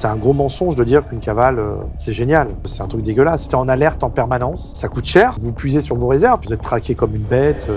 C'est un gros mensonge de dire qu'une cavale, euh, c'est génial. C'est un truc dégueulasse. C'était en alerte en permanence, ça coûte cher, vous puisez sur vos réserves, vous êtes traqué comme une bête. Euh.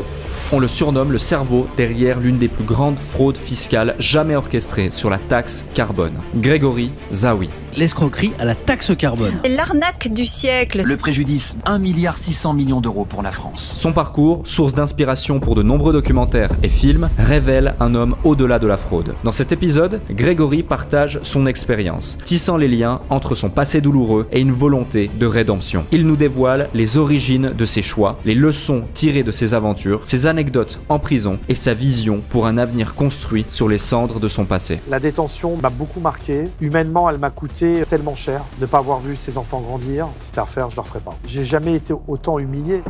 On le surnomme le cerveau derrière l'une des plus grandes fraudes fiscales jamais orchestrées sur la taxe carbone. Grégory Zawi l'escroquerie à la taxe carbone. L'arnaque du siècle. Le préjudice 1 milliard 600 millions d'euros pour la France. Son parcours, source d'inspiration pour de nombreux documentaires et films, révèle un homme au-delà de la fraude. Dans cet épisode, Grégory partage son expérience, tissant les liens entre son passé douloureux et une volonté de rédemption. Il nous dévoile les origines de ses choix, les leçons tirées de ses aventures, ses anecdotes en prison et sa vision pour un avenir construit sur les cendres de son passé. La détention m'a beaucoup marqué. Humainement, elle m'a coûté tellement cher. Ne pas avoir vu ses enfants grandir, c'était à refaire, je ne le referais pas. J'ai jamais été autant humilié.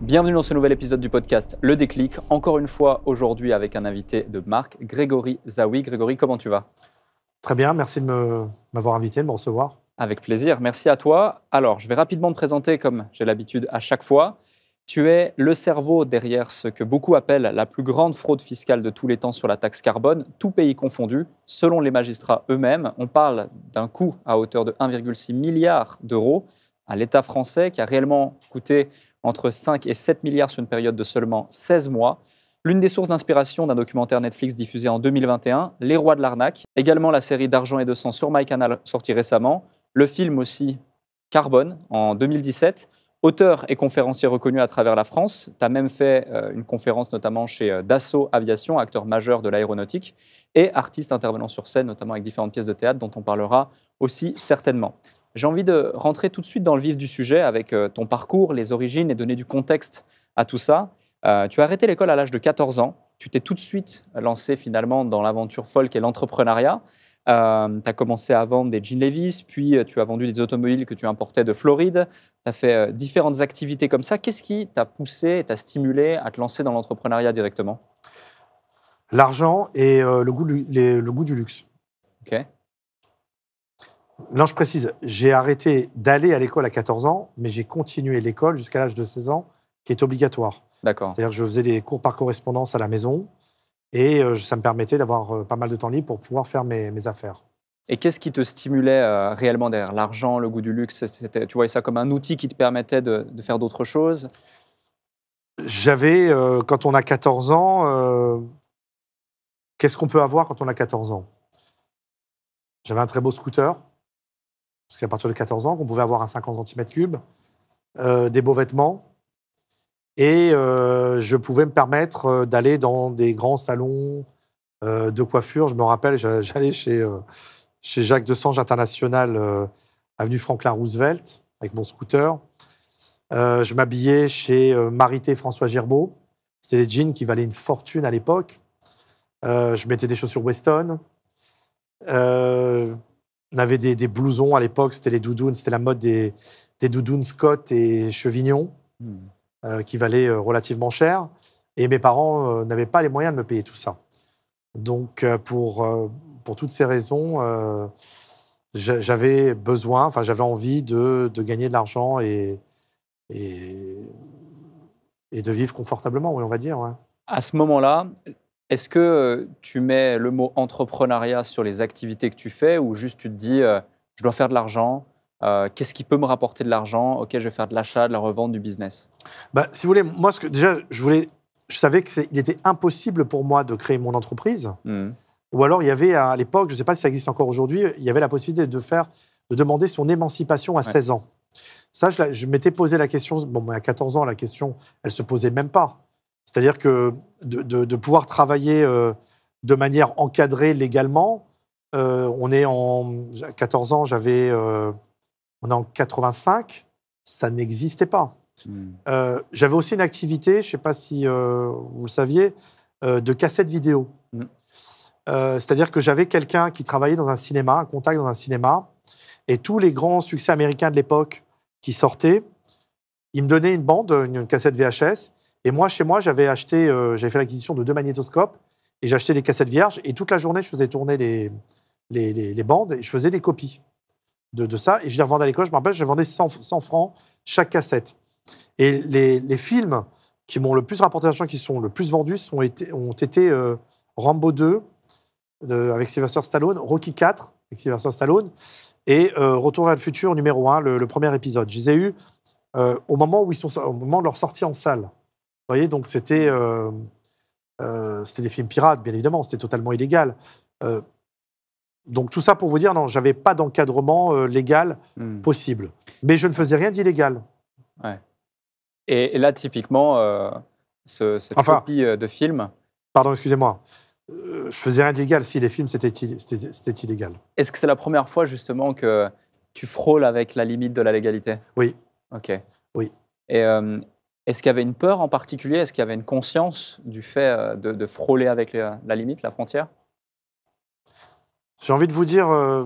Bienvenue dans ce nouvel épisode du podcast Le Déclic. Encore une fois, aujourd'hui, avec un invité de marque, Grégory Zawi. Grégory, comment tu vas Très bien, merci de m'avoir invité, de me recevoir. Avec plaisir, merci à toi. Alors, je vais rapidement me présenter comme j'ai l'habitude à chaque fois. Tu es le cerveau derrière ce que beaucoup appellent la plus grande fraude fiscale de tous les temps sur la taxe carbone, tout pays confondu. Selon les magistrats eux-mêmes, on parle d'un coût à hauteur de 1,6 milliard d'euros à l'État français qui a réellement coûté entre 5 et 7 milliards sur une période de seulement 16 mois. L'une des sources d'inspiration d'un documentaire Netflix diffusé en 2021, Les Rois de l'arnaque. Également la série D'argent et de sang sur MyCanal sortie récemment. Le film aussi Carbone en 2017 auteur et conférencier reconnu à travers la France. Tu as même fait euh, une conférence notamment chez euh, Dassault Aviation, acteur majeur de l'aéronautique, et artiste intervenant sur scène, notamment avec différentes pièces de théâtre dont on parlera aussi certainement. J'ai envie de rentrer tout de suite dans le vif du sujet avec euh, ton parcours, les origines et donner du contexte à tout ça. tu as arrêté l'école à l'âge de 14 ans. Tu t'es tout de suite lancé finalement dans l'aventure folk et l'entrepreneuriat. Euh, tu as commencé à vendre des jeans Levis, puis euh, tu as vendu des automobiles que tu importais de Floride. Tu as fait euh, différentes activités comme ça. Qu'est-ce qui t'a poussé et t'a stimulé à te lancer dans l'entrepreneuriat directement L'argent et le, goût, le, goût, du luxe. OK. Là, je précise, j'ai arrêté d'aller à l'école à 14 ans, mais j'ai continué l'école jusqu'à l'âge de 16 ans, qui est obligatoire. D'accord. C'est-à-dire que je faisais des cours par correspondance à la maison. Et euh, ça me permettait d'avoir euh, pas mal de temps libre pour pouvoir faire mes, affaires. Et qu'est-ce qui te stimulait euh, réellement derrière l'argent, le goût du luxe Tu voyais ça comme un outil qui te permettait de, faire d'autres choses J'avais, quand on a 14 ans, qu'est-ce qu'on peut avoir quand on a 14 ans J'avais un très beau scooter, parce qu'à partir de 14 ans, on pouvait avoir un 50 cm3, des beaux vêtements, et euh, je pouvais me permettre euh, d'aller dans des grands salons euh, de coiffure. Je me rappelle, j'allais chez, chez Jacques Desange International, avenue Franklin Roosevelt, avec mon scooter. je m'habillais chez Marité François Girbeau. C'était des jeans qui valaient une fortune à l'époque. je mettais des chaussures Weston. on avait des, blousons à l'époque, c'était les doudounes, c'était la mode des, des doudounes Scott et Chevignon. Hmm. Euh, qui valait euh, relativement cher. Et mes parents euh, n'avaient pas les moyens de me payer tout ça. Donc, pour, toutes ces raisons, j'avais besoin, j'avais envie de, gagner de l'argent et, de vivre confortablement, on va dire. À ce moment-là, est-ce que tu mets le mot entrepreneuriat sur les activités que tu fais ou juste tu te dis, je dois faire de l'argent, euh, qu'est-ce qui peut me rapporter de l'argent Ok, je vais faire de l'achat, de la revente, du business. Bah, si vous voulez, moi, ce que, déjà, je, voulais, je savais qu'il était impossible pour moi de créer mon entreprise. Hmm. Ou alors, il y avait à l'époque, je ne sais pas si ça existe encore aujourd'hui, il y avait la possibilité de, faire, de demander son émancipation à 16 ans. Ça, je, m'étais posé la question, bon, à 14 ans, la question, elle se posait même pas. C'est-à-dire que de, pouvoir travailler euh, de manière encadrée légalement, euh, on est en. À 14 ans, j'avais. On est en 85, ça n'existait pas. Hmm. Euh, j'avais aussi une activité, je ne sais pas si euh, vous le saviez, euh, de cassette vidéo. Hmm. C'est-à-dire que j'avais quelqu'un qui travaillait dans un cinéma, un contact dans un cinéma, et tous les grands succès américains de l'époque qui sortaient, il me donnait une bande, une, cassette VHS, et moi, chez moi, j'avais acheté, j'avais fait l'acquisition de deux magnétoscopes, et j'achetais des cassettes vierges, et toute la journée, je faisais tourner les bandes, et je faisais des copies de, ça. Et je les revendais à l'école. Je me rappelle, je vendais 100, francs chaque cassette. Et les, les films qui m'ont le plus rapporté d'argent, qui sont le plus vendus, sont été, ont été euh, Rambo 2 avec Sylvester Stallone, Rocky 4 avec Sylvester Stallone, et euh, Retour vers le futur numéro 1, le, premier épisode. Je les ai eus euh, au, moment où ils sont, au moment de leur sortie en salle. Vous voyez, donc c'était c'était des films pirates, bien évidemment, c'était totalement illégal. Donc tout ça pour vous dire, non, j'avais pas d'encadrement euh, légal hmm. possible. Mais je ne faisais rien d'illégal. Ouais. Et, là, typiquement, euh, ce, cette copie euh, de film. Pardon, excusez-moi. je faisais rien d'illégal si les films, c'était illégal. Est-ce que c'est la première fois, justement, que tu frôles avec la limite de la légalité Oui. OK. Oui. Et est-ce qu'il y avait une peur en particulier Est-ce qu'il y avait une conscience du fait de frôler avec la limite, la frontière j'ai envie de vous dire, euh,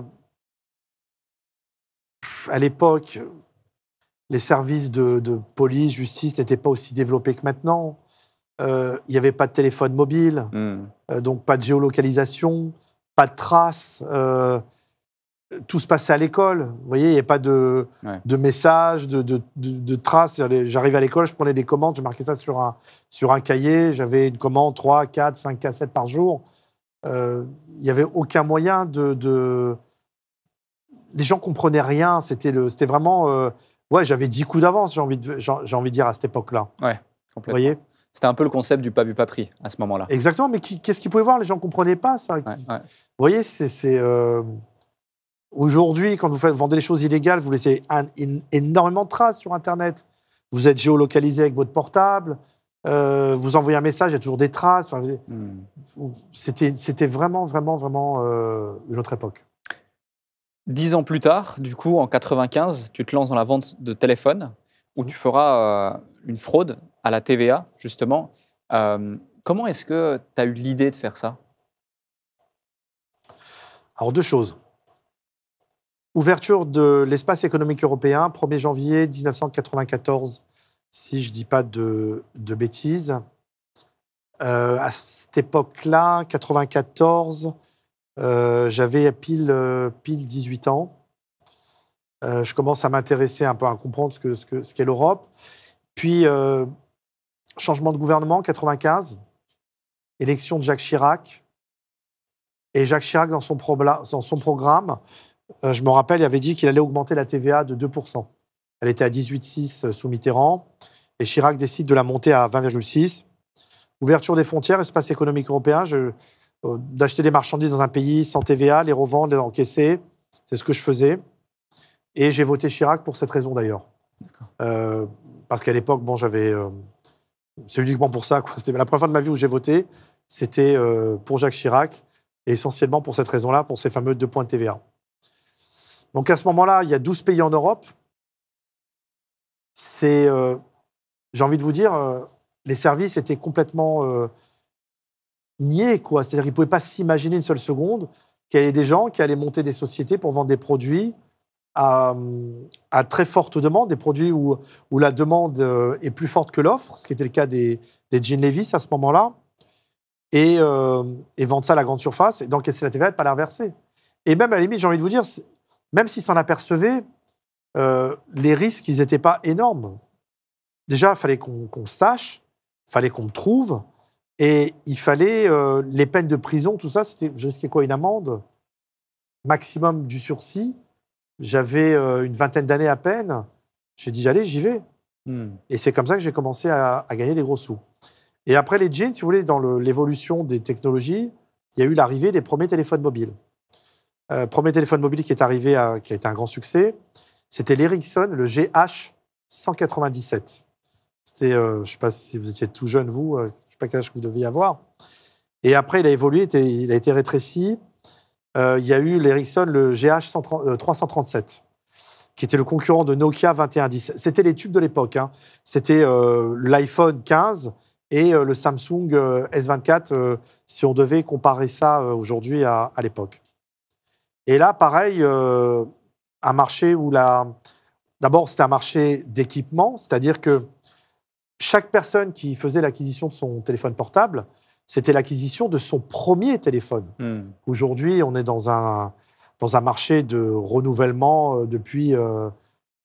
à l'époque, les services de, police, justice n'étaient pas aussi développés que maintenant. Euh, il n'y avait pas de téléphone mobile, hmm. euh, donc pas de géolocalisation, pas de traces. tout se passait à l'école. Vous voyez, il n'y avait pas de, messages, de, traces. J'arrivais à l'école, je prenais des commandes, je marquais ça sur un, sur un cahier. J'avais une commande 3, 4, 5 7 par jour il euh, n'y avait aucun moyen de, Les gens comprenaient rien. C'était C'était vraiment. Euh, ouais, j'avais dix coups d'avance, j'ai envie, de, envie de dire, à cette époque-là. Ouais, complètement. Vous voyez c'était un peu le concept du pas vu, pas pris à ce moment-là. Exactement, mais qu'est-ce qu'ils pouvaient voir Les gens ne comprenaient pas ça. Vous voyez, c'est. Euh, aujourd'hui, quand vous faites, vendez des choses illégales, vous laissez énormément de traces sur Internet. Vous êtes géolocalisé avec votre portable, euh, vous envoyez un message, il y a toujours des traces. Hmm. C'était vraiment, vraiment, vraiment euh, une autre époque. Dix ans plus tard, du coup, en 95, tu te lances dans la vente de téléphones où mhm. tu feras euh, une fraude à la TVA, justement. comment est-ce que tu as eu l'idée de faire ça Alors, deux choses. Ouverture de l'espace économique européen, 1er janvier 1994 si je ne dis pas de, bêtises. Euh, à cette époque-là, 94, euh, j'avais pile, euh, pile 18 ans. je commence à m'intéresser un peu, à comprendre ce qu'est que, ce l'Europe. Puis, changement de gouvernement, 95, élection de Jacques Chirac. Et Jacques Chirac, dans son, dans son programme, je me rappelle, il avait dit qu'il allait augmenter la TVA de 2%. Elle était à 18,6 euh, sous Mitterrand. Et Chirac décide de la monter à 20,6. Ouverture des frontières, espace économique européen, euh, d'acheter des marchandises dans un pays sans TVA, les revendre, les encaisser. C'est ce que je faisais. Et j'ai voté Chirac pour cette raison d'ailleurs. Euh, parce qu'à l'époque, bon, j'avais. c'est uniquement pour ça. C'était la première fois de ma vie où j'ai voté. C'était pour Jacques Chirac et essentiellement pour cette raison-là, pour ces fameux deux points de TVA. Donc à ce moment-là, il y a 12 pays en Europe c'est, euh, j'ai envie de vous dire, euh, les services étaient complètement euh, niés, quoi. C'est-à-dire qu'ils ne pouvaient pas s'imaginer une seule seconde qu'il y avait des gens qui allaient monter des sociétés pour vendre des produits à, très forte demande, des produits où, la demande est plus forte que l'offre, ce qui était le cas des, des jeans Levis à ce moment-là, et, et, vendre ça à la grande surface et d'encaisser la TVA pas l'inverser. Et même à la limite, j'ai envie de vous dire, même s'ils s'en apercevaient, euh, les risques, ils n'étaient pas énormes. Déjà, il fallait qu'on sache, il fallait qu'on me trouve, et il fallait euh, les peines de prison, tout ça. C'était, je risquais quoi Une amende Maximum du sursis. J'avais euh, une vingtaine d'années à peine. J'ai dit, j'allais, j'y vais. Hmm. Et c'est comme ça que j'ai commencé à, gagner des gros sous. Et après les jeans, si vous voulez, dans l'évolution des technologies, il y a eu l'arrivée des premiers téléphones mobiles. premier téléphone mobile qui est arrivé, qui a été un grand succès. C'était l'Ericsson, le GH197. C'était, euh, je ne sais pas si vous étiez tout jeune, vous, euh, je ne sais pas quel âge vous deviez avoir. Et après, il a évolué, il a été rétréci. Euh, il y a eu l'Ericsson, le GH337, qui était le concurrent de Nokia 2110. C'était les tubes de l'époque. Hein. C'était l'iPhone 15 et le Samsung S24, si on devait comparer ça aujourd'hui à, l'époque. Et là, pareil, un marché où la... D'abord, c'était un marché d'équipement, c'est-à-dire que chaque personne qui faisait l'acquisition de son téléphone portable, c'était l'acquisition de son premier téléphone. Hmm. Aujourd'hui, on est dans un, dans un marché de renouvellement euh, depuis, euh,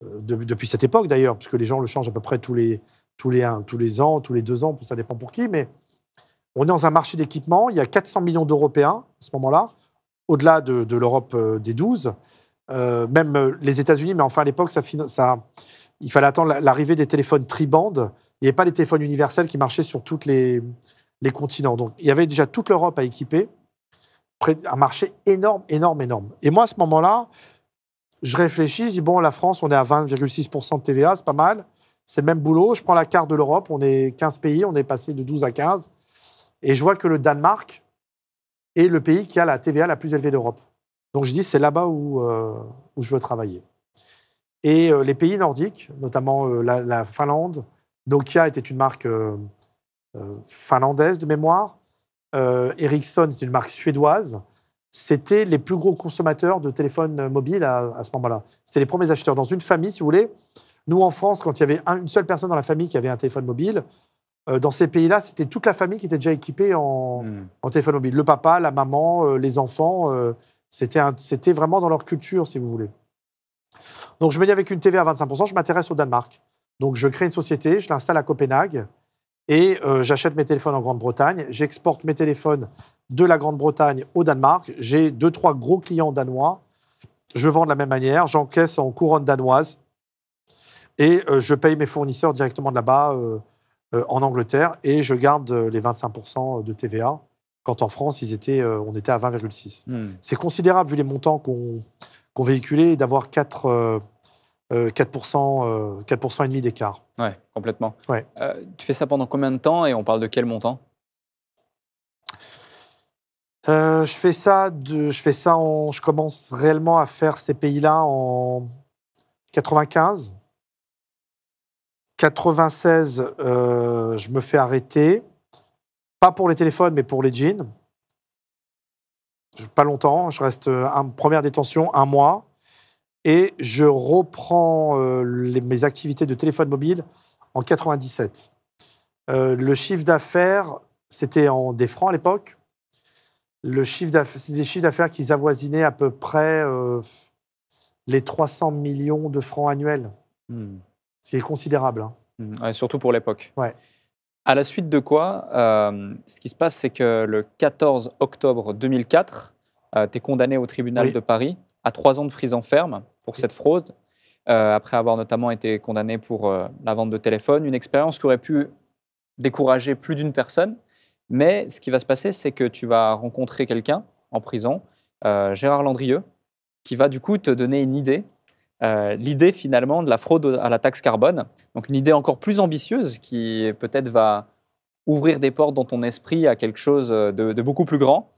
euh, depuis cette époque d'ailleurs, puisque les gens le changent à peu près tous les, tous les, tous les ans, tous les deux ans, ça dépend pour qui, mais on est dans un marché d'équipement, il y a 400 millions d'Européens à ce moment-là, au-delà de, de l'Europe des 12. Euh, même euh, les États-Unis, mais enfin à l'époque, ça, ça, il fallait attendre l'arrivée des téléphones tribandes. Il n'y avait pas les téléphones universels qui marchaient sur tous les, les, continents. Donc il y avait déjà toute l'Europe à équiper, un marché énorme, énorme, énorme. Et moi, à ce moment-là, je réfléchis, je dis, bon, la France, on est à 20,6% de TVA, c'est pas mal. C'est le même boulot. Je prends la carte de l'Europe, on est 15 pays, on est passé de 12 à 15. Et je vois que le Danemark est le pays qui a la TVA la plus élevée d'Europe. Donc je dis, c'est là-bas où, euh, où, je veux travailler. Et euh, les pays nordiques, notamment euh, la, Finlande, Nokia était une marque finlandaise de mémoire, Ericsson c'était une marque suédoise, c'était les plus gros consommateurs de téléphones mobiles à, ce moment-là. C'était les premiers acheteurs. Dans une famille, si vous voulez, nous en France, quand il y avait une seule personne dans la famille qui avait un téléphone mobile, dans ces pays-là, c'était toute la famille qui était déjà équipée en, hmm. en téléphone mobile. Le papa, la maman, les enfants c'était vraiment dans leur culture, si vous voulez. Donc je me dis avec une TVA à 25%, je m'intéresse au Danemark. Donc je crée une société, je l'installe à Copenhague et euh, j'achète mes téléphones en Grande-Bretagne. J'exporte mes téléphones de la Grande-Bretagne au Danemark. J'ai deux, trois gros clients danois. Je vends de la même manière, j'encaisse en couronne danoise et euh, je paye mes fournisseurs directement de là-bas euh, en Angleterre et je garde les 25% de TVA quand en France, ils étaient, euh, on était à 20,6. Hmm. C'est considérable vu les montants qu'on véhiculait d'avoir 4, 4%, 4 et demi d'écart. Oui, complètement. Ouais. Euh, tu fais ça pendant combien de temps et on parle de quel montant euh, je fais ça, de, je fais ça en, je commence réellement à faire ces pays-là en 95, 96, je me fais arrêter, pas pour les téléphones, mais pour les jeans. Pas longtemps, je reste en euh, première détention un mois et je reprends euh, mes activités de téléphone mobile en 97. Euh, le chiffre d'affaires, c'était en des francs à l'époque. Le chiffre des chiffres d'affaires qui avoisinaient à peu près les 300 millions de francs annuels, hmm. ce qui est considérable. Hein. Hmm. surtout pour l'époque. Ouais. À la suite de quoi, euh, ce qui se passe, c'est que le 14 octobre 2004, tu es condamné au tribunal de Paris à trois ans de prison ferme pour cette fraude, euh, après avoir notamment été condamné pour euh, la vente de téléphone, une expérience qui aurait pu décourager plus d'une personne. Mais ce qui va se passer, c'est que tu vas rencontrer quelqu'un en prison, Gérard Landrieux, qui va du coup te donner une idée euh, l'idée finalement de la fraude à la taxe carbone. Donc une idée encore plus ambitieuse qui peut-être va ouvrir des portes dans ton esprit à quelque chose de, beaucoup plus grand.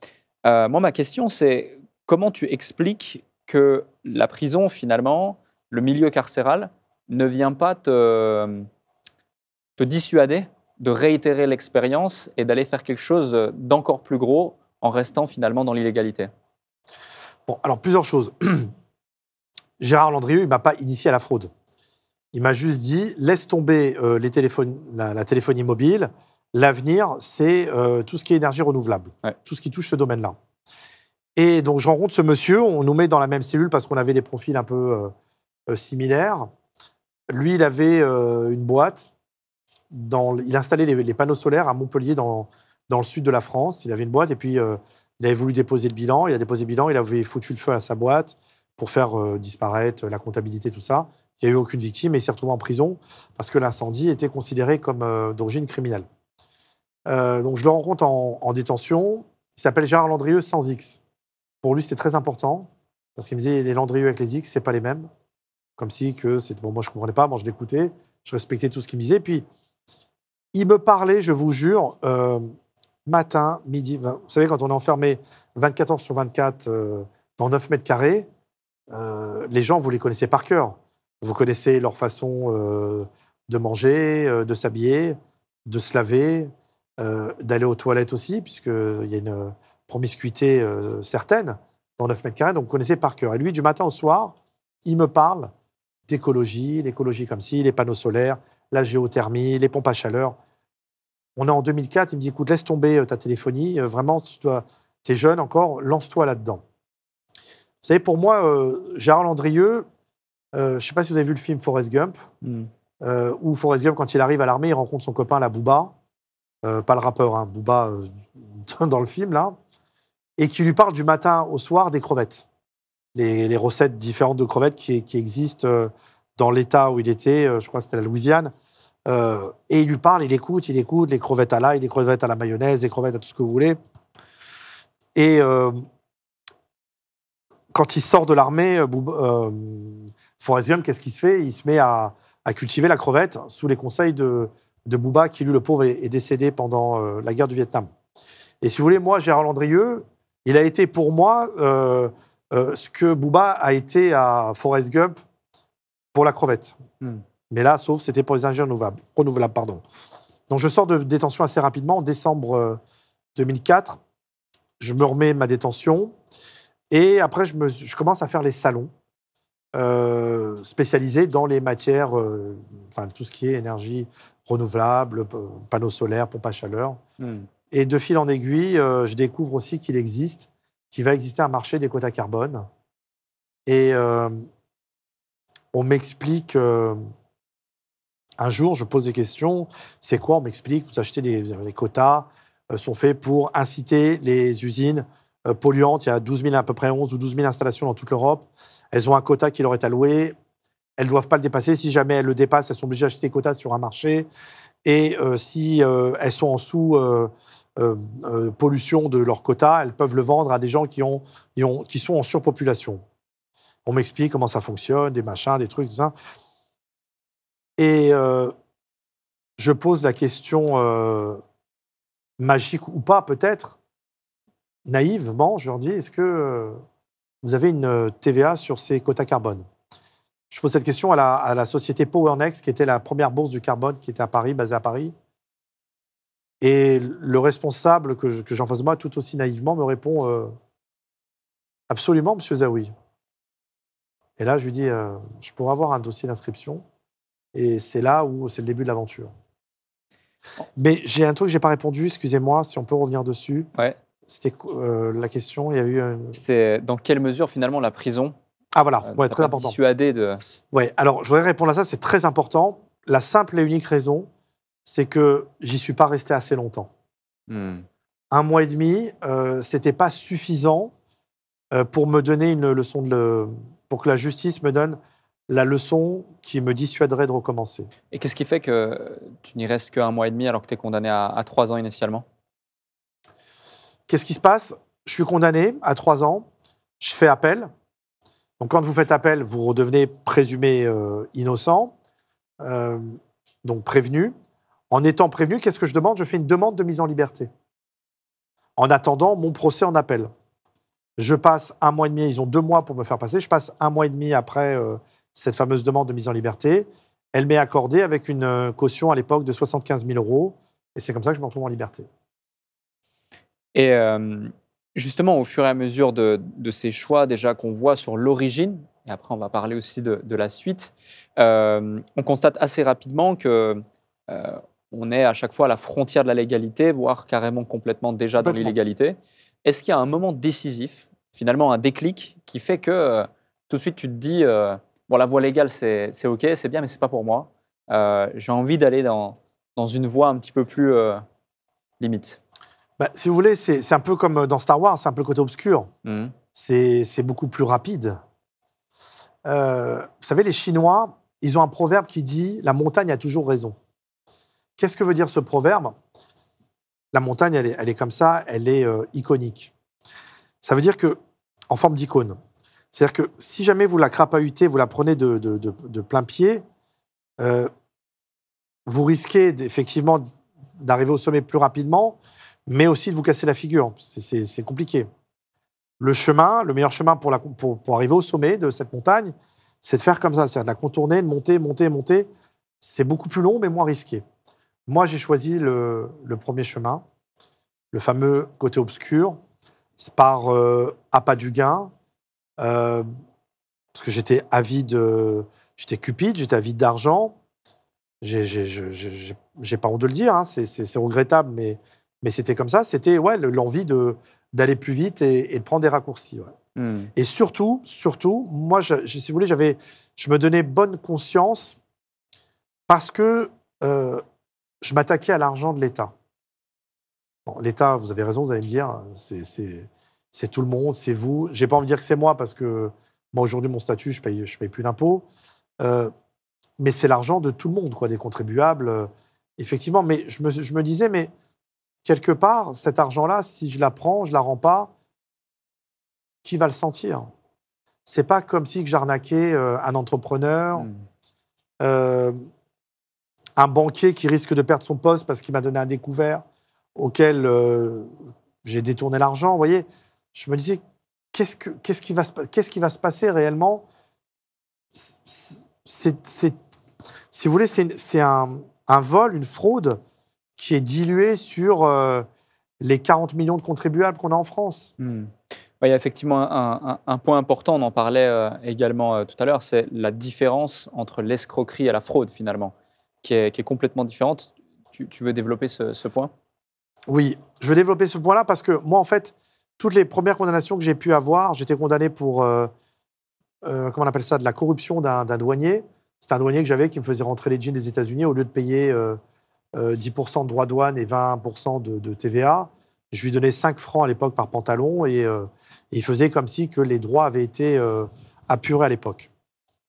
Euh, moi, ma question, c'est comment tu expliques que la prison, finalement, le milieu carcéral, ne vient pas te, te dissuader de réitérer l'expérience et d'aller faire quelque chose d'encore plus gros en restant finalement dans l'illégalité Bon, alors plusieurs choses. Gérard Landrieux, il m'a pas initié à la fraude. Il m'a juste dit laisse tomber euh, les téléphones, la, téléphonie mobile. L'avenir, c'est euh, tout ce qui est énergie renouvelable, tout ce qui touche ce domaine-là. Et donc, je rencontre ce monsieur. On nous met dans la même cellule parce qu'on avait des profils un peu euh, similaires. Lui, il avait une boîte. il installait les, panneaux solaires à Montpellier, dans, dans le sud de la France. Il avait une boîte et puis il avait voulu déposer le bilan. Il a déposé le bilan. Il avait foutu le feu à sa boîte pour faire euh, disparaître la comptabilité, tout ça. Il n'y a eu aucune victime et il s'est retrouvé en prison parce que l'incendie était considéré comme euh, d'origine criminelle. Euh, donc je le rencontre en, détention. Il s'appelle Gérard Landrieux sans X. Pour lui, c'était très important parce qu'il me disait les Landrieux avec les X, c'est pas les mêmes. Comme si que c'était bon, moi je comprenais pas, moi je l'écoutais, je respectais tout ce qu'il me disait. Puis il me parlait, je vous jure, matin, midi. vous savez, quand on est enfermé 24 heures sur 24 dans 9 mètres carrés, euh, les gens, vous les connaissez par cœur. Vous connaissez leur façon euh, de manger, euh, de s'habiller, de se laver, d'aller aux toilettes aussi, puisqu'il y a une promiscuité certaine dans 9 mètres carrés, donc vous connaissez par cœur. Et lui, du matin au soir, il me parle d'écologie, l'écologie comme si, les panneaux solaires, la géothermie, les pompes à chaleur. On est en 2004, il me dit, écoute, laisse tomber ta téléphonie, vraiment, si tu es jeune encore, lance-toi là-dedans. Vous savez, pour moi, euh, Gérard Landrieux, euh, je ne sais pas si vous avez vu le film Forrest Gump, hmm. euh, où Forrest Gump, quand il arrive à l'armée, il rencontre son copain, la Booba, euh, pas le rappeur, hein, Booba dans le film, là, et qui lui parle du matin au soir des crevettes. Les, recettes différentes de crevettes qui, qui existent dans l'État où il était, je crois que c'était la Louisiane. et il lui parle, il écoute, il écoute les crevettes à l'ail, les crevettes à la mayonnaise, les crevettes à tout ce que vous voulez. Et quand il sort de l'armée, euh, Gump, euh, qu'est-ce qu'il se fait Il se met à, cultiver la crevette sous les conseils de, de Bouba, qui, lui, le pauvre, est, décédé pendant euh, la guerre du Vietnam. Et si vous voulez, moi, Gérard Andrieux, il a été pour moi euh, ce que Bouba a été à forest Gump pour la crevette. Hmm. Mais là, sauf, c'était pour les ingénieurs renouvelables. pardon. Donc, je sors de détention assez rapidement, en décembre 2004. Je me remets ma détention. Et après, je, commence à faire les salons euh, spécialisés dans les matières, euh, enfin tout ce qui est énergie renouvelable, euh, panneaux solaires, pompes à chaleur. Hmm. Et de fil en aiguille, je découvre aussi qu'il existe, qu'il va exister un marché des quotas carbone. Et on m'explique. un jour, je pose des questions. C'est quoi On m'explique, vous achetez des, des quotas, sont faits pour inciter les usines euh, polluantes. Il y a 12 000, à peu près 11 ou 12 000 installations dans toute l'Europe. Elles ont un quota qui leur est alloué. Elles ne doivent pas le dépasser. Si jamais elles le dépassent, elles sont obligées d'acheter des quotas sur un marché. Et euh, si euh, elles sont en sous pollution de leur quota, elles peuvent le vendre à des gens qui, ont, qui sont en surpopulation. On m'explique comment ça fonctionne, des machins, des trucs, tout ça. Et je pose la question magique ou pas, peut-être naïvement, je leur dis, est-ce que euh, vous avez une euh, TVA sur ces quotas carbone Je pose cette question à la, à la société PowerNext, qui était la première bourse du carbone qui était à Paris, basée à Paris. Et le responsable que, j'en j'en fasse moi, tout aussi naïvement, me répond euh, Absolument, monsieur Zawi. Et là, je lui dis Je pourrais avoir un dossier d'inscription. Et c'est là où c'est le début de l'aventure. Mais j'ai un truc que je n'ai pas répondu, excusez-moi, si on peut revenir dessus. Ouais. C'était euh, la question. Il y a eu. C'est dans quelle mesure finalement la prison. Ah voilà, euh, très important. Dissuadé de. Ouais. Alors je voudrais répondre à ça. C'est très important. La simple et unique raison, c'est que j'y suis pas resté assez longtemps. Hmm. Un mois et demi, euh, c'était pas suffisant pour me donner une leçon de pour que la justice me donne la leçon qui me dissuaderait de recommencer. Et qu'est-ce qui fait que tu n'y restes qu'un mois et demi alors que tu es condamné à trois ans initialement Qu'est-ce qui se passe Je suis condamné à trois ans, je fais appel. Donc quand vous faites appel, vous redevenez présumé euh, innocent, euh, donc prévenu. En étant prévenu, qu'est-ce que je demande Je fais une demande de mise en liberté. En attendant mon procès en appel. Je passe un mois et demi, ils ont deux mois pour me faire passer, je passe un mois et demi après euh, cette fameuse demande de mise en liberté. Elle m'est accordée avec une caution à l'époque de 75 000 euros, et c'est comme ça que je me retrouve en liberté. Et euh, justement, au fur et à mesure de, de ces choix déjà qu'on voit sur l'origine, et après on va parler aussi de, de la suite, euh, on constate assez rapidement que euh, on est à chaque fois à la frontière de la légalité, voire carrément complètement déjà dans l'illégalité. Est-ce qu'il y a un moment décisif, finalement un déclic, qui fait que tout de suite tu te dis bon la voie légale c'est ok, c'est bien, mais c'est pas pour moi. J'ai envie d'aller dans, dans une voie un petit peu plus limite. Bah, si vous voulez, c'est un peu comme dans Star Wars, c'est un peu le côté obscur. Mhm. C'est beaucoup plus rapide. Euh, vous savez, les Chinois, ils ont un proverbe qui dit La montagne a toujours raison. Qu'est-ce que veut dire ce proverbe La montagne, elle est, comme ça, elle est euh, iconique. Ça veut dire que, en forme d'icône. C'est-à-dire que si jamais vous la crapahutez, vous la prenez de, plein pied, euh, vous risquez effectivement d'arriver au sommet plus rapidement, mais aussi de vous casser la figure. C'est compliqué. Le chemin, le meilleur chemin pour, la, pour, arriver au sommet de cette montagne, c'est de faire comme ça, c'est-à-dire de la contourner, de monter, monter, monter. C'est beaucoup plus long, mais moins risqué. Moi, j'ai choisi le, premier chemin, le fameux côté obscur, par euh, à pas du gain, euh, parce que j'étais avide, j'étais cupide, j'étais avide d'argent. J'ai pas honte de le dire, hein, c'est regrettable, mais mais c'était comme ça, c'était ouais, l'envie de, d'aller plus vite et, de prendre des raccourcis. Hmm. Et surtout, surtout, moi, je, si vous voulez, j'avais, je me donnais bonne conscience parce que euh, je m'attaquais à l'argent de l'État. L'État, vous avez raison, vous allez me dire, hein, c'est tout le monde, c'est vous. J'ai pas envie de dire que c'est moi parce que moi, aujourd'hui, mon statut, je paye, je paye plus d'impôts. Euh, mais c'est l'argent de tout le monde, quoi, des contribuables, euh, effectivement. Mais je me, je me disais, mais quelque part, cet argent-là, si je la prends, je la rends pas, qui va le sentir C'est pas comme si j'arnaquais euh, un entrepreneur, hmm. euh, un banquier qui risque de perdre son poste parce qu'il m'a donné un découvert auquel euh, j'ai détourné l'argent. Vous voyez, je me disais, qu'est-ce, qu'est-ce, qui, va se, qu'est-ce qui va se passer réellement Si vous voulez, c'est, un, vol, une fraude qui est dilué sur euh, les 40 millions de contribuables qu'on a en France. Hmm. il y a effectivement un, point important, on en parlait euh, également euh, tout à l'heure, c'est la différence entre l'escroquerie et la fraude finalement, qui est, complètement différente. Tu, veux développer ce, point Oui, je veux développer ce point-là parce que moi, en fait, toutes les premières condamnations que j'ai pu avoir, j'étais condamné pour, comment on appelle ça, de la corruption d'un douanier. c'est un douanier que j'avais qui me faisait rentrer les jeans des États-Unis au lieu de payer 10% euh, de droits douane et 20% de, de, TVA. Je lui donnais 5 francs à l'époque par pantalon euh, et, il faisait comme si que les droits avaient été euh, apurés à l'époque.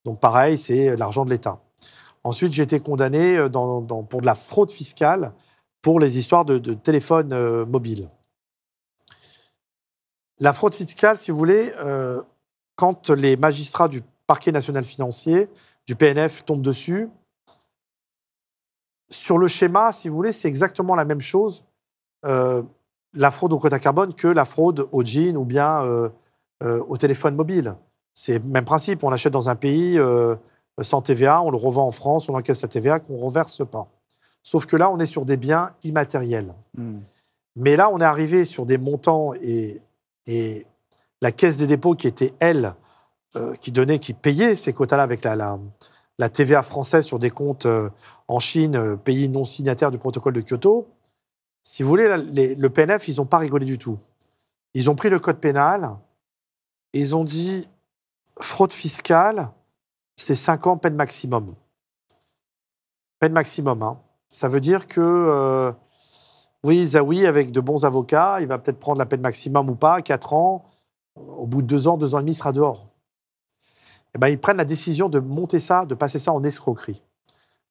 Donc pareil, c'est l'argent de l'État. Ensuite, j'ai été condamné pour de la fraude fiscale pour les histoires de, de téléphone mobile. La fraude fiscale, si vous voulez, quand les magistrats du parquet national financier, du PNF, tombent dessus, sur le schéma, si vous voulez, c'est exactement la même chose, euh, la fraude au quota carbone, que la fraude au jean ou bien euh, euh, au téléphone mobile. C'est le même principe. On achète dans un pays sans TVA, on le revend en France, on encaisse la TVA qu'on ne reverse pas. Sauf que là, on est sur des biens immatériels. Hmm. Mais là, on est arrivé sur des montants et, la caisse des dépôts qui était, elle, qui donnait, qui payait ces quotas-là avec la, la la TVA française sur des comptes euh, en Chine, euh, pays non signataire du protocole de Kyoto, si vous voulez, le PNF, ils n'ont pas rigolé du tout. Ils ont pris le code pénal et ils ont dit fraude fiscale, c'est 5 ans peine maximum. Peine maximum. Hein. Ça veut dire que, ça euh, oui, avec de bons avocats, il va peut-être prendre la peine maximum ou pas, 4 ans. Au bout de 2 ans, 2 ans et demi, il sera dehors. Eh ben, ils prennent la décision de monter ça, de passer ça en escroquerie.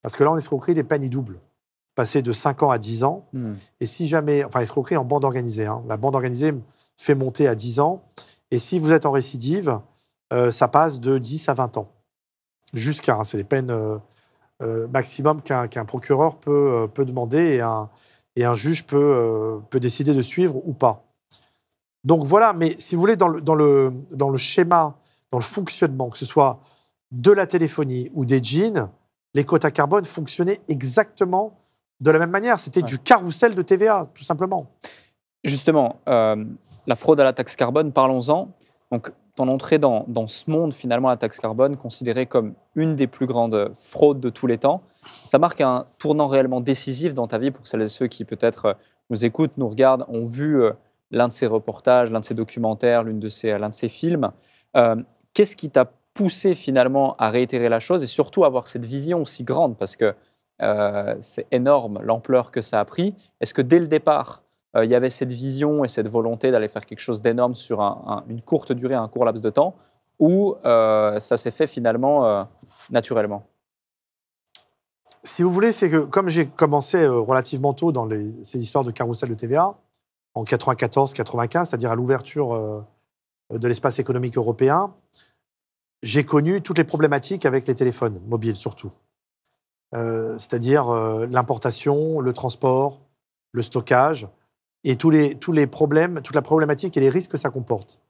Parce que là, en escroquerie, les peines, ils doublent. Passer de 5 ans à 10 ans. Hmm. Et si jamais. Enfin, escroquerie en bande organisée. Hein. La bande organisée fait monter à 10 ans. Et si vous êtes en récidive, euh, ça passe de 10 à 20 ans. Jusqu'à. Hein, c'est les peines euh, euh, maximum qu'un procureur peut, peut demander et un, et un juge peut, peut décider de suivre ou pas. Donc voilà, mais si vous voulez, dans le, dans le, dans le schéma dans le fonctionnement, que ce soit de la téléphonie ou des jeans, les quotas carbone fonctionnaient exactement de la même manière. C'était du carrousel de TVA, tout simplement. Justement, euh, la fraude à la taxe carbone, parlons-en. Donc, ton entrée dans, dans, ce monde, finalement, la taxe carbone, considérée comme une des plus grandes fraudes de tous les temps, ça marque un tournant réellement décisif dans ta vie pour celles et ceux qui, peut-être, euh, nous écoutent, nous regardent, ont vu euh, l'un de ces reportages, l'un de ces documentaires, l'un de, ces, l'un de films. Qu'est-ce qui t'a poussé finalement à réitérer la chose et surtout avoir cette vision aussi grande Parce que euh, c'est énorme l'ampleur que ça a pris. Est-ce que dès le départ, euh, il y avait cette vision et cette volonté d'aller faire quelque chose d'énorme sur une courte durée, un court laps de temps, ou euh, ça s'est fait finalement naturellement Si vous voulez, c'est que comme j'ai commencé relativement tôt dans les, ces histoires de carrousel de TVA, en 94-95, c'est-à-dire à l'ouverture euh, de l'espace économique européen, j'ai connu toutes les problématiques avec les téléphones mobiles surtout. Euh, c'est-à-dire euh, l'importation, le transport, le stockage et tous les, tous les problèmes, toute la problématique et les risques que ça comporte.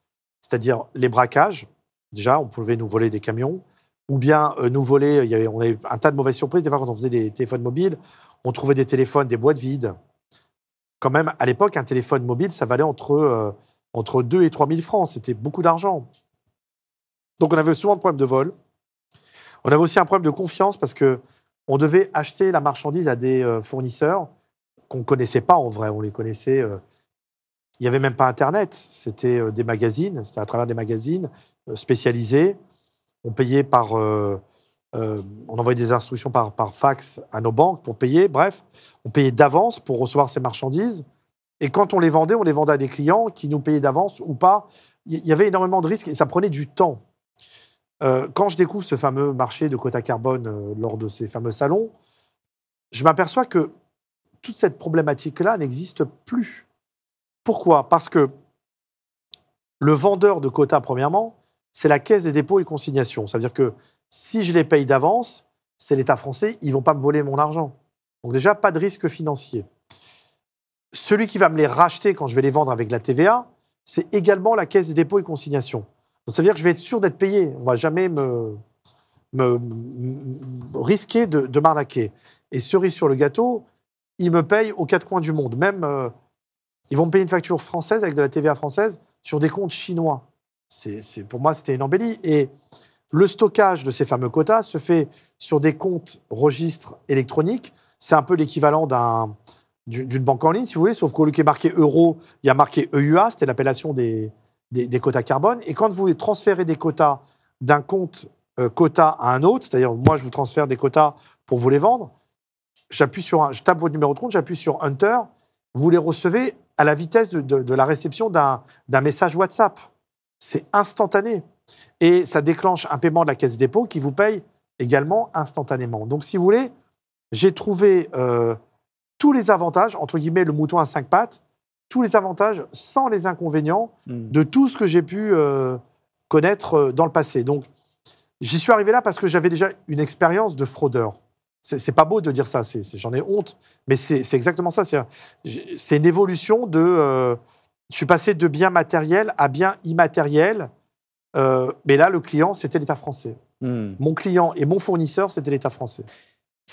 C'est-à-dire les braquages, déjà, on pouvait nous voler des camions, ou bien nous voler, il avait, on avait un tas de mauvaises surprises. Des quand on faisait des téléphones mobiles, on trouvait des téléphones, des boîtes vides. Quand même, à l'époque, un téléphone mobile, ça valait entre entre 2 et 3 000 francs. C'était beaucoup d'argent. Donc on avait souvent de problème de vol. On avait aussi un problème de confiance parce que on devait acheter la marchandise à des euh, fournisseurs qu'on ne connaissait pas en vrai. On les connaissait. Euh, il n'y avait même pas Internet. C'était euh, des magazines. C'était à travers des magazines spécialisés. On payait par. on envoyait des instructions par, par fax à nos banques pour payer. Bref, on payait d'avance pour recevoir ces marchandises. Et quand on les vendait, on les vendait à des clients qui nous payaient d'avance ou pas. Il y avait énormément de risques et ça prenait du temps. Euh, quand je découvre ce fameux marché de quota carbone euh, lors de ces fameux salons, je m'aperçois que toute cette problématique-là n'existe plus. Pourquoi Parce que le vendeur de quotas, premièrement, c'est la caisse des dépôts et consignations. Ça veut dire que si je les paye d'avance, c'est l'État français, ils ne vont pas me voler mon argent. Donc déjà, pas de risque financier celui qui va me les racheter quand je vais les vendre avec la TVA, c'est également la caisse des dépôts et consignation. ça veut dire que je vais être sûr d'être payé. On ne va jamais me, risquer de, m'arnaquer. Et cerise sur le gâteau, ils me payent aux quatre coins du monde. Même, euh, ils vont me payer une facture française avec de la TVA française sur des comptes chinois. C'est, pour moi, c'était une embellie. Et le stockage de ces fameux quotas se fait sur des comptes registres électroniques. C'est un peu l'équivalent d'un, d'une banque en ligne, si vous voulez, sauf que lieu qu'il y marqué euro, il y a marqué EUA, c'était l'appellation des, des, quotas carbone. Et quand vous transférez des quotas d'un compte euh, quota à un autre, c'est-à-dire moi je vous transfère des quotas pour vous les vendre, j'appuie sur un, je tape votre numéro de compte, j'appuie sur Hunter, vous les recevez à la vitesse de, la réception d'un message WhatsApp. C'est instantané. Et ça déclenche un paiement de la caisse dépôt qui vous paye également instantanément. Donc si vous voulez, j'ai trouvé... Euh, tous les avantages, entre guillemets, le mouton à cinq pattes, tous les avantages sans les inconvénients hmm. de tout ce que j'ai pu euh, connaître euh, dans le passé. Donc, j'y suis arrivé là parce que j'avais déjà une expérience de fraudeur. C'est pas beau de dire ça, j'en ai honte, mais c'est exactement ça. C'est une évolution de. Euh, je suis passé de bien matériel à bien immatériel, mais là, le client, c'était l'État français. Hmm. Mon client et mon fournisseur, c'était l'État français.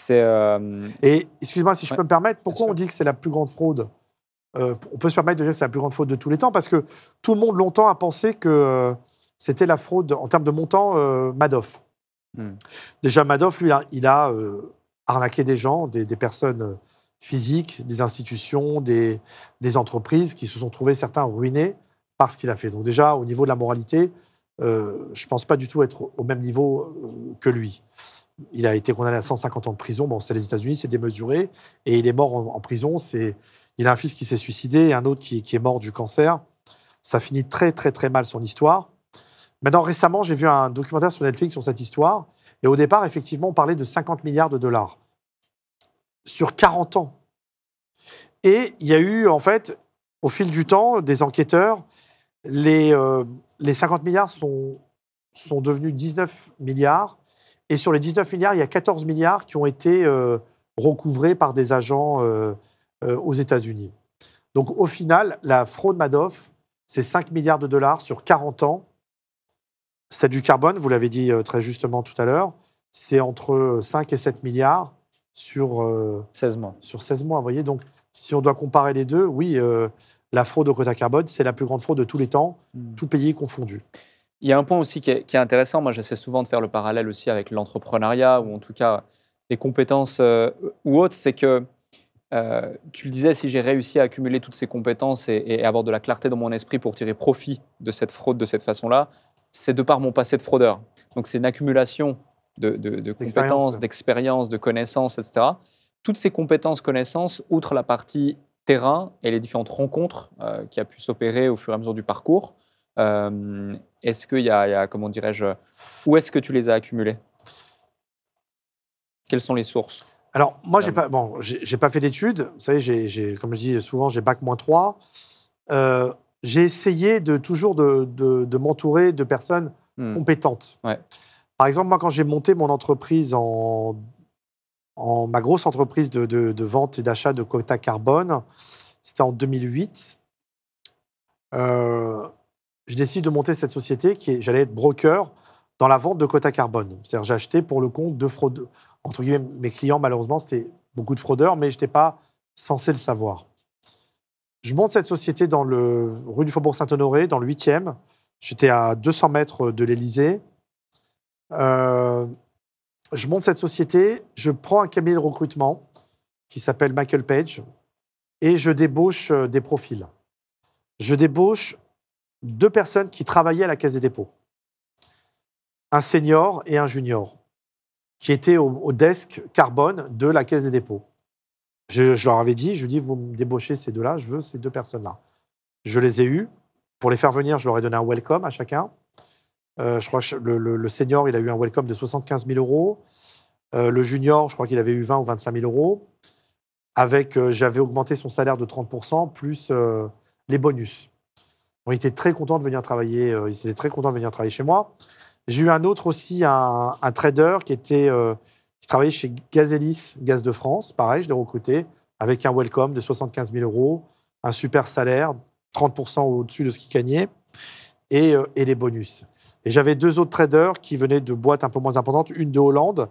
Euh, Et excuse-moi si je peux me permettre, pourquoi on dit que c'est la plus grande fraude euh, On peut se permettre de dire que c'est la plus grande fraude de tous les temps parce que tout le monde longtemps a pensé que euh, c'était la fraude en termes de montant Madoff. Hmm. Déjà, Madoff, lui, hein, il a arnaqué des gens, des, personnes physiques, des institutions, des, entreprises qui se sont trouvées certains ruinées par ce qu'il a fait. Donc déjà, au niveau de la moralité, je ne pense pas du tout être au même niveau que lui. Il a été condamné à 150 ans de prison. Bon, c'est les États-Unis, c'est démesuré. Et il est mort en, prison. C'est, il a un fils qui s'est suicidé et un autre qui, est mort du cancer. Ça finit très, très, très mal son histoire. Maintenant, récemment, j'ai vu un documentaire sur Netflix sur cette histoire. Et au départ, effectivement, on parlait de 50 milliards de dollars sur 40 ans. Et il y a eu, en fait, au fil du temps, des enquêteurs, les, euh, les 50 milliards sont, sont devenus 19 milliards et sur les 19 milliards, il y a 14 milliards qui ont été euh, recouvrés par des agents euh, euh, aux États-Unis. Donc au final, la fraude Madoff, c'est 5 milliards de dollars sur 40 ans. C'est du carbone, vous l'avez dit très justement tout à l'heure. C'est entre 5 et 7 milliards sur, 16 mois. sur 16 mois. voyez, donc si on doit comparer les deux, oui, la fraude au quota carbone, c'est la plus grande fraude de tous les temps, hmm. tout pays confondu. Il y a un point aussi qui est, intéressant. Moi, j'essaie souvent de faire le parallèle aussi avec l'entrepreneuriat ou en tout cas les euh, compétences euh, ou autres. C'est que euh, tu le disais, si j'ai réussi à accumuler toutes ces compétences et, avoir de la clarté dans mon esprit pour tirer profit de cette fraude de cette façon-là, c'est de par mon passé de fraudeur. Donc c'est une accumulation de, compétences, d'expériences, de connaissances, etc. Toutes ces compétences, connaissances, outre la partie terrain et les différentes rencontres qui a pu s'opérer au fur et à mesure du parcours, euh, est-ce qu'il y, a, comment dirais-je, où est-ce que tu les as accumulés Quelles sont les sources alors, moi, j'ai pas, bon, pas fait d'études. Vous savez, j'ai, comme je dis souvent, j'ai bac moins 3. Euh, j'ai essayé de toujours de, m'entourer de personnes hmm. compétentes. Par exemple, moi, quand j'ai monté mon entreprise en, en ma grosse entreprise de, de vente et d'achat de quotas carbone, c'était en 2008 je décide de monter cette société qui est, j'allais être broker dans la vente de quotas carbone. C'est-à-dire, j'achetais pour le compte de fraudeurs. Entre guillemets, mes clients, malheureusement, c'était beaucoup de fraudeurs, mais je n'étais pas censé le savoir. Je monte cette société dans le rue du Faubourg Saint-Honoré, dans le 8e. J'étais à 200 mètres de l'Élysée. Euh, je monte cette société, je prends un cabinet de recrutement qui s'appelle Michael Page et je débauche euh, des profils. Je débauche deux personnes qui travaillaient à la Caisse des dépôts. Un senior et un junior, qui étaient au, desk carbone de la Caisse des dépôts. Je, leur avais dit, je lui ai vous me débauchez ces deux-là, je veux ces deux personnes-là. Je les ai eus. Pour les faire venir, je leur ai donné un welcome à chacun. Euh, je crois que le, senior, il a eu un welcome de 75 000 euros. Euh, le junior, je crois qu'il avait eu 20 ou 25 000 euros. Avec, euh, j'avais augmenté son salaire de 30 plus les bonus été très contents de venir travailler. Euh, ils étaient très contents de venir travailler chez moi. J'ai eu un autre aussi, un, trader qui était euh, qui travaillait chez Gazelis, Gaz de France. Pareil, je l'ai recruté avec un welcome de 75 000 euros, un super salaire, 30% au-dessus de ce qu'il gagnait, et, euh, et, les bonus. Et j'avais deux autres traders qui venaient de boîtes un peu moins importantes, une de Hollande,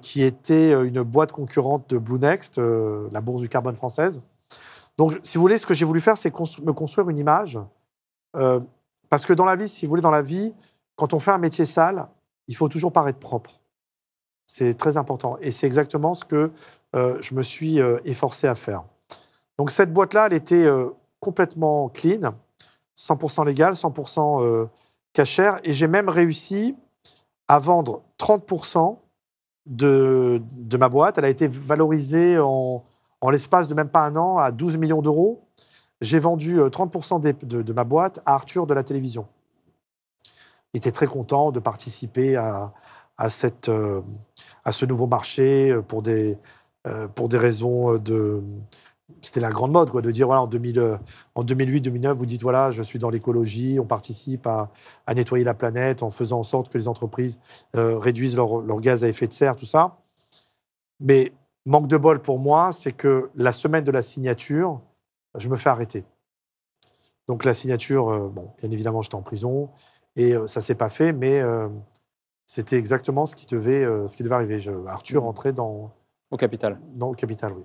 qui était une boîte concurrente de Blue Next, la bourse du carbone française. Donc, si vous voulez, ce que j'ai voulu faire, c'est me construire une image euh, parce que dans la vie, si vous voulez, dans la vie, quand on fait un métier sale, il faut toujours paraître propre. C'est très important. Et c'est exactement ce que euh, je me suis euh, efforcé à faire. Donc cette boîte-là, elle était complètement clean, 100% légale, 100% cachère. Et j'ai même réussi à vendre 30% de, ma boîte. Elle a été valorisée en l'espace de même pas un an à 12 millions d'euros j'ai vendu 30% euh, de, ma boîte à Arthur de la télévision. Il était très content de participer à, à, cette, euh, à ce nouveau marché euh, pour des, pour des raisons de... C'était la grande mode, quoi, de dire, voilà, en, en 2008-2009, vous dites, voilà, je suis dans l'écologie, on participe à, à, nettoyer la planète en faisant en sorte que les entreprises réduisent leurs leur gaz à effet de serre, tout ça. Mais manque de bol pour moi, c'est que la semaine de la signature, je me fais arrêter. Donc la signature, euh, bon, bien évidemment, j'étais en prison et euh, ça s'est pas fait, mais euh, c'était exactement ce qui devait, ce qui devait arriver. Arthur mmh. entrait dans au capital. Dans capital, oui.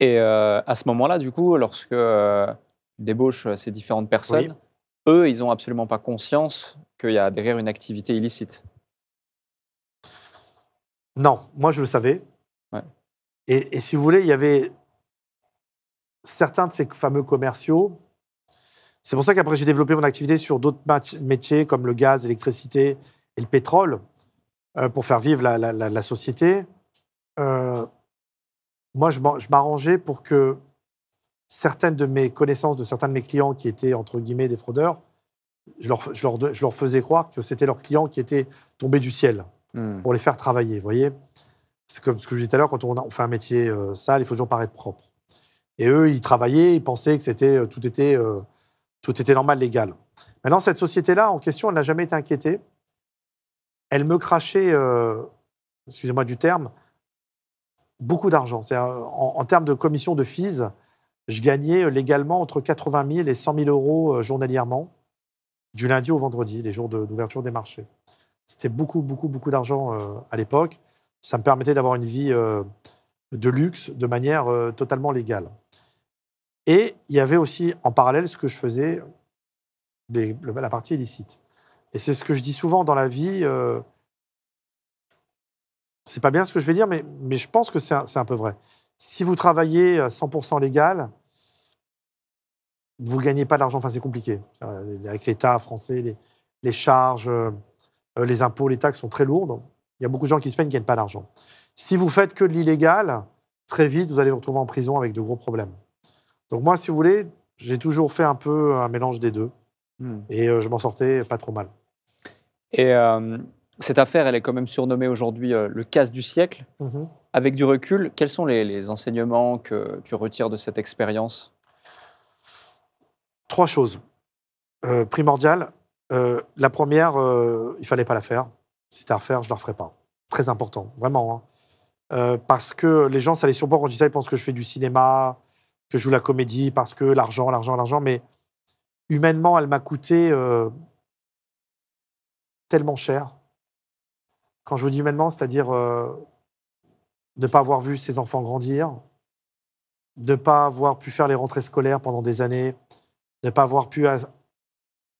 Et à ce moment-là, du coup, lorsque débauchent débauche ces différentes personnes, eux, ils n'ont absolument pas conscience qu'il y a derrière une activité illicite. Non, moi je le savais. et, si vous voulez, il y avait certains de ces fameux commerciaux. C'est pour ça qu'après, j'ai développé mon activité sur d'autres métiers comme le gaz, l'électricité et le pétrole euh, pour faire vivre la, société. Euh, moi, je m'arrangeais pour que certaines de mes connaissances de certains de mes clients qui étaient, entre guillemets, des fraudeurs, je leur, faisais croire que c'était leurs clients qui étaient tombés du ciel hmm. pour les faire travailler. Vous voyez C'est comme ce que je disais tout à l'heure, quand on, fait un métier euh, sale, il faut toujours paraître propre. Et eux, ils travaillaient, ils pensaient que euh, tout, était, euh, tout était normal, légal. Maintenant, cette société-là, en question, elle n'a jamais été inquiétée. Elle me crachait, euh, excusez-moi du terme, beaucoup d'argent. En, termes de commission de fees, je gagnais légalement entre 80 000 et 100 000 euros journalièrement, du lundi au vendredi, les jours d'ouverture des marchés. C'était beaucoup, beaucoup, beaucoup d'argent à l'époque. Ça me permettait d'avoir une vie de luxe de manière totalement légale. Et il y avait aussi en parallèle ce que je faisais, la partie illicite. Et c'est ce que je dis souvent dans la vie. Ce euh, c'est pas bien ce que je vais dire, mais, je pense que c'est un, peu vrai. Si vous travaillez à 100% légal, vous ne gagnez pas d'argent. Enfin, c'est compliqué. Avec l'État français, les, charges, euh, les impôts, les taxes sont très lourdes. Il y a beaucoup de gens qui se plaignent qui ne gagnent pas d'argent. Si vous faites que de l'illégal, très vite, vous allez vous retrouver en prison avec de gros problèmes. Donc moi, si vous voulez, j'ai toujours fait un peu un mélange des deux. Hmm. Et euh, je m'en sortais pas trop mal. Et euh, cette affaire, elle est quand même surnommée aujourd'hui euh, le casse du siècle. Mhm. Avec du recul, quels sont les, enseignements que tu retires de cette expérience Trois choses. primordiales. la première, il fallait pas la faire. Si c'était à refaire, je ne la referais pas. Très important, vraiment. Hein. parce que les gens, ça les surprend quand je dis ils pensent que je fais du cinéma, je joue la comédie parce que l'argent, l'argent, l'argent. Mais humainement, elle m'a coûté euh, tellement cher. Quand je vous dis humainement, c'est-à-dire de euh, ne pas avoir vu ses enfants grandir, ne pas avoir pu faire les rentrées scolaires pendant des années, ne pas avoir pu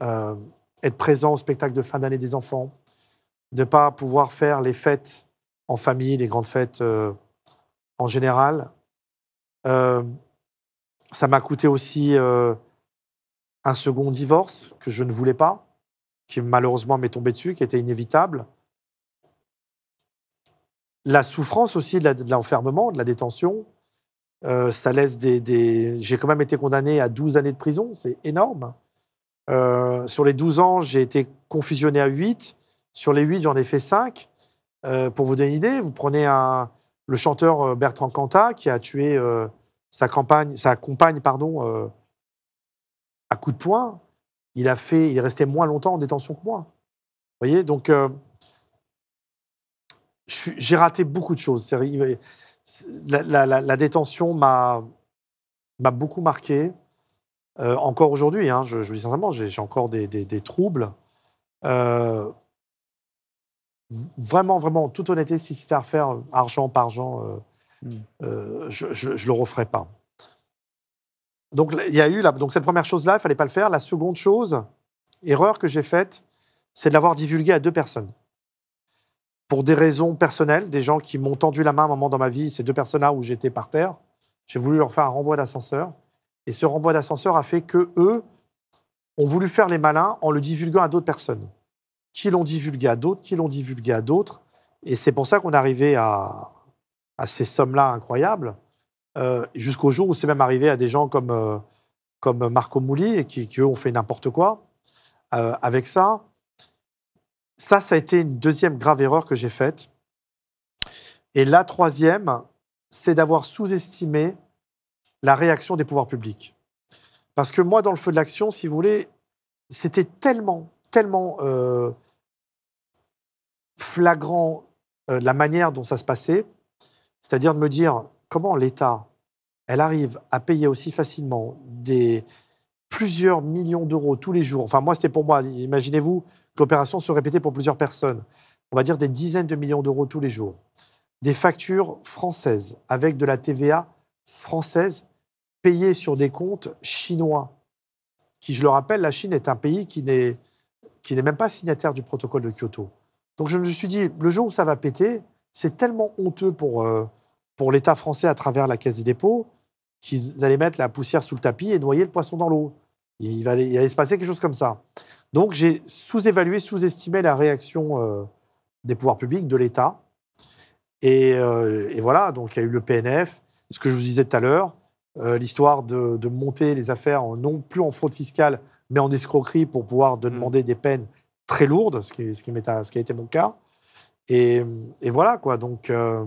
euh, être présent au spectacle de fin d'année des enfants, ne pas pouvoir faire les fêtes en famille, les grandes fêtes en général. Ça m'a coûté aussi euh, un second divorce que je ne voulais pas, qui malheureusement m'est tombé dessus, qui était inévitable. La souffrance aussi de l'enfermement, de, la détention, euh, ça laisse des, J'ai quand même été condamné à 12 années de prison, c'est énorme. Euh, sur les 12 ans, j'ai été confusionné à 8. Sur les 8, j'en ai fait 5. pour vous donner une idée, vous prenez le chanteur Bertrand Cantat qui a tué sa campagne, sa compagne, pardon, euh, à coup de poing, il a fait, il resté moins longtemps en détention que moi. Vous voyez, donc euh, j'ai raté beaucoup de choses. La, détention m'a beaucoup marqué. Euh, encore aujourd'hui, hein, je, je, dis sincèrement, j'ai encore des, troubles. vraiment, vraiment, en toute honnêteté, si c'était à refaire argent par argent, euh, je ne le referai pas. Donc, il y a eu donc cette première chose-là, il fallait pas le faire. La seconde chose, erreur que j'ai faite, c'est de l'avoir divulgué à deux personnes. Pour des raisons personnelles, des gens qui m'ont tendu la main à un moment dans ma vie, ces deux personnes-là où j'étais par terre, j'ai voulu leur faire un renvoi d'ascenseur. Et ce renvoi d'ascenseur a fait que eux ont voulu faire les malins en le divulguant à d'autres personnes. Qui l'ont divulgué à d'autres, qui l'ont divulgué à d'autres. Et c'est pour ça qu'on est arrivé à, à ces sommes-là incroyables, euh, jusqu'au jour où c'est même arrivé à des gens comme, euh, comme Marco Mouli, et qui, eux ont fait n'importe quoi euh, avec ça. Ça, ça a été une deuxième grave erreur que j'ai faite. Et la troisième, c'est d'avoir sous-estimé la réaction des pouvoirs publics. Parce que moi, dans le feu de l'action, si vous voulez, c'était tellement, tellement flagrant la manière dont ça se passait, c'est-à-dire de me dire comment l'État, elle arrive à payer aussi facilement des plusieurs millions d'euros tous les jours. Enfin, moi, c'était pour moi. Imaginez-vous que l'opération se répétait pour plusieurs personnes. On va dire des dizaines de millions d'euros tous les jours. Des factures françaises avec de la TVA française payées sur des comptes chinois. Qui, je le rappelle, la Chine est un pays qui n'est, qui n'est même pas signataire du protocole de Kyoto. Donc je me suis dit, le jour où ça va péter, c'est tellement honteux pour, euh, pour l'État français à travers la Caisse des dépôts qu'ils allaient mettre la poussière sous le tapis et noyer le poisson dans l'eau. Il, allait se passer quelque chose comme ça. Donc j'ai sous-évalué, sous-estimé la réaction euh, des pouvoirs publics, de l'État. Euh, et, voilà, donc il y a eu le PNF, ce que je vous disais tout à l'heure, l'histoire de, monter les affaires non plus en fraude fiscale, mais en escroquerie pour pouvoir mm. demander des peines très lourdes, ce qui a été mon cas. Et, voilà, quoi. Donc, euh,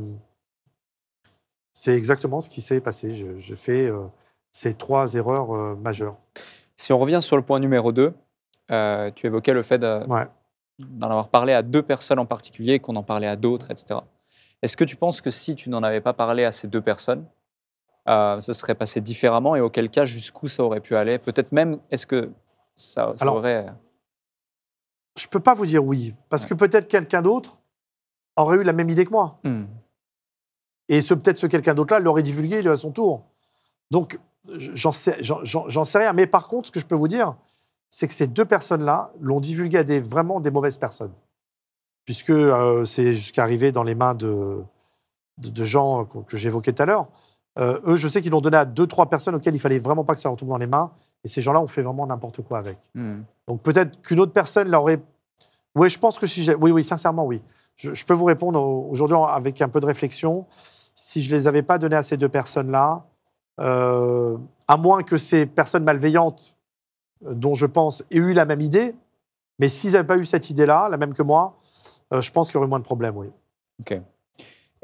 c'est exactement ce qui s'est passé. Je, fais euh, ces trois erreurs euh, majeures. Si on revient sur le point numéro 2, tu évoquais le fait d'en avoir parlé à deux personnes en particulier, qu'on en parlait à d'autres, etc. Est-ce que tu penses que si tu n'en avais pas parlé à ces deux personnes, ça serait passé différemment et auquel cas jusqu'où ça aurait pu aller Peut-être même, est-ce que ça, aurait... Je ne peux pas vous dire oui, parce que peut-être quelqu'un d'autre aurait eu la même idée que moi. Hmm. Et ce peut-être ce quelqu'un d'autre-là l'aurait divulgué à son tour. Donc, j'en sais, j'en, sais rien. Mais par contre, ce que je peux vous dire, c'est que ces deux personnes-là l'ont divulgué à des, vraiment des mauvaises personnes. Puisque euh, c'est jusqu'à arriver dans les mains de, de, gens que, j'évoquais tout à l'heure. Euh, eux, je sais qu'ils l'ont donné à deux, trois personnes auxquelles il fallait vraiment pas que ça retourne dans les mains. Et ces gens-là ont fait vraiment n'importe quoi avec. Hmm. Donc peut-être qu'une autre personne l'aurait. Oui, je pense que si j'ai. Oui, oui, sincèrement, oui je, peux vous répondre aujourd'hui avec un peu de réflexion. Si je ne les avais pas donnés à ces deux personnes-là, euh, à moins que ces personnes malveillantes, euh, dont je pense, aient eu la même idée, mais s'ils n'avaient pas eu cette idée-là, la même que moi, euh, je pense qu'il y aurait moins de problèmes, oui. OK.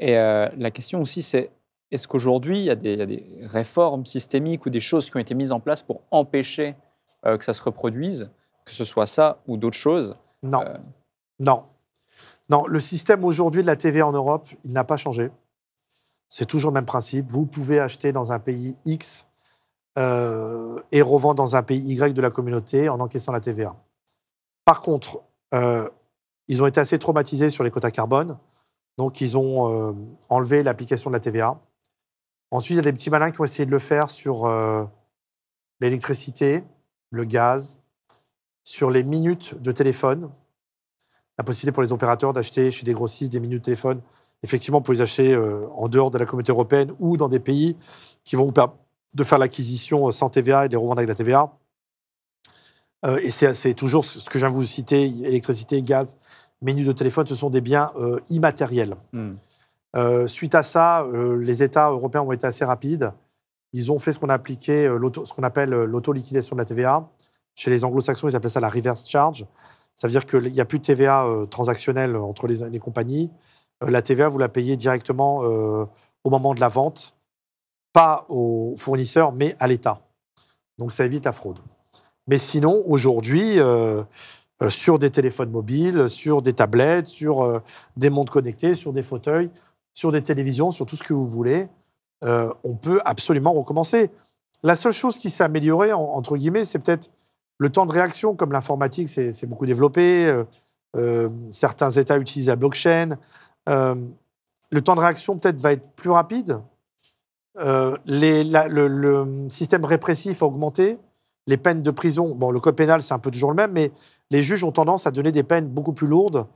Et la question aussi, c'est est-ce qu'aujourd'hui, il, y a des réformes systémiques ou des choses qui ont été mises en place pour empêcher que ça se reproduise, que ce soit ça ou d'autres choses Non. Non. Non, le système aujourd'hui de la TVA en Europe, il n'a pas changé. C'est toujours le même principe. Vous pouvez acheter dans un pays X euh, et revendre dans un pays Y de la communauté en encaissant la TVA. Par contre, euh, ils ont été assez traumatisés sur les quotas carbone, donc ils ont euh, enlevé l'application de la TVA. Ensuite, il y a des petits malins qui ont essayé de le faire sur l'électricité, le gaz, sur les minutes de téléphone la possibilité pour les opérateurs d'acheter chez des grossistes des menus de téléphone, effectivement, pour les acheter euh, en dehors de la communauté européenne ou dans des pays qui vont vous permettre de faire l'acquisition euh, sans TVA et des les revendre avec la TVA. Euh, et c'est toujours ce que je vous citer, électricité, gaz, menus de téléphone, ce sont des biens immatériels. Hmm. suite à ça, les États européens ont été assez rapides. Ils ont fait ce qu'on ce qu'on appelle l'auto-liquidation de la TVA. Chez les anglo-saxons, ils appellent ça la reverse charge. Ça veut dire qu'il n'y a plus de TVA euh, transactionnelle euh, entre les, compagnies. Euh, la TVA, vous la payez directement au moment de la vente, pas au fournisseur, mais à l'État. Donc ça évite la fraude. Mais sinon, aujourd'hui, sur des téléphones mobiles, sur des tablettes, sur des montres connectées, sur des fauteuils, sur des télévisions, sur tout ce que vous voulez, on peut absolument recommencer. La seule chose qui s'est améliorée, entre guillemets, c'est peut-être le temps de réaction, comme l'informatique s'est beaucoup développé, euh, euh, certains États utilisent la blockchain, euh, le temps de réaction peut-être va être plus rapide, les, le, système répressif a augmenté, les peines de prison, bon, le code pénal c'est un peu toujours le même, mais les juges ont tendance à donner des peines beaucoup plus lourdes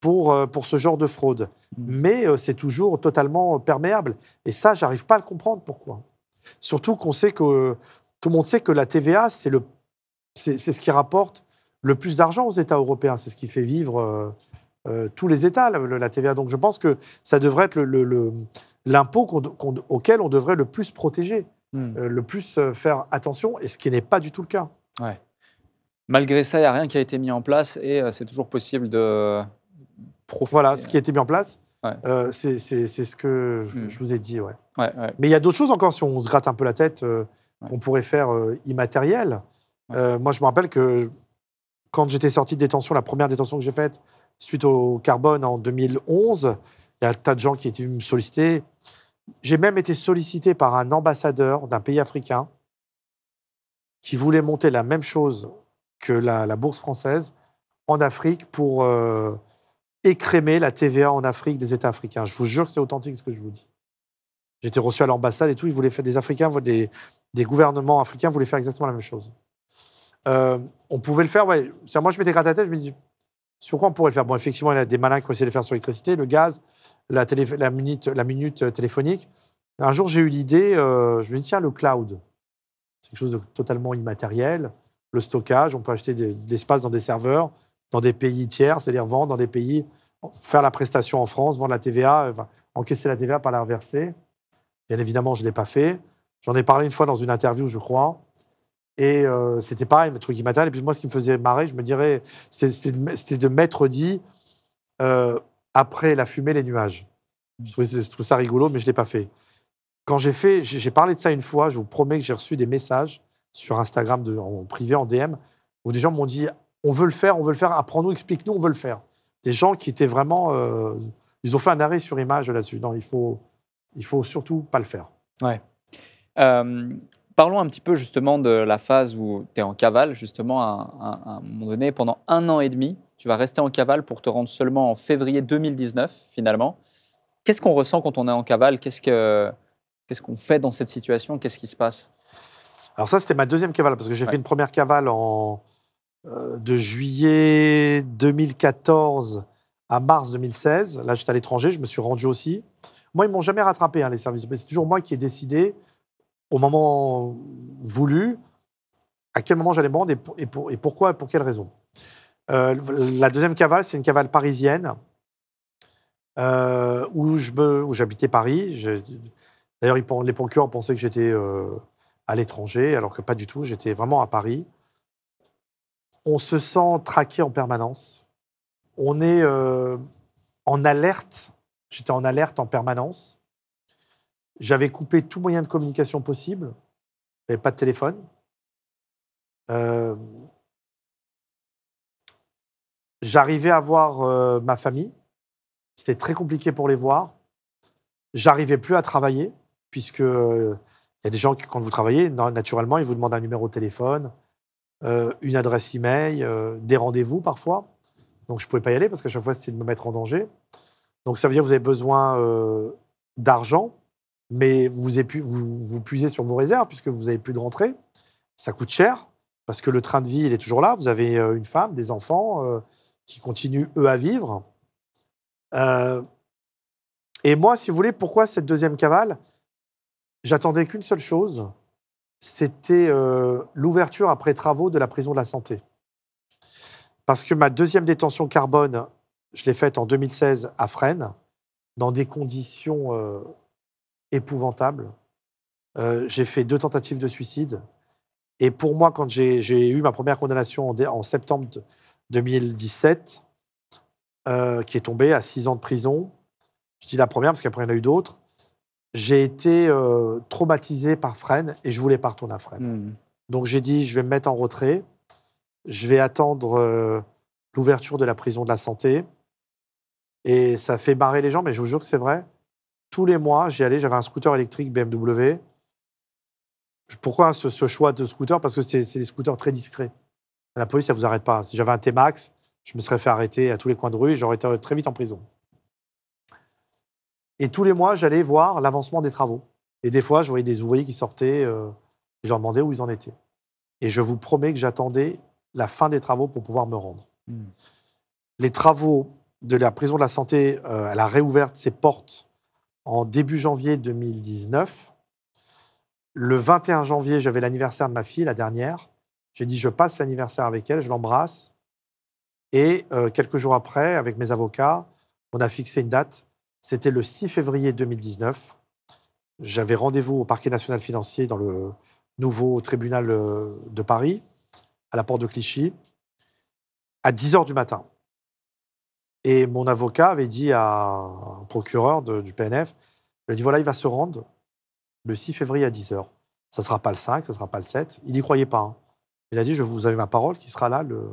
pour, pour ce genre de fraude. Mmh. Mais c'est toujours totalement perméable. Et ça, j'arrive pas à le comprendre pourquoi. Surtout qu'on sait que tout le monde sait que la TVA, c'est le c'est ce qui rapporte le plus d'argent aux États européens. C'est ce qui fait vivre euh, euh, tous les États, la, TVA. Donc je pense que ça devrait être l'impôt auquel on devrait le plus protéger, hmm. euh, le plus faire attention, et ce qui n'est pas du tout le cas. Ouais. Malgré ça, il n'y a rien qui a été mis en place et c'est toujours possible de. Voilà, ce qui a été mis en place, c'est ce que je, hmm. vous ai dit. Mais il y a d'autres choses encore, si on se gratte un peu la tête, on pourrait faire immatériel. Euh, moi, je me rappelle que quand j'étais sorti de détention, la première détention que j'ai faite suite au carbone en 2011, il y a un tas de gens qui étaient venus me solliciter. J'ai même été sollicité par un ambassadeur d'un pays africain qui voulait monter la même chose que la, bourse française en Afrique pour euh, écrémer la TVA en Afrique des États africains. Je vous jure que c'est authentique ce que je vous dis. J'étais reçu à l'ambassade et tout. Ils voulaient faire des Africains, des gouvernements africains voulaient faire exactement la même chose. Euh, on pouvait le faire, ouais. Moi, je m'étais gratté la tête, je me dis, sur quoi on pourrait le faire Bon, effectivement, il y a des malins qui ont essayé de le faire sur l'électricité, le gaz, la, minute, euh, téléphonique. Un jour, j'ai eu l'idée, euh, je me dis, tiens, le cloud, c'est quelque chose de totalement immatériel. Le stockage, on peut acheter de, l'espace dans des serveurs, dans des pays tiers, c'est-à-dire vendre dans des pays, faire la prestation en France, vendre la TVA, encaisser la TVA, par la reverser. Bien évidemment, je ne l'ai pas fait. J'en ai parlé une fois dans une interview, je crois. Et euh, c'était pareil, le truc qui m'attendait. Et puis moi, ce qui me faisait marrer, je me dirais, c'était de, m'être dit euh, après la fumée, les nuages. Je trouvais ça rigolo, mais je ne l'ai pas fait. Quand j'ai fait, j'ai parlé de ça une fois, je vous promets que j'ai reçu des messages sur Instagram de, en privé, en DM, où des gens m'ont dit on veut le faire, on veut le faire, apprends-nous, explique-nous, on veut le faire. Des gens qui étaient vraiment. Euh, ils ont fait un arrêt sur image là-dessus. Non, il faut, il faut surtout pas le faire. Ouais. Parlons un petit peu justement de la phase où tu es en cavale, justement, à, un moment donné, pendant un an et demi, tu vas rester en cavale pour te rendre seulement en février 2019, finalement. Qu'est-ce qu'on ressent quand on est en cavale Qu'est-ce qu'on ce qu'on fait dans cette situation Qu'est-ce qui se passe Alors ça, c'était ma deuxième cavale, parce que j'ai fait une première cavale en, euh, de juillet 2014 à mars 2016. Là, j'étais à l'étranger, je me suis rendu aussi. Moi, ils m'ont jamais rattrapé, hein, les services de C'est toujours moi qui ai décidé au moment voulu, à quel moment j'allais me rendre et, pourquoi et pour quelle raison. Euh, la deuxième cavale, c'est une cavale parisienne euh, où j'habitais Paris. D'ailleurs, les procureurs pensaient que j'étais euh, à l'étranger, alors que pas du tout, j'étais vraiment à Paris. On se sent traqué en permanence. On est en alerte. J'étais en alerte en permanence. J'avais coupé tout moyen de communication possible. J'avais pas de téléphone. Euh, j'arrivais à voir euh, ma famille. C'était très compliqué pour les voir. J'arrivais plus à travailler, puisque euh, il y a des gens qui, quand vous travaillez, naturellement, ils vous demandent un numéro de téléphone, une adresse email, des rendez-vous parfois. Donc je pouvais pas y aller parce qu'à chaque fois, c'était de me mettre en danger. Donc ça veut dire que vous avez besoin d'argent mais vous, vous, vous puisez sur vos réserves puisque vous n'avez plus de rentrée. Ça coûte cher parce que le train de vie, il est toujours là. Vous avez euh, une femme, des enfants euh, qui continuent, eux, à vivre. Euh, et moi, si vous voulez, pourquoi cette deuxième cavale J'attendais qu'une seule chose, c'était l'ouverture après travaux de la prison de la santé. Parce que ma deuxième détention carbone, je l'ai faite en 2016 à Fresnes, dans des conditions épouvantable. Euh, j'ai fait deux tentatives de suicide. Et pour moi, quand j'ai eu ma première condamnation en, septembre 2017, euh, qui est tombée à six ans de prison, je dis la première parce qu'après il y en a eu d'autres, j'ai été euh, traumatisé par Fresnes et je voulais partir retourner à Fresnes. Hmm. Donc j'ai dit, je vais me mettre en retrait, je vais attendre l'ouverture de la prison de la santé. Et ça fait barrer les gens, mais je vous jure que c'est vrai tous les mois, j'y allais, j'avais un scooter électrique BMW. Pourquoi ce, choix de scooter Parce que c'est des scooters très discrets. La police, ça ne vous arrête pas. Si j'avais un T-Max, je me serais fait arrêter à tous les coins de rue et j'aurais été très vite en prison. Et tous les mois, j'allais voir l'avancement des travaux. Et des fois, je voyais des ouvriers qui sortaient, euh, je leur demandais où ils en étaient. Et je vous promets que j'attendais la fin des travaux pour pouvoir me rendre. Hmm. Les travaux de la prison de la santé, euh, elle a réouvert ses portes en début janvier 2019. Le 21 janvier, j'avais l'anniversaire de ma fille, la dernière. J'ai dit, je passe l'anniversaire avec elle, je l'embrasse. Et euh, quelques jours après, avec mes avocats, on a fixé une date. C'était le 6 février 2019. J'avais rendez-vous au parquet national financier dans le nouveau tribunal euh, de Paris, à la porte de Clichy, à 10 heures du matin. Et mon avocat avait dit à un procureur du PNF, il a dit voilà, il va se rendre le 6 février à 10h. Ça ne sera pas le 5, ça ne sera pas le 7. Il n'y croyait pas. Hein. Il a dit, je vous avez ma parole, qui sera là le,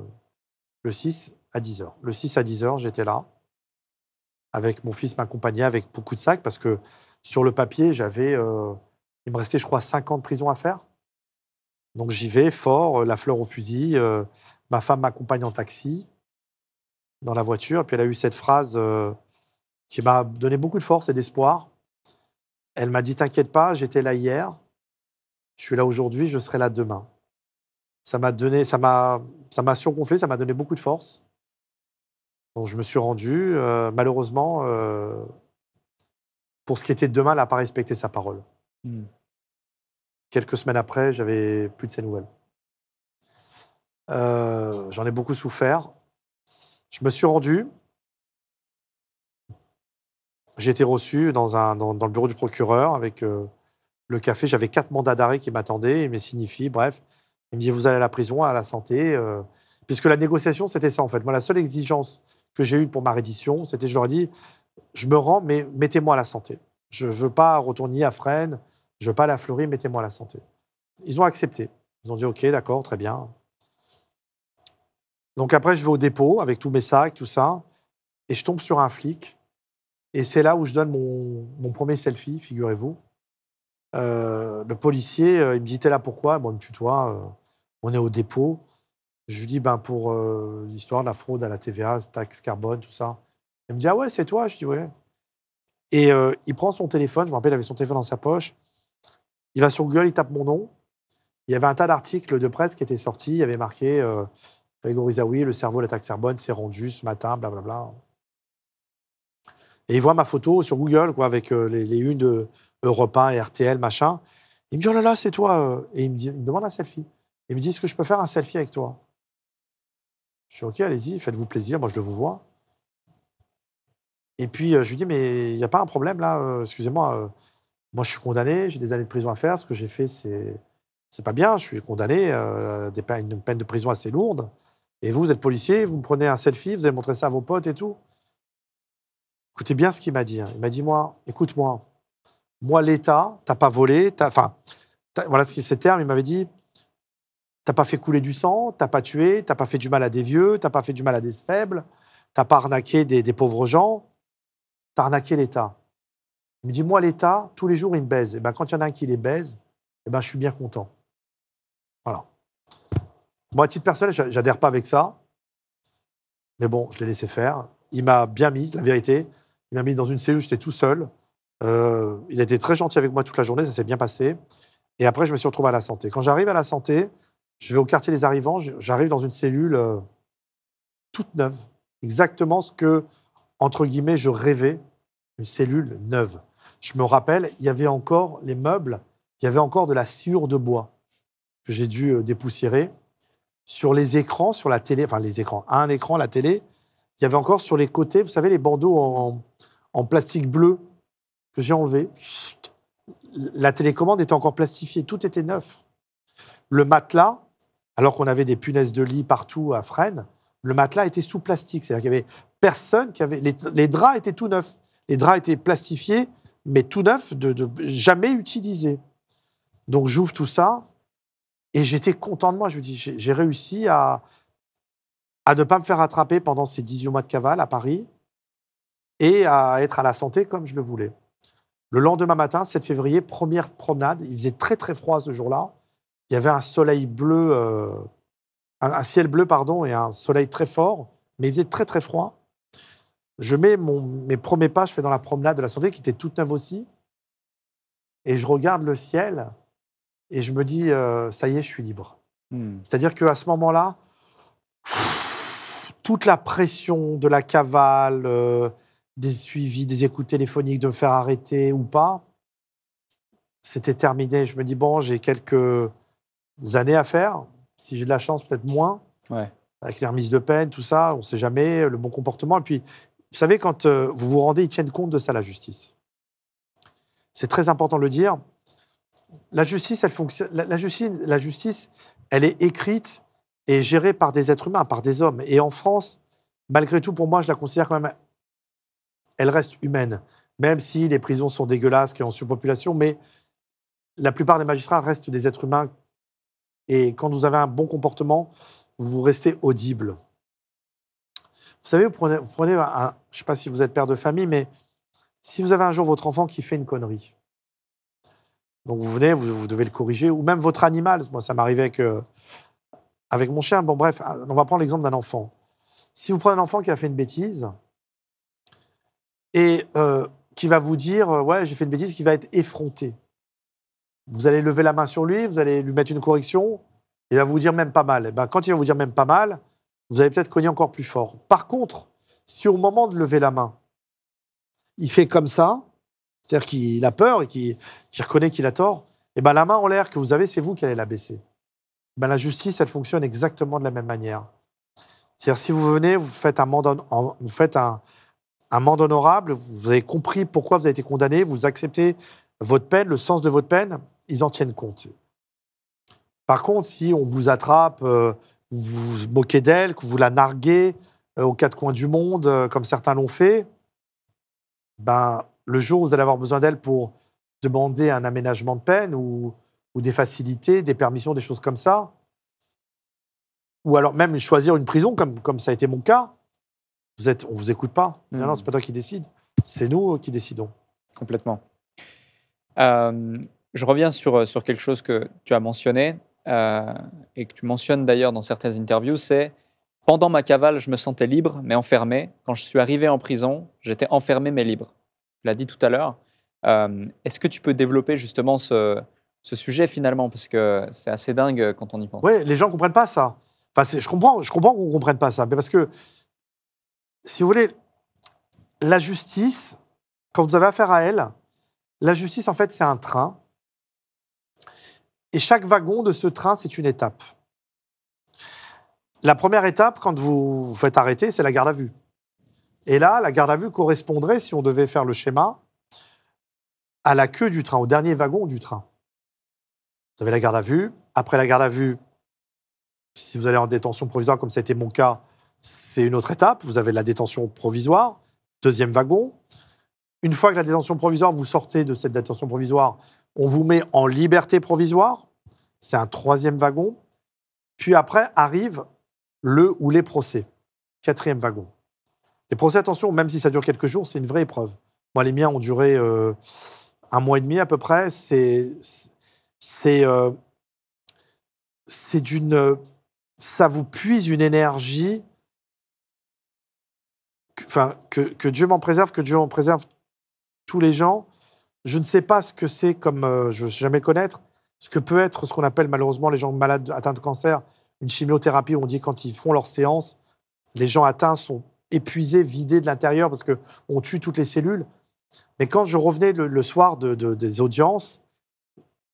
6 à 10h. Le 6 à 10h, j'étais là, avec mon fils m'accompagnait avec beaucoup de sacs, parce que sur le papier, j'avais, euh, il me restait, je crois, 5 ans de prison à faire. Donc j'y vais fort, euh, la fleur au fusil, euh, ma femme m'accompagne en taxi dans la voiture. Puis elle a eu cette phrase euh, qui m'a donné beaucoup de force et d'espoir. Elle m'a dit T'inquiète pas, j'étais là hier, je suis là aujourd'hui, je serai là demain. Ça m'a donné, ça m'a, ça m'a surgonflé, ça m'a donné beaucoup de force. Donc je me suis rendu. Euh, malheureusement, euh, pour ce qui était de demain, elle n'a pas respecté sa parole. Hmm. Quelques semaines après, j'avais plus de ses nouvelles. j'en ai beaucoup souffert. Je me suis rendu. J'ai été reçu dans, le bureau du procureur avec euh, le café. J'avais quatre mandats d'arrêt qui m'attendaient. et me signifie, bref. Il me dit Vous allez à la prison, à la santé. Euh. puisque la négociation, c'était ça, en fait. Moi, la seule exigence que j'ai eue pour ma reddition, c'était je leur ai dit Je me rends, mais mettez-moi à la santé. Je ne veux pas retourner à Fresnes. Je ne veux pas à la mettez-moi à la santé. Ils ont accepté. Ils ont dit Ok, d'accord, très bien. Donc après, je vais au dépôt avec tous mes sacs, tout ça, et je tombe sur un flic. Et c'est là où je donne mon, mon premier selfie, figurez-vous. Euh, le policier, euh, il me dit T'es là pourquoi Bon, il me euh, on est au dépôt. Je lui dis ben, Pour l'histoire de la fraude à la TVA, taxe carbone, tout ça. Il me dit Ah ouais, c'est toi Je dis Ouais. Et il prend son téléphone. Je me rappelle, il avait son téléphone dans sa poche. Il va sur Google, il tape mon nom. Il y avait un tas d'articles de presse qui étaient sortis. Il y avait marqué Grégory Zawi, le cerveau, la taxe carbone, c'est rendu ce matin, blablabla. Et il voit ma photo sur Google, quoi, avec euh, les, les unes de Europe 1 et RTL, machin. Il me dit, oh là là, c'est toi. Euh. Et il me, demande un selfie. Il me dit, est-ce que je peux faire un selfie avec toi Je suis OK, allez-y, faites-vous plaisir, moi je le vous vois. Et puis euh, je lui dis, mais il n'y a pas un problème là, excusez-moi, moi je suis condamné, j'ai des années de prison à faire, ce que j'ai fait, c'est c'est pas bien, je suis condamné à une peine de prison assez lourde. Et vous, vous êtes policier, vous me prenez un selfie, vous allez montrer ça à vos potes et tout. Écoutez bien ce qu'il m'a dit. Hein. Il m'a dit, moi, écoute-moi, moi, l'État, t'as pas volé, enfin, voilà ce qui ces termes, il m'avait dit, t'as pas fait couler du sang, t'as pas tué, t'as pas fait du mal à des vieux, t'as pas fait du mal à des faibles, t'as pas arnaqué des, pauvres gens, t'as arnaqué l'État. Il me dit, moi, l'État, tous les jours, il me baise. Et ben, quand il y en a un qui les baise, et eh ben, je suis bien content. Voilà. Moi, à titre personnel, j'adhère pas avec ça. Mais bon, je l'ai laissé faire. Il m'a bien mis, la vérité. Il m'a mis dans une cellule, j'étais tout seul. Euh, il a été très gentil avec moi toute la journée, ça s'est bien passé. Et après, je me suis retrouvé à la santé. Quand j'arrive à la santé, je vais au quartier des arrivants, j'arrive dans une cellule euh, toute neuve. Exactement ce que, entre guillemets, je rêvais, une cellule neuve. Je me rappelle, il y avait encore les meubles, il y avait encore de la sciure de bois que j'ai dû euh, dépoussiérer sur les écrans, sur la télé, enfin les écrans, un écran, la télé, il y avait encore sur les côtés, vous savez, les bandeaux en, plastique bleu que j'ai enlevé. La télécommande était encore plastifiée, tout était neuf. Le matelas, alors qu'on avait des punaises de lit partout à Fresnes, le matelas était sous plastique. C'est-à-dire qu'il y avait personne qui avait. Les, draps étaient tout neufs. Les draps étaient plastifiés, mais tout neufs, jamais utilisés. Donc j'ouvre tout ça. Et j'étais content de moi. Je me dis, j'ai réussi à, à ne pas me faire attraper pendant ces 18 mois de cavale à Paris et à être à la santé comme je le voulais. Le lendemain matin, 7 février, première promenade. Il faisait très très froid ce jour-là. Il y avait un soleil bleu, euh, un, ciel bleu pardon, et un soleil très fort, mais il faisait très très froid. Je mets mes premiers pas, je fais dans la promenade de la santé qui était toute neuve aussi, et je regarde le ciel et je me dis, euh, ça y est, je suis libre. Hmm. C'est-à-dire qu'à ce moment-là, toute la pression de la cavale, euh, des suivis, des écoutes téléphoniques, de me faire arrêter ou pas, c'était terminé. Je me dis, bon, j'ai quelques années à faire. Si j'ai de la chance, peut-être moins. Avec les remises de peine, tout ça, on ne sait jamais, le bon comportement. Et puis, vous savez, quand euh, vous vous rendez, ils tiennent compte de ça, la justice. C'est très important de le dire la justice, elle La, justice, elle est écrite et gérée par des êtres humains, par des hommes. Et en France, malgré tout, pour moi, je la considère quand même. Elle reste humaine, même si les prisons sont dégueulasses, qui en surpopulation, mais la plupart des magistrats restent des êtres humains. Et quand vous avez un bon comportement, vous restez audible. Vous savez, vous prenez, je ne sais pas si vous êtes père de famille, mais si vous avez un jour votre enfant qui fait une connerie, donc vous venez, vous, devez le corriger, ou même votre animal. Moi, ça m'arrivait avec, avec mon chien. Bon, bref, ah, on va prendre l'exemple d'un enfant. Si vous prenez un enfant qui a fait une bêtise et euh, qui va vous dire euh, Ouais, j'ai fait une bêtise, qui va être effronté. Vous allez lever la main sur lui, vous allez lui mettre une correction, il va vous dire même pas mal. Eh ben, quand il va vous dire même pas mal, vous allez peut-être cogner encore plus fort. Par contre, si au moment de lever la main, il fait comme ça, c'est-à-dire qu'il a peur et qu'il reconnaît qu'il a tort, et eh ben la main en l'air que vous avez, c'est vous qui allez la baisser. Eh ben, la justice, elle fonctionne exactement de la même manière. C'est-à-dire, si vous venez, vous faites un mandat, vous faites un, mandat honorable, vous avez compris pourquoi vous avez été condamné, vous acceptez votre peine, le sens de votre peine, ils en tiennent compte. Par contre, si on vous attrape, euh, vous vous moquez d'elle, que vous la narguez euh, aux quatre coins du monde, euh, comme certains l'ont fait, ben, le jour où vous allez avoir besoin d'elle pour demander un aménagement de peine ou, des facilités, des permissions, des choses comme ça, ou alors même choisir une prison, comme, ça a été mon cas, on ne vous écoute pas. Non, non, ce hmm. pas toi qui décide, c'est nous euh, qui décidons. Complètement. Euh, je reviens euh, sur, quelque chose que tu as mentionné, et que tu mentionnes d'ailleurs dans certaines interviews, c'est pendant ma cavale, je me sentais libre mais enfermé. Quand je suis arrivé en prison, j'étais enfermé mais libre tu l'as dit tout à l'heure. Euh, est-ce que tu peux développer justement ce, sujet finalement Parce que c'est assez dingue euh, quand on y pense. Oui, les gens ne comprennent pas ça. je comprends, je comprends qu'on ne comprenne pas ça. Mais parce que, si vous voulez, la justice, quand vous avez affaire à elle, la justice, en fait, c'est un train. Et chaque wagon de ce train, c'est une étape. La première étape, quand vous vous faites arrêter, c'est la garde à vue. Et là, la garde à vue correspondrait, si on devait faire le schéma, à la queue du train, au dernier wagon du train. Vous avez la garde à vue. Après la garde à vue, si vous allez en détention provisoire, comme ça a été mon cas, c'est une autre étape. Vous avez la détention provisoire, deuxième wagon. Une fois que la détention provisoire, vous sortez de cette détention provisoire, on vous met en liberté provisoire. C'est un troisième wagon. Puis après arrive le ou les procès, quatrième wagon. Et procès, attention, même si ça dure quelques jours, c'est une vraie épreuve. Moi, les miens ont duré euh, un mois et demi à peu près. C'est c'est euh, c'est d'une ça vous puise une énergie. enfin, que, que Dieu m'en préserve, que Dieu en préserve tous les gens. Je ne sais pas ce que c'est comme euh, je ne veux jamais connaître ce que peut être ce qu'on appelle malheureusement les gens malades atteints de cancer, une chimiothérapie où on dit quand ils font leur séance, les gens atteints sont épuisé, vidé de l'intérieur parce que on tue toutes les cellules. Mais quand je revenais le, soir de, des audiences,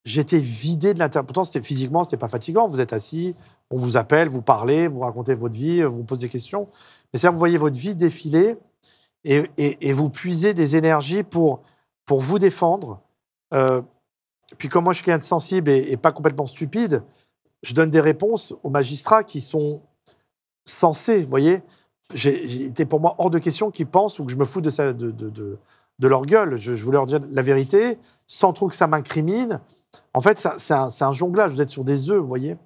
j'étais vidé de l'intérieur. Pourtant, c'était physiquement, c'était pas fatigant. Vous êtes assis, on vous appelle, vous parlez, vous racontez votre vie, euh, vous posez des questions. Mais ça, vous voyez votre vie défiler et, vous puisez des énergies pour, pour vous défendre. Euh, puis comme moi, je suis quelqu'un de sensible et, et, pas complètement stupide, je donne des réponses aux magistrats qui sont censés vous voyez. J'étais pour moi hors de question qu'ils pensent ou que je me fous de, de, de, de, leur gueule. Je, voulais leur dire la vérité sans trop que ça m'incrimine. En fait, c'est un, jonglage. Vous êtes sur des œufs, vous voyez.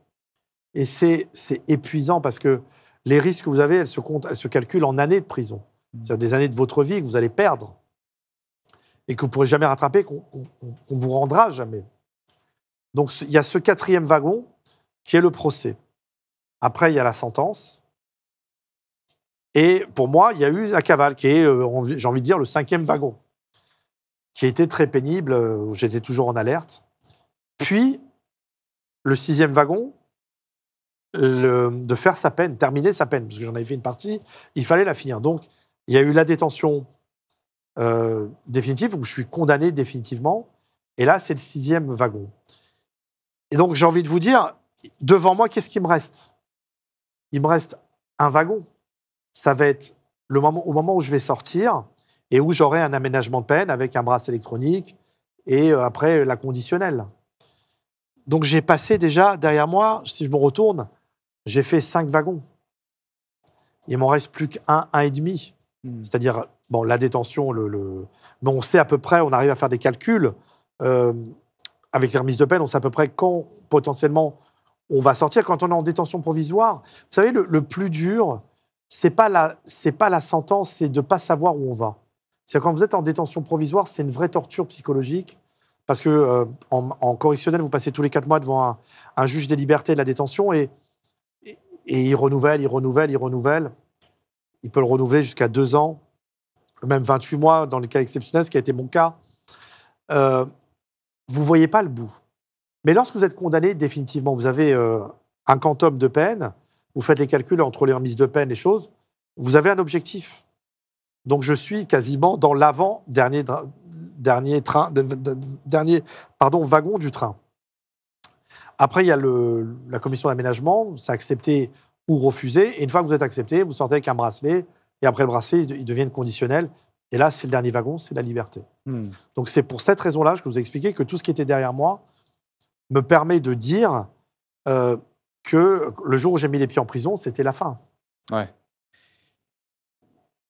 Et c'est épuisant parce que les risques que vous avez, elles se, comptent, se calculent en années de prison. Mmh. C'est-à-dire des années de votre vie que vous allez perdre et que vous ne pourrez jamais rattraper, qu'on vous rendra jamais. Donc il y a ce quatrième wagon qui est le procès. Après, il y a la sentence. Et pour moi, il y a eu la cavale, qui est, euh, j'ai envie de dire, le cinquième wagon, qui a été très pénible, où euh, j'étais toujours en alerte. Puis, le sixième wagon, le, de faire sa peine, terminer sa peine, parce que j'en avais fait une partie, il fallait la finir. Donc, il y a eu la détention euh, définitive, où je suis condamné définitivement, et là, c'est le sixième wagon. Et donc, j'ai envie de vous dire, devant moi, qu'est-ce qui me reste Il me reste un wagon ça va être le moment, au moment où je vais sortir et où j'aurai un aménagement de peine avec un bras électronique et euh, après la conditionnelle. Donc j'ai passé déjà derrière moi, si je me retourne, j'ai fait cinq wagons. Il m'en reste plus qu'un, un et demi. Hmm. C'est-à-dire, bon, la détention, le, mais on sait à peu près, on arrive à faire des calculs. Euh, avec les remises de peine, on sait à peu près quand potentiellement on va sortir. Quand on est en détention provisoire, vous savez, le plus dur, c'est pas la, c'est pas la sentence, c'est de pas savoir où on va. C'est quand vous êtes en détention provisoire, c'est une vraie torture psychologique parce que euh, en, correctionnel, vous passez tous les quatre mois devant un, juge des libertés de la détention et, et, il renouvelle, il renouvelle, il renouvelle. Il peut le renouveler jusqu'à deux ans, même 28 mois dans les cas exceptionnels, ce qui a été mon cas. Euh, vous voyez pas le bout. Mais lorsque vous êtes condamné définitivement, vous avez euh, un quantum de peine vous faites les calculs entre les remises de peine et choses, vous avez un objectif. Donc je suis quasiment dans l'avant dernier dernier train dernier pardon wagon du train. Après il y a la commission d'aménagement, c'est accepté ou refusé. Et une fois que vous êtes accepté, vous sortez avec un bracelet. Et après le bracelet, il devient conditionnel. Et là, c'est le dernier wagon, c'est la liberté. Hmm. Donc c'est pour cette raison-là que je vous ai expliqué que tout ce qui était derrière moi me permet de dire euh, que le jour où j'ai mis les pieds en prison, c'était la fin. Ouais.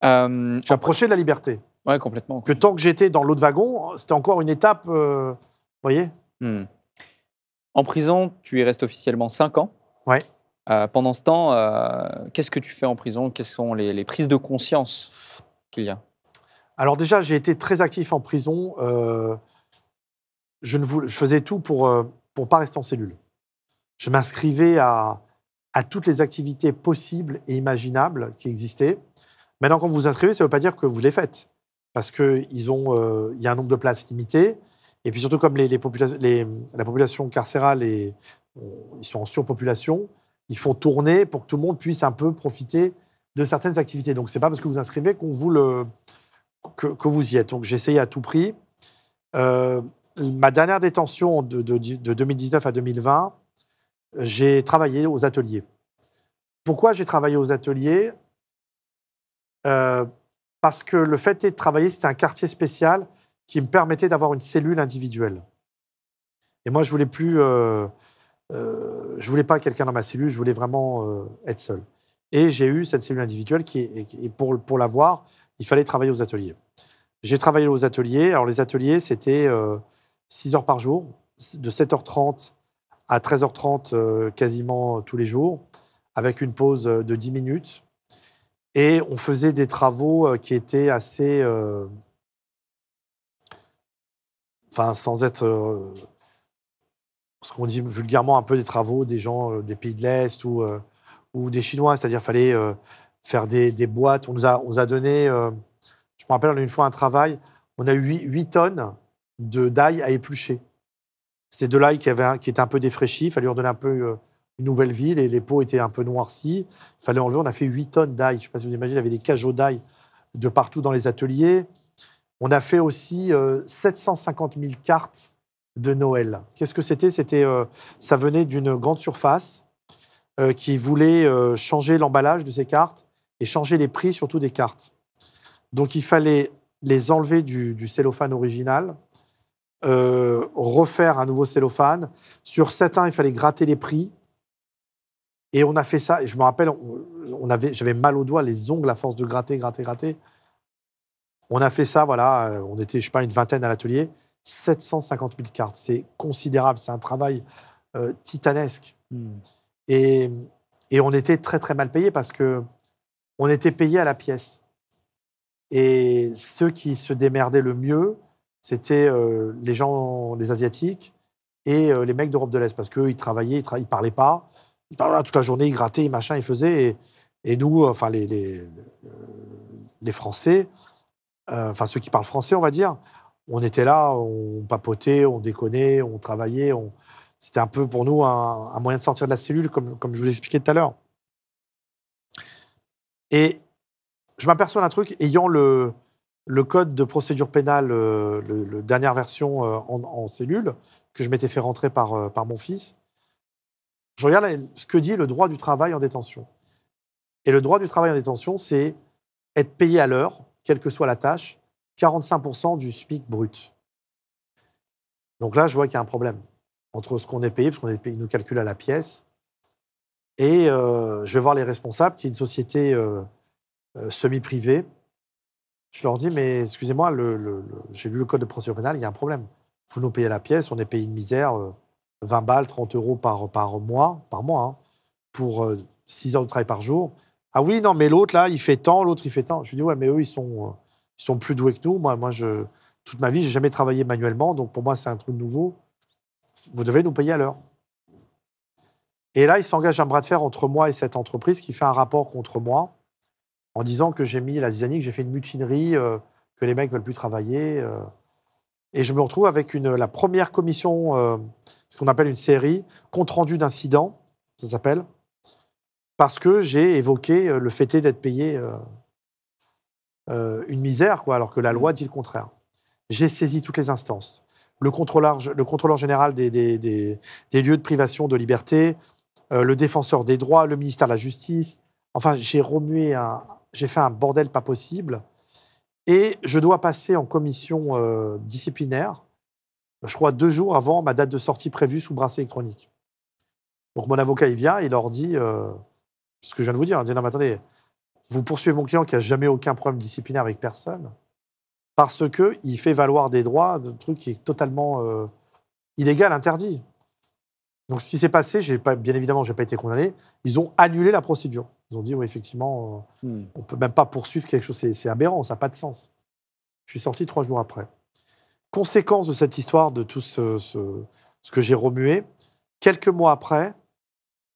Euh, J'approchais de la liberté. Ouais, complètement, Que tant que j'étais dans l'autre wagon, c'était encore une étape, euh, vous voyez hmm. En prison, tu y restes officiellement cinq ans. Ouais. Euh, pendant ce temps, qu'est-ce que tu fais en prison Quelles sont les, prises de conscience qu'il y a Alors déjà, j'ai été très actif en prison. je, ne je faisais tout pour ne pas rester en cellule. Je m'inscrivais à, toutes les activités possibles et imaginables qui existaient. Maintenant, quand vous vous inscrivez, ça ne veut pas dire que vous les faites, parce qu'il euh, y a un nombre de places limité. Et puis surtout, comme les, la population carcérale, est, ils sont en surpopulation, ils font tourner pour que tout le monde puisse un peu profiter de certaines activités. Donc, ce n'est pas parce que vous inscrivez qu'on vous le, que, vous y êtes. Donc, essayé à tout prix. Euh, ma dernière détention de 2019 à 2020, j'ai travaillé aux ateliers. Pourquoi j'ai travaillé aux ateliers euh, Parce que le fait d'être de travailler, c'était un quartier spécial qui me permettait d'avoir une cellule individuelle. Et moi, je voulais plus, euh, euh, je voulais pas quelqu'un dans ma cellule, je voulais vraiment euh, être seul. Et j'ai eu cette cellule individuelle qui, et pour, pour l'avoir, il fallait travailler aux ateliers. J'ai travaillé aux ateliers. Alors, les ateliers, c'était 6 euh, heures par jour, de 7h30 à 13h30 euh, quasiment euh, tous les jours, avec une pause euh, de 10 minutes. Et on faisait des travaux qui étaient assez... enfin, sans être... ce qu'on dit vulgairement un peu des travaux des gens des pays de l'Est ou, ou des Chinois, c'est-à-dire qu'il fallait faire des, boîtes. On nous a, on a donné, je me rappelle, une fois un travail, on a eu 8, tonnes de d'ail à éplucher. C'était de l'ail qui, qui était un peu défraîchi, il fallait lui redonner un peu euh, une nouvelle vie, les, les pots étaient un peu noircis, il fallait enlever, on a fait 8 tonnes d'ail, je ne sais pas si vous imaginez, il y avait des cajots d'ail de partout dans les ateliers. On a fait aussi 750 euh, 000 cartes de Noël. Qu'est-ce que c'était C'était, euh, ça venait d'une grande surface qui voulait changer l'emballage de ces cartes et changer les prix surtout des cartes. Donc il fallait les enlever du cellophane original, euh, refaire un nouveau cellophane. Sur 7 il fallait gratter les prix. Et on a fait ça. Et je me rappelle, on, avait, j'avais mal aux doigts, les ongles à force de gratter, gratter, gratter. On a fait ça, voilà. Euh, on était, je sais pas, une vingtaine à l'atelier. 750 000 cartes. C'est considérable. C'est un travail euh, titanesque. Hmm. Et, et, on était très, très mal payé parce que on était payé à la pièce. Et ceux qui se démerdaient le mieux, c'était euh, les gens, les Asiatiques et euh, les mecs d'Europe de l'Est, parce qu'eux, ils travaillaient, ils, ne parlaient pas. Ils parlaient toute la journée, ils grattaient, ils machin, ils faisaient. Et, nous, enfin, les, les, euh, Français, enfin, ceux qui parlent français, on va dire, on était là, on papotait, on déconnait, on travaillait. On... C'était un peu pour nous un, moyen de sortir de la cellule, comme, comme je vous l'expliquais tout à l'heure. Et je m'aperçois d'un truc, ayant le, le code de procédure pénale, euh, la dernière version euh, en, cellule, que je m'étais fait rentrer par, euh, mon fils, je regarde ce que dit le droit du travail en détention. Et le droit du travail en détention, c'est être payé à l'heure, quelle que soit la tâche, 45% du spic brut. Donc là, je vois qu'il y a un problème entre ce qu'on est payé, parce qu'on est payé, nous calcule à la pièce, et je vais voir les responsables, qui est une société semi-privée, je leur dis, mais excusez-moi, j'ai lu le code de procédure pénale, il y a un problème. Vous nous payez la pièce, on est payé de misère, 20 euh, balles, 30 euros par, par mois, par mois hein, pour 6 euh, heures de travail par jour. Ah oui, non, mais l'autre, là, il fait tant, l'autre, il fait tant. Je lui dis, ouais, mais eux, ils sont, euh, ils sont plus doués que nous. Moi, moi je, toute ma vie, j'ai jamais travaillé manuellement, donc pour moi, c'est un truc nouveau. Vous devez nous payer à l'heure. Et là, il s'engage un bras de fer entre moi et cette entreprise qui fait un rapport contre moi en disant que j'ai mis la zizanie, que j'ai fait une mutinerie, euh, que les mecs veulent plus travailler. Euh. et je me retrouve avec la première commission, euh, ce qu'on appelle une série, compte rendu d'incident, ça s'appelle, parce que j'ai évoqué le fait d'être payé une misère, quoi, alors que la loi dit le contraire. J'ai saisi toutes les instances. Le contrôleur, général des, lieux de privation de liberté, le défenseur des droits, le ministère de la Justice. Enfin, j'ai remué un, j'ai fait un bordel pas possible. Et je dois passer en commission euh, disciplinaire, je crois deux jours avant ma date de sortie prévue sous bracelet électronique. Donc mon avocat, il vient, il leur dit euh, ce que je viens de vous dire. Hein, il dit non, mais attendez, vous poursuivez mon client qui n'a jamais aucun problème disciplinaire avec personne parce qu'il fait valoir des droits de truc qui est totalement euh, illégal, interdit. Donc ce qui s'est passé, pas, bien évidemment, je n'ai pas été condamné, ils ont annulé la procédure. Ils ont dit, oui, effectivement, euh, hmm. on peut même pas poursuivre quelque chose. C'est aberrant, ça n'a pas de sens. Je suis sorti trois jours après. Conséquence de cette histoire, de tout ce, que j'ai remué, quelques mois après,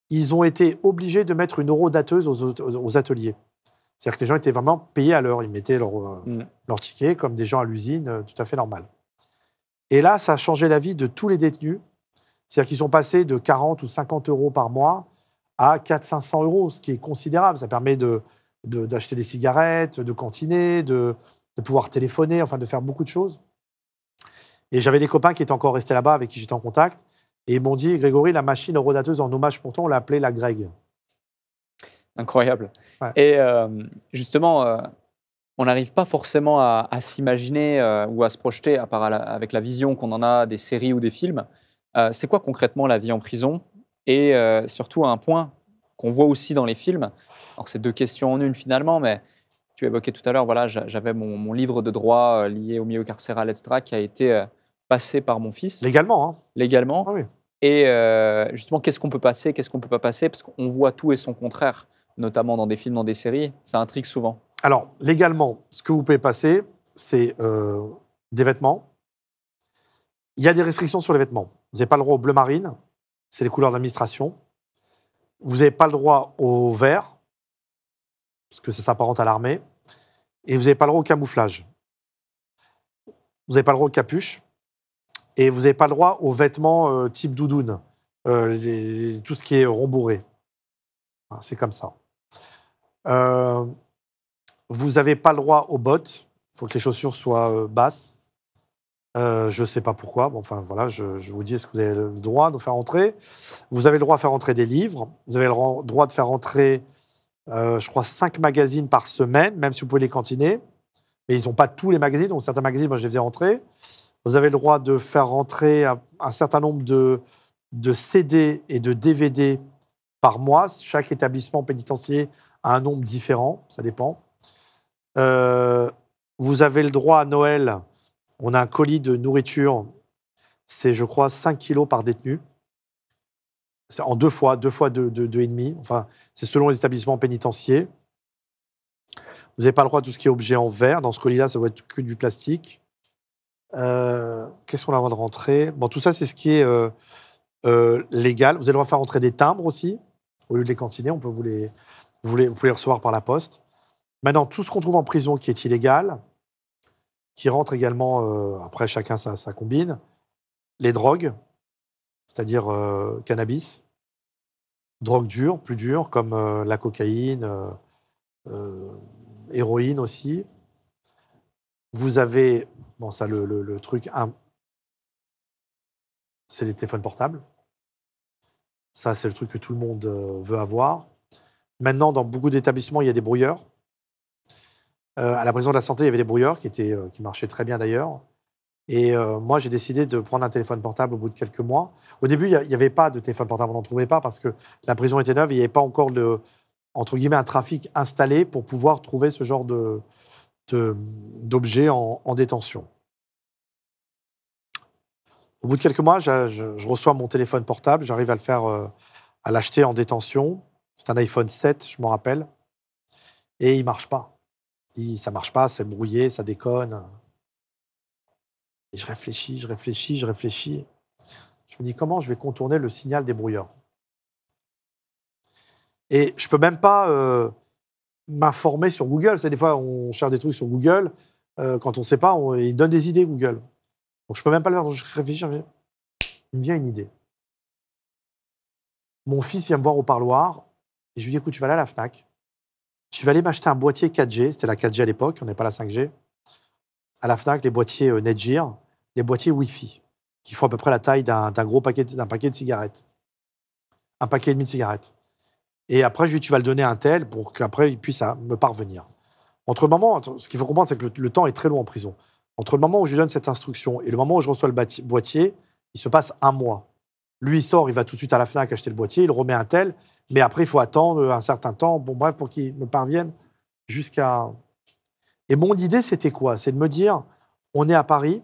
ils ont été obligés de mettre une euro dateuse aux ateliers. C'est-à-dire que les gens étaient vraiment payés à l'heure. Ils mettaient leur, euh, hmm. leur ticket comme des gens à l'usine, euh, tout à fait normal. Et là, ça a changé la vie de tous les détenus. C'est-à-dire qu'ils sont passés de 40 ou 50 euros par mois à 400-500 euros, ce qui est considérable. Ça permet d'acheter des cigarettes, de cantiner, de, pouvoir téléphoner, enfin de faire beaucoup de choses. Et j'avais des copains qui étaient encore restés là-bas, avec qui j'étais en contact, et ils m'ont dit, Grégory, la machine rodateuse, en hommage pour toi, on l'a appelée la Greg. Incroyable. Et euh, justement, euh, on n'arrive pas forcément à, s'imaginer euh, ou à se projeter, à part avec la vision qu'on en a des séries ou des films. c'est quoi concrètement la vie en prison et surtout euh, surtout, un point qu'on voit aussi dans les films, alors c'est deux questions en une finalement, mais tu évoquais tout à l'heure, voilà, j'avais mon, livre de droit euh, lié au milieu carcéral, etc., qui a été euh, passé par mon fils. Légalement. Hein. Légalement. Ah oui. Et justement, qu'est-ce qu'on peut passer, qu'est-ce qu'on peut pas passer, parce qu'on voit tout et son contraire, notamment dans des films, dans des séries, ça intrigue souvent. Alors, légalement, ce que vous pouvez passer, c'est des vêtements. Il y a des restrictions sur les vêtements. Vous n'avez pas le droit au bleu marine, c'est les couleurs d'administration. Vous n'avez pas le droit au vert, parce que ça s'apparente à l'armée, et vous n'avez pas le droit au camouflage. Vous n'avez pas le droit au capuche. et vous n'avez pas le droit aux vêtements euh, type doudoune, euh, tout ce qui est rembourré. c'est comme ça. Euh, vous n'avez pas le droit aux bottes, il faut que les chaussures soient basses. Euh, je ne sais pas pourquoi. Bon, enfin, voilà, je, vous dis, est-ce que vous avez le droit de faire entrer Vous avez le droit de faire entrer des livres. Vous avez le droit de faire entrer, euh, je crois, cinq magazines par semaine, même si vous pouvez les cantiner. Mais ils n'ont pas tous les magazines. Donc, certains magazines, moi, je les faisais rentrer Vous avez le droit de faire rentrer un, certain nombre de, de CD et de DVD par mois. Chaque établissement pénitentiaire a un nombre différent, ça dépend. Euh, vous avez le droit à Noël on a un colis de nourriture, c'est je crois 5 kilos par détenu. C'est en deux fois, deux fois deux, et demi. Enfin, c'est selon les établissements pénitentiaires. Vous n'avez pas le droit à tout ce qui est objet en verre. Dans ce colis-là, ça doit être que du plastique. Euh, qu'est-ce qu'on a le droit de rentrer Bon, tout ça, c'est ce qui est euh, euh, légal. Vous allez le droit faire rentrer des timbres aussi. Au lieu de les cantiner, on peut vous les, vous les, vous pouvez les recevoir par la poste. Maintenant, tout ce qu'on trouve en prison qui est illégal, qui rentrent également, euh, après chacun ça combine, les drogues, c'est-à-dire euh, cannabis, drogues dures, plus dures, comme euh, la cocaïne, héroïne aussi. Vous avez, bon, ça, le, truc, c'est les téléphones portables. Ça, c'est le truc que tout le monde veut avoir. Maintenant, dans beaucoup d'établissements, il y a des brouilleurs. Euh, à la prison de la santé, il y avait des brouilleurs qui, marchaient très bien d'ailleurs. Et euh, moi, j'ai décidé de prendre un téléphone portable au bout de quelques mois. Au début, il n'y avait pas de téléphone portable, on n'en trouvait pas parce que la prison était neuve, il n'y avait pas encore de, entre guillemets, un trafic installé pour pouvoir trouver ce genre de, d'objets en, détention. Au bout de quelques mois, je, reçois mon téléphone portable, j'arrive à le faire, euh, à l'acheter en détention. C'est un iPhone 7, je m'en rappelle. Et il ne marche pas ça marche pas, c'est brouillé, ça déconne. Et je réfléchis, je réfléchis, je réfléchis. Je me dis comment je vais contourner le signal des brouilleurs. Et je peux même pas euh, m'informer sur Google. C'est des fois on cherche des trucs sur Google euh, quand on ne sait pas, on, il donne des idées Google. Donc je peux même pas le faire. je réfléchis, il me vient une idée. Mon fils vient me voir au parloir et je lui dis écoute, tu vas aller à la Fnac, tu vas aller m'acheter un boîtier 4G, c'était la 4G à l'époque, on n'est pas la 5G. À la Fnac, les boîtiers euh, Netgear, les boîtiers Wi-Fi, qui font à peu près la taille d'un gros paquet, d'un paquet de cigarettes. Un paquet et demi de cigarettes. Et après, je lui tu vas le donner à un tel pour qu'après, il puisse hein, me parvenir. Entre le moment, ce qu'il faut comprendre, c'est que le, temps est très long en prison. Entre le moment où je lui donne cette instruction et le moment où je reçois le boîtier, il se passe un mois. Lui, sort, il va tout de suite à la FNAC acheter le boîtier, il remet un tel, mais après, il faut attendre un certain temps, bon, bref, pour qu'ils me parviennent jusqu'à. Et mon idée, c'était quoi C'est de me dire on est à Paris,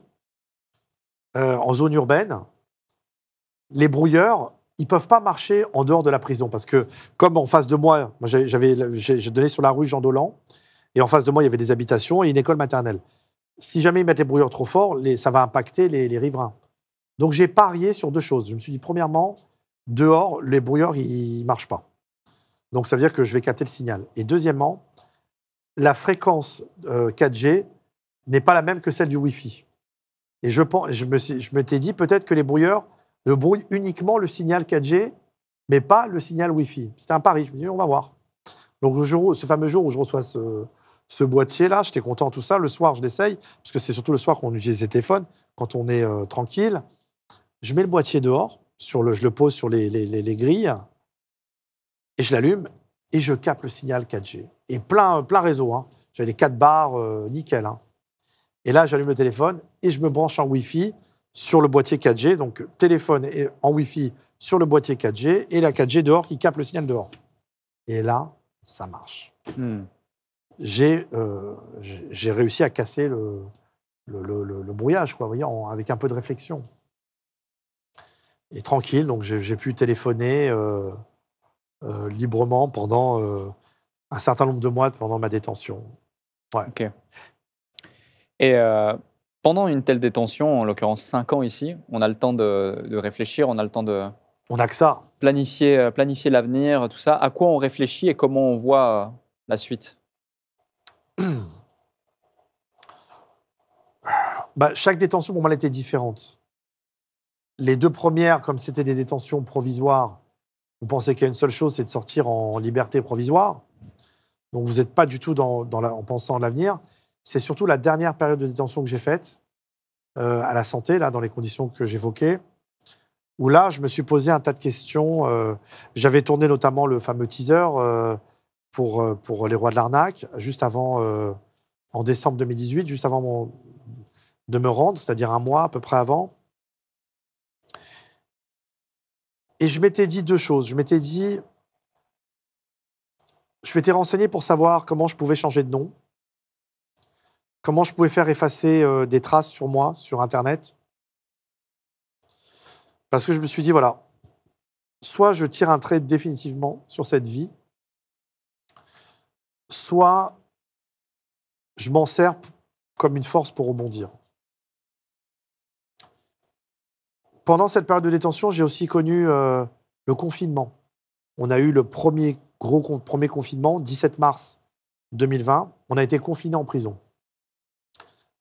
euh, en zone urbaine, les brouilleurs, ils peuvent pas marcher en dehors de la prison. Parce que, comme en face de moi, moi j'avais, j'ai donné sur la rue Jean Dolan, et en face de moi, il y avait des habitations et une école maternelle. Si jamais ils mettent les brouilleurs trop fort, les, ça va impacter les riverains. Donc j'ai parié sur deux choses. Je me suis dit, premièrement, Dehors, les brouilleurs, ils ne marchent pas. Donc ça veut dire que je vais capter le signal. Et deuxièmement, la fréquence 4G euh, n'est pas la même que celle du Wi-Fi. Et je, je me suis, m'étais dit peut-être que les brouilleurs ne brouillent uniquement le signal 4G, mais pas le signal Wi-Fi. C'était un pari. Je me dis, on va voir. Donc ce fameux jour où je reçois ce, boîtier-là, j'étais content, tout ça. Le soir, je l'essaye, parce que c'est surtout le soir qu'on utilise les téléphones, quand on est euh, tranquille. Je mets le boîtier dehors sur le, je le pose sur les, les, les, grilles, et je l'allume, et je capte le signal 4G. Et plein, plein réseau, hein. les 4 barres, euh, nickel. Hein. Et là, j'allume le téléphone, et je me branche en Wi-Fi sur le boîtier 4G, donc téléphone en Wi-Fi sur le boîtier 4G, et la 4G dehors qui capte le signal dehors. Et là, ça marche. Hmm. Euh, j'ai réussi à casser le, le, le, brouillage, quoi, voyez, avec un peu de réflexion et tranquille. Donc j'ai pu téléphoner euh, euh, librement pendant euh, un certain nombre de mois pendant ma détention. Ok. Et pendant une telle détention, en l'occurrence 5 ans ici, on a le temps de, réfléchir, on a le temps de. On a que ça. Planifier, planifier l'avenir, tout ça. À quoi on réfléchit et comment on voit la suite bah, Chaque détention pour moi elle était différente. Les deux premières, comme c'était des détentions provisoires, vous pensez qu'il y a une seule chose, c'est de sortir en liberté provisoire. Donc vous n'êtes pas du tout dans, en pensant à l'avenir. C'est surtout la dernière période de détention que j'ai faite euh, à la santé, là, dans les conditions que j'évoquais, où là, je me suis posé un tas de questions. Euh, j'avais tourné notamment le fameux teaser euh, pour, pour Les Rois de l'Arnaque, juste avant, en décembre 2018, juste avant de me rendre, c'est-à-dire un mois à peu près avant. Et je m'étais dit deux choses. Je m'étais dit, je m'étais renseigné pour savoir comment je pouvais changer de nom, comment je pouvais faire effacer euh, des traces sur moi, sur Internet. Parce que je me suis dit, voilà, soit je tire un trait définitivement sur cette vie, soit je m'en sers comme une force pour rebondir. pendant cette période de détention, j'ai aussi connu euh, le confinement. On a eu le premier gros premier confinement, 17 mars 2020. On a été confiné en prison.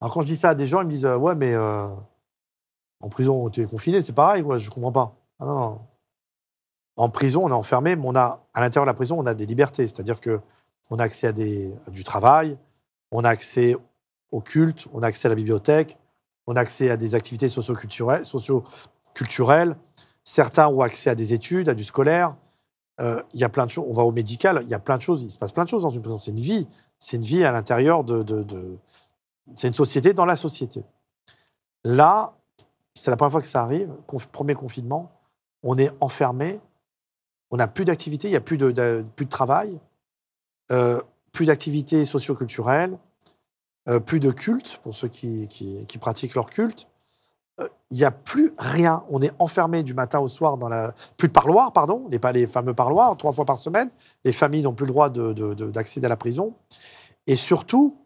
Alors quand je dis ça à des gens, ils me disent ouais mais euh, en prison tu es confiné, c'est pareil quoi, je comprends pas. Ah, non, En prison, on est enfermé, mais on a à l'intérieur de la prison, on a des libertés, c'est-à-dire que on a accès à, des, du travail, on a accès au culte, on a accès à la bibliothèque, on a accès à des activités socio-culturelles, socio culturelles culturel, Certains ont accès à des études, à du scolaire. Euh, il y a plein de choses. On va au médical, il y a plein de choses. Il se passe plein de choses dans une prison. C'est une vie. C'est une vie à l'intérieur de. c'est une société dans la société. Là, c'est la première fois que ça arrive, premier confinement. On est enfermé. On n'a plus d'activité. Il n'y a plus de, plus de travail. Euh, plus d'activités socioculturelles, euh, plus de culte pour ceux qui, pratiquent leur culte. Euh, il n'y a plus rien. On est enfermé du matin au soir dans la. Plus de parloir, pardon, les, pas les fameux parloirs, trois fois par semaine. Les familles n'ont plus le droit d'accéder à la prison. Et surtout,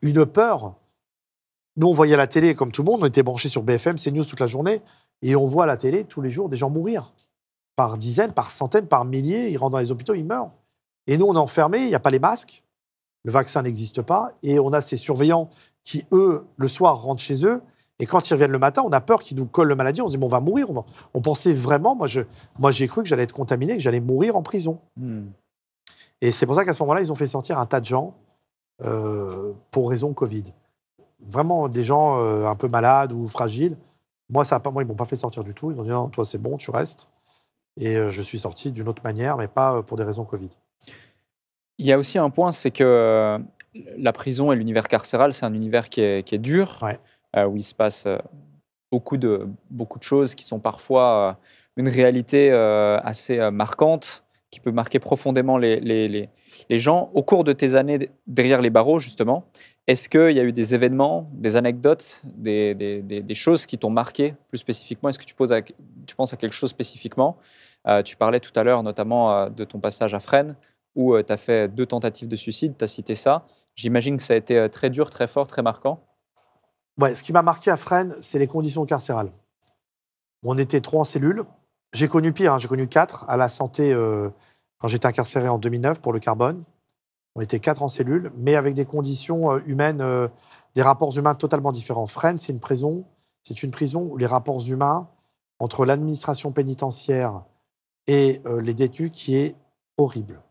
une peur. Nous, on voyait la télé comme tout le monde, on était branchés sur BFM, CNews toute la journée, et on voit à la télé tous les jours des gens mourir. Par dizaines, par centaines, par milliers, ils rentrent dans les hôpitaux, ils meurent. Et nous, on est enfermés, il n'y a pas les masques, le vaccin n'existe pas, et on a ces surveillants qui, eux, le soir, rentrent chez eux et quand ils reviennent le matin, on a peur qu'ils nous collent la maladie. On se dit, bon, on va mourir. On, pensait vraiment, moi, moi, j'ai cru que j'allais être contaminé, que j'allais mourir en prison. Hmm. Et c'est pour ça qu'à ce moment-là, ils ont fait sortir un tas de gens euh, pour raison Covid. Vraiment des gens euh, un peu malades ou fragiles. Moi, ça a pas, moi ils m'ont pas fait sortir du tout. Ils ont dit, non, toi, c'est bon, tu restes. Et euh, je suis sorti d'une autre manière, mais pas pour des raisons Covid. Il y a aussi un point, c'est que la prison et l'univers carcéral, c'est un univers qui est, dur. Ouais euh, où il se passe euh, beaucoup, de, beaucoup de choses qui sont parfois euh, une réalité assez marquante, qui peut marquer profondément les, les, les, les, gens. Au cours de tes années derrière les barreaux, justement, est-ce qu'il y a eu des événements, des anecdotes, des, des, des, choses qui t'ont marqué plus spécifiquement Est-ce que tu, poses penses à quelque chose spécifiquement Tu parlais tout à l'heure notamment de ton passage à Fresnes, où tu as fait deux tentatives de suicide, tu as cité ça. J'imagine que ça a été très dur, très fort, très marquant ce qui m'a marqué à Fresnes, c'est les conditions carcérales. On était trois en cellule. J'ai connu pire, hein, j'ai connu quatre à la santé euh, quand j'étais incarcéré en 2009 pour le carbone. On était quatre en cellule, mais avec des conditions euh, humaines, euh, des rapports humains totalement différents. Fresnes, c'est une prison, c'est une prison où les rapports humains entre l'administration pénitentiaire et les détenus qui est horrible.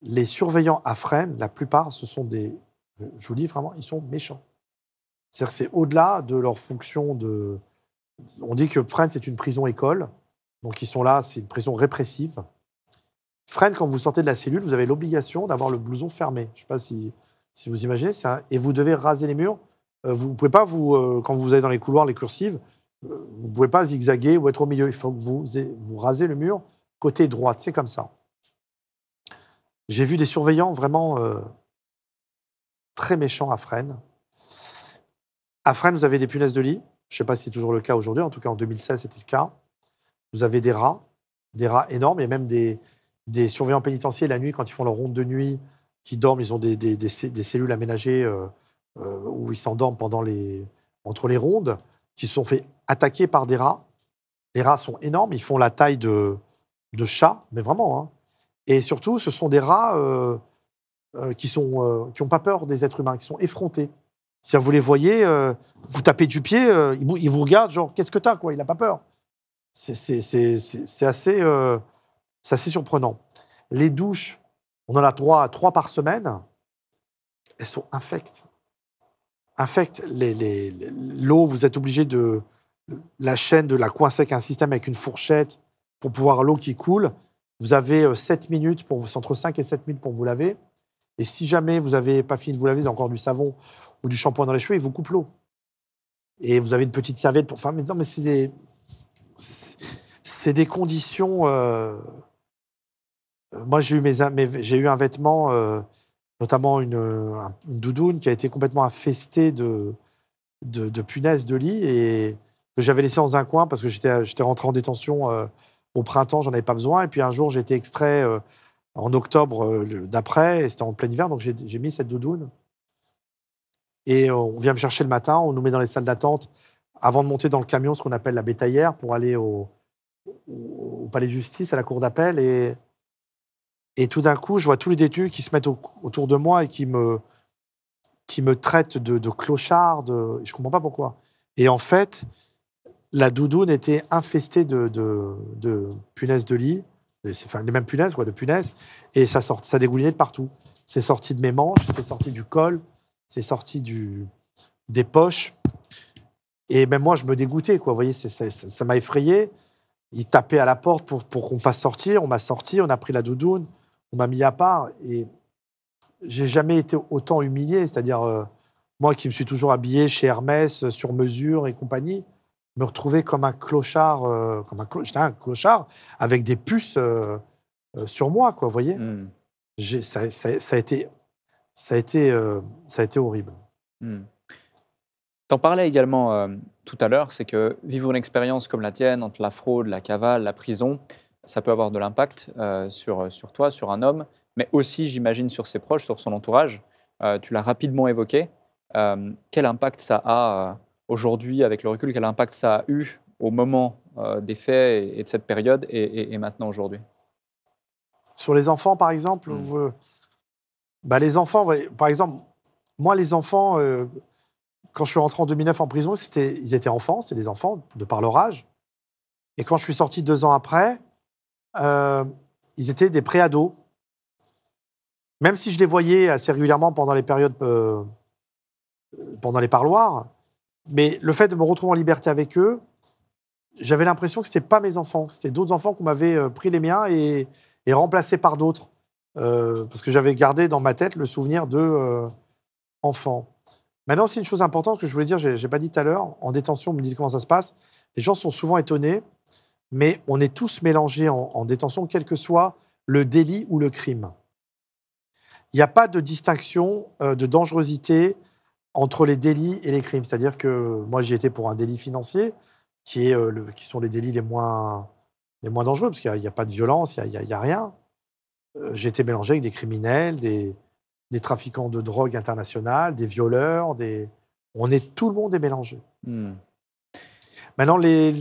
Les surveillants à Fresnes, la plupart, ce sont des, je vous dis vraiment, ils sont méchants. C'est-à-dire c'est à cest au delà de leur fonction de... On dit que Fresnes, c'est une prison-école. Donc ils sont là, c'est une prison répressive. Fresnes, quand vous sortez de la cellule, vous avez l'obligation d'avoir le blouson fermé. Je ne sais pas si, si vous imaginez. ça. Hein. Et vous devez raser les murs. Euh, vous pouvez pas, vous, euh, quand vous allez dans les couloirs, les cursives, euh, vous ne pouvez pas zigzaguer ou être au milieu. Il faut que vous, vous rasez le mur côté droite. C'est comme ça. J'ai vu des surveillants vraiment très méchants à Fresnes. À Fresnes, vous avez des punaises de lit. Je ne sais pas si c'est toujours le cas aujourd'hui. En tout cas, en 2016, c'était le cas. Vous avez des rats, des rats énormes. Il y a même des, surveillants pénitentiaires la nuit, quand ils font leur ronde de nuit, qui dorment. Ils ont des, cellules aménagées euh, euh, où ils s'endorment pendant entre les rondes, qui sont fait attaquer par des rats. Les rats sont énormes. Ils font la taille de, chats, mais vraiment. Hein. Et surtout, ce sont des rats euh, qui n'ont pas peur des êtres humains, qui sont effrontés. Si vous les voyez, euh, vous tapez du pied, euh, il ils, vous, regarde, regardent, genre, qu'est-ce que t'as, quoi Il n'a pas peur. Euh, c'est assez, surprenant. Les douches, on en a trois, trois par semaine. Elles sont infectes. Infectes. L'eau, les, vous êtes obligé de la chaîne, de la coincer avec un système avec une fourchette pour pouvoir l'eau qui coule. Vous avez 7 minutes, pour vous, entre 5 et 7 minutes pour vous laver. Et si jamais vous n'avez pas fini de vous laver, vous avez encore du savon ou du shampoing dans les cheveux, ils vous coupent l'eau. Et vous avez une petite serviette pour faire. Mais non, mais c'est des. C'est des conditions. Euh, euh, moi, j'ai eu, mes, j'ai eu un vêtement, euh, notamment une, doudoune, qui a été complètement infestée de, de, de punaises de lit et que j'avais laissé dans un coin parce que j'étais, j'étais rentré en détention au printemps, j'en avais pas besoin. Et puis un jour, j'ai été extrait en octobre d'après, et c'était en plein hiver, donc j'ai mis cette doudoune et on vient me chercher le matin, on nous met dans les salles d'attente avant de monter dans le camion, ce qu'on appelle la bétaillère, pour aller au, palais de justice, à la cour d'appel. Et, tout d'un coup, je vois tous les détenus qui se mettent autour de moi et qui me, qui me traitent de, de clochard. je ne comprends pas pourquoi. Et en fait, la doudoune était infestée de, punaises de lit, les mêmes punaises, quoi, de punaises, et ça, sort, ça dégoulinait de partout. C'est sorti de mes manches, c'est sorti du col, c'est sorti du, des poches. Et même moi, je me dégoûtais, quoi. Vous voyez, ça m'a effrayé. Il tapait à la porte pour, pour qu'on fasse sortir. On m'a sorti, on a pris la doudoune, on m'a mis à part. Et j'ai jamais été autant humilié. C'est-à-dire, euh, moi qui me suis toujours habillé chez Hermès, euh, sur mesure et compagnie, me retrouver comme un clochard, euh, comme un, un clochard avec des puces sur moi, quoi. Vous voyez hmm. ça, a été ça a été, euh, ça a été horrible. Hmm. T'en parlais également euh, tout à l'heure, c'est que vivre une expérience comme la tienne, entre la fraude, la cavale, la prison, ça peut avoir de l'impact euh, sur, sur toi, sur un homme, mais aussi, j'imagine, sur ses proches, sur son entourage. tu l'as rapidement évoqué. quel impact ça a aujourd'hui, avec le recul, quel impact ça a eu au moment des faits et, de cette période et, maintenant aujourd'hui Sur les enfants, par exemple, hmm bah, Les enfants, par exemple, moi, les enfants, euh, quand je suis rentré en 2009 en prison, c'était, ils étaient enfants, c'était des enfants, de par leur âge. Et quand je suis sorti deux ans après, euh, ils étaient des pré-ados. Même si je les voyais assez régulièrement pendant les périodes, euh, pendant les parloirs, mais le fait de me retrouver en liberté avec eux, j'avais l'impression que ce n'étaient pas mes enfants, c'était d'autres enfants qu'on m'avait pris les miens et remplacés par d'autres. Euh, parce que j'avais gardé dans ma tête le souvenir de euh, enfant. Maintenant, c'est une chose importante que je voulais dire, je n'ai pas dit tout à l'heure, en détention, on me dit comment ça se passe. Les gens sont souvent étonnés, mais on est tous mélangés en, détention, quel que soit le délit ou le crime. Il n'y a pas de distinction euh, de dangerosité entre les délits et les crimes. C'est-à-dire que moi, j'y étais pour un délit financier, qui, est, le, qui sont les délits les moins, les moins dangereux, parce qu'il n'y a, pas de violence, il n'y a, rien. Euh, j'étais mélangé avec des criminels, des, des trafiquants de drogue internationale, des violeurs, des... on est tout le monde est mélangé. Hmm. Maintenant, les,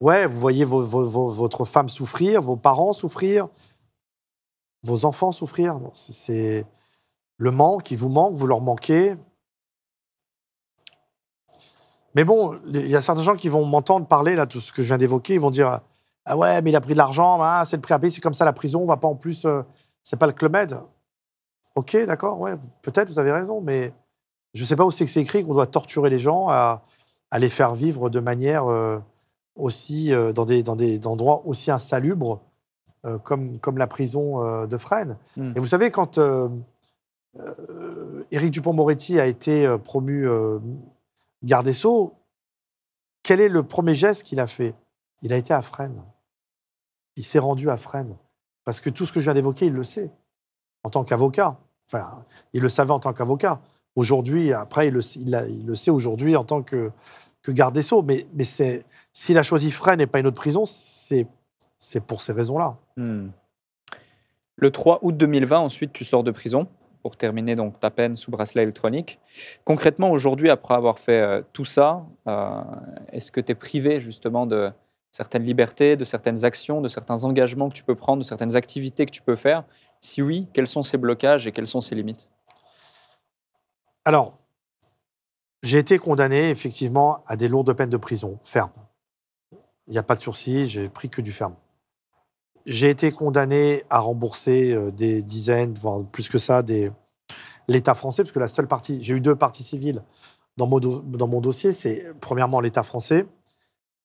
ouais, vous voyez votre femme souffrir, vos parents souffrir, vos enfants souffrir. C'est le manque, il vous manque, vous leur manquez. Mais bon, il y a certains gens qui vont m'entendre parler là, tout ce que je viens d'évoquer, ils vont dire ah ouais, mais il a pris de l'argent, hein, c'est le prix à payer, c'est comme ça la prison, on va pas en plus. Euh, c'est pas le Clemède. Ok, d'accord, ouais, peut-être vous avez raison, mais je sais pas où c'est que c'est écrit qu'on doit torturer les gens à, à, les faire vivre de manière euh, aussi. Euh, dans, des, dans des endroits aussi insalubres comme, comme la prison de Fresnes. Hmm. Et vous savez, quand. Éric Dupont-Moretti a été promu garde des Sceaux, quel est le premier geste qu'il a fait Il a été à Fresnes il s'est rendu à Fresnes. Parce que tout ce que je viens d'évoquer, il le sait. En tant qu'avocat. Enfin, il le savait en tant qu'avocat. Aujourd'hui, après, il le, il, le sait aujourd'hui en tant que, que garde des Sceaux. Mais, mais s'il a choisi Fresnes et pas une autre prison, c'est, pour ces raisons-là. Hmm. Le 3 août 2020, ensuite, tu sors de prison pour terminer donc ta peine sous bracelet électronique. Concrètement, aujourd'hui, après avoir fait euh, tout ça, euh, est-ce que tu es privé justement de, certaines libertés, de certaines actions, de certains engagements que tu peux prendre, de certaines activités que tu peux faire Si oui, quels sont ces blocages et quelles sont ces limites Alors, j'ai été condamné effectivement à des lourdes peines de prison, ferme. Il n'y a pas de sursis, j'ai pris que du ferme. J'ai été condamné à rembourser euh, des dizaines, voire plus que ça, des l'État français, parce que la seule partie, j'ai eu deux parties civiles dans mon dossier, c'est premièrement l'État français,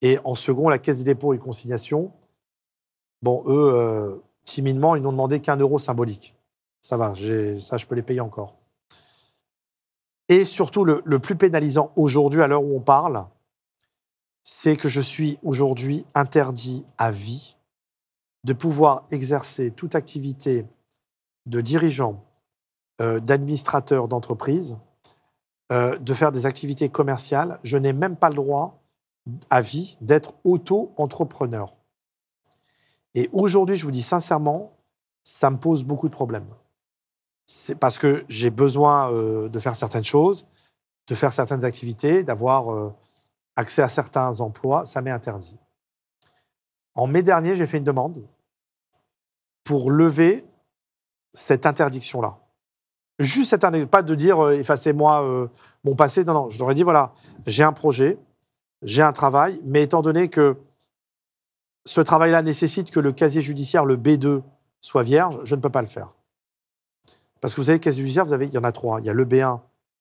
et en second, la Caisse des dépôts et consignation. Bon, eux, euh, timidement, ils n'ont demandé qu'un euro symbolique. Ça va, ça, je peux les payer encore. Et surtout, le, plus pénalisant aujourd'hui, à l'heure où on parle, c'est que je suis aujourd'hui interdit à vie de pouvoir exercer toute activité de dirigeant, euh, d'administrateur d'entreprise, euh, de faire des activités commerciales. Je n'ai même pas le droit à vie d'être auto-entrepreneur. Et aujourd'hui, je vous dis sincèrement, ça me pose beaucoup de problèmes. C'est parce que j'ai besoin euh, de faire certaines choses, de faire certaines activités, d'avoir euh, accès à certains emplois, ça m'est interdit. En mai dernier, j'ai fait une demande pour lever cette interdiction-là. Juste cette interdiction, pas de dire euh, effacez-moi mon passé, non, non, je leur ai dit voilà, j'ai un projet, j'ai un travail, mais étant donné que ce travail-là nécessite que le casier judiciaire, le B2, soit vierge, je ne peux pas le faire. Parce que vous savez, le casier judiciaire, vous avez, il y en a trois. Il y a le B1,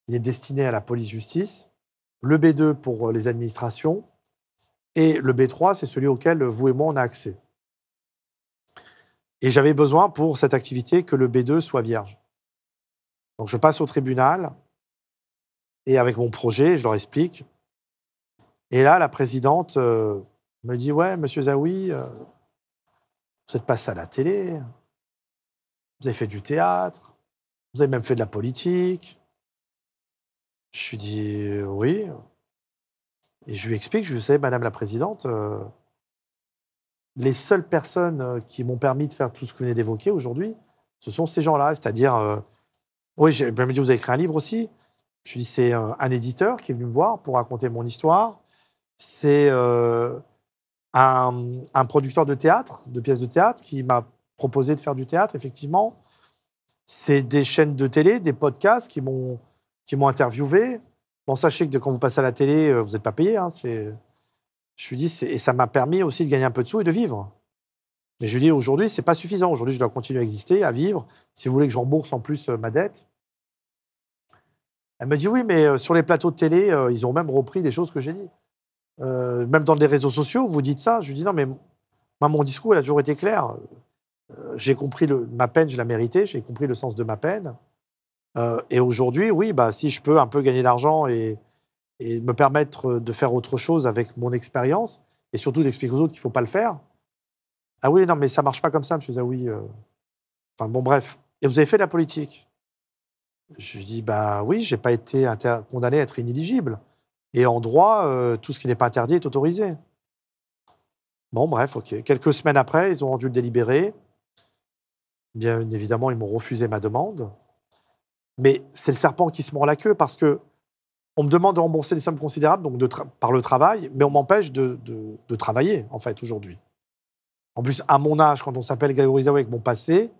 il est destiné à la police-justice, le B2 pour les administrations, et le B3, c'est celui auquel vous et moi, on a accès. Et j'avais besoin pour cette activité que le B2 soit vierge. Donc je passe au tribunal, et avec mon projet, je leur explique, et là, la présidente euh, me dit Ouais, monsieur Zawi, euh, vous êtes passé à la télé, vous avez fait du théâtre, vous avez même fait de la politique. Je lui dis euh, Oui. Et je lui explique Je lui dis madame la présidente, les seules personnes qui m'ont permis de faire tout ce que vous venez d'évoquer aujourd'hui, ce sont ces gens-là. C'est-à-dire, oui, je me dit « Vous avez écrit un livre aussi je lui dis, c'est un éditeur qui est venu me voir pour raconter mon histoire c'est euh, un, producteur de théâtre, de pièces de théâtre, qui m'a proposé de faire du théâtre, effectivement. C'est des chaînes de télé, des podcasts qui m'ont, interviewé. Bon, sachez que quand vous passez à la télé, euh, vous n'êtes pas payé. Hein, je lui dit, et ça m'a permis aussi de gagner un peu de sous et de vivre. Mais je lui dis, aujourd'hui, c'est pas suffisant. Aujourd'hui, je dois continuer à exister, à vivre. Si vous voulez que je rembourse en plus euh, ma dette, elle me dit oui, mais sur les plateaux de télé, ils ont même repris des choses que j'ai dit. Euh, même dans les réseaux sociaux, vous dites ça. Je lui dis non, mais moi, mon discours, il a toujours été clair. Euh, j'ai compris ma peine, je la méritais, j'ai compris le sens de ma peine. Euh, et aujourd'hui, oui, bah, si je peux un peu gagner d'argent et, et me permettre de faire autre chose avec mon expérience, et surtout d'expliquer aux autres qu'il ne faut pas le faire. Ah oui, non, mais ça ne marche pas comme ça, monsieur Zahoui. Enfin bon, bref. Et vous avez fait de la politique. Je lui dis, bah oui, n'ai pas été condamné à être inéligible. Et en droit, euh, tout ce qui n'est pas interdit est autorisé. Bon, bref, ok. Quelques semaines après, ils ont rendu le délibéré. Bien évidemment, ils m'ont refusé ma demande. Mais c'est le serpent qui se mord la queue parce que on me demande de rembourser des sommes considérables donc par le travail, mais on m'empêche de, travailler, en fait, aujourd'hui. En plus, à mon âge, quand on s'appelle Grégory avec mon passé,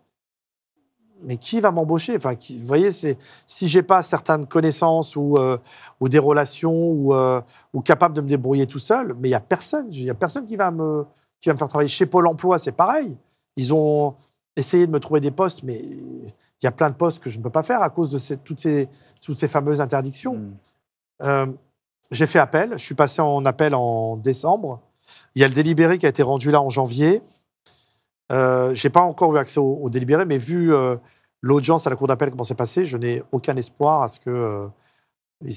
mais qui va m'embaucher Enfin, qui, vous voyez, c'est si j'ai pas certaines connaissances ou, euh, des relations euh, ou, capable de me débrouiller tout seul, mais il y a personne, il y a personne qui va me qui va me faire travailler chez Pôle Emploi, c'est pareil. Ils ont essayé de me trouver des postes, mais il y a plein de postes que je ne peux pas faire à cause de toutes, ces, toutes ces fameuses interdictions. Hmm. Euh, j'ai fait appel, je suis passé en appel en décembre. Il y a le délibéré qui a été rendu là en janvier. Euh, je n'ai pas encore eu accès au, délibéré, mais vu euh, l'audience à la Cour d'appel, comment c'est passé, je n'ai aucun espoir à ce qu'ils euh,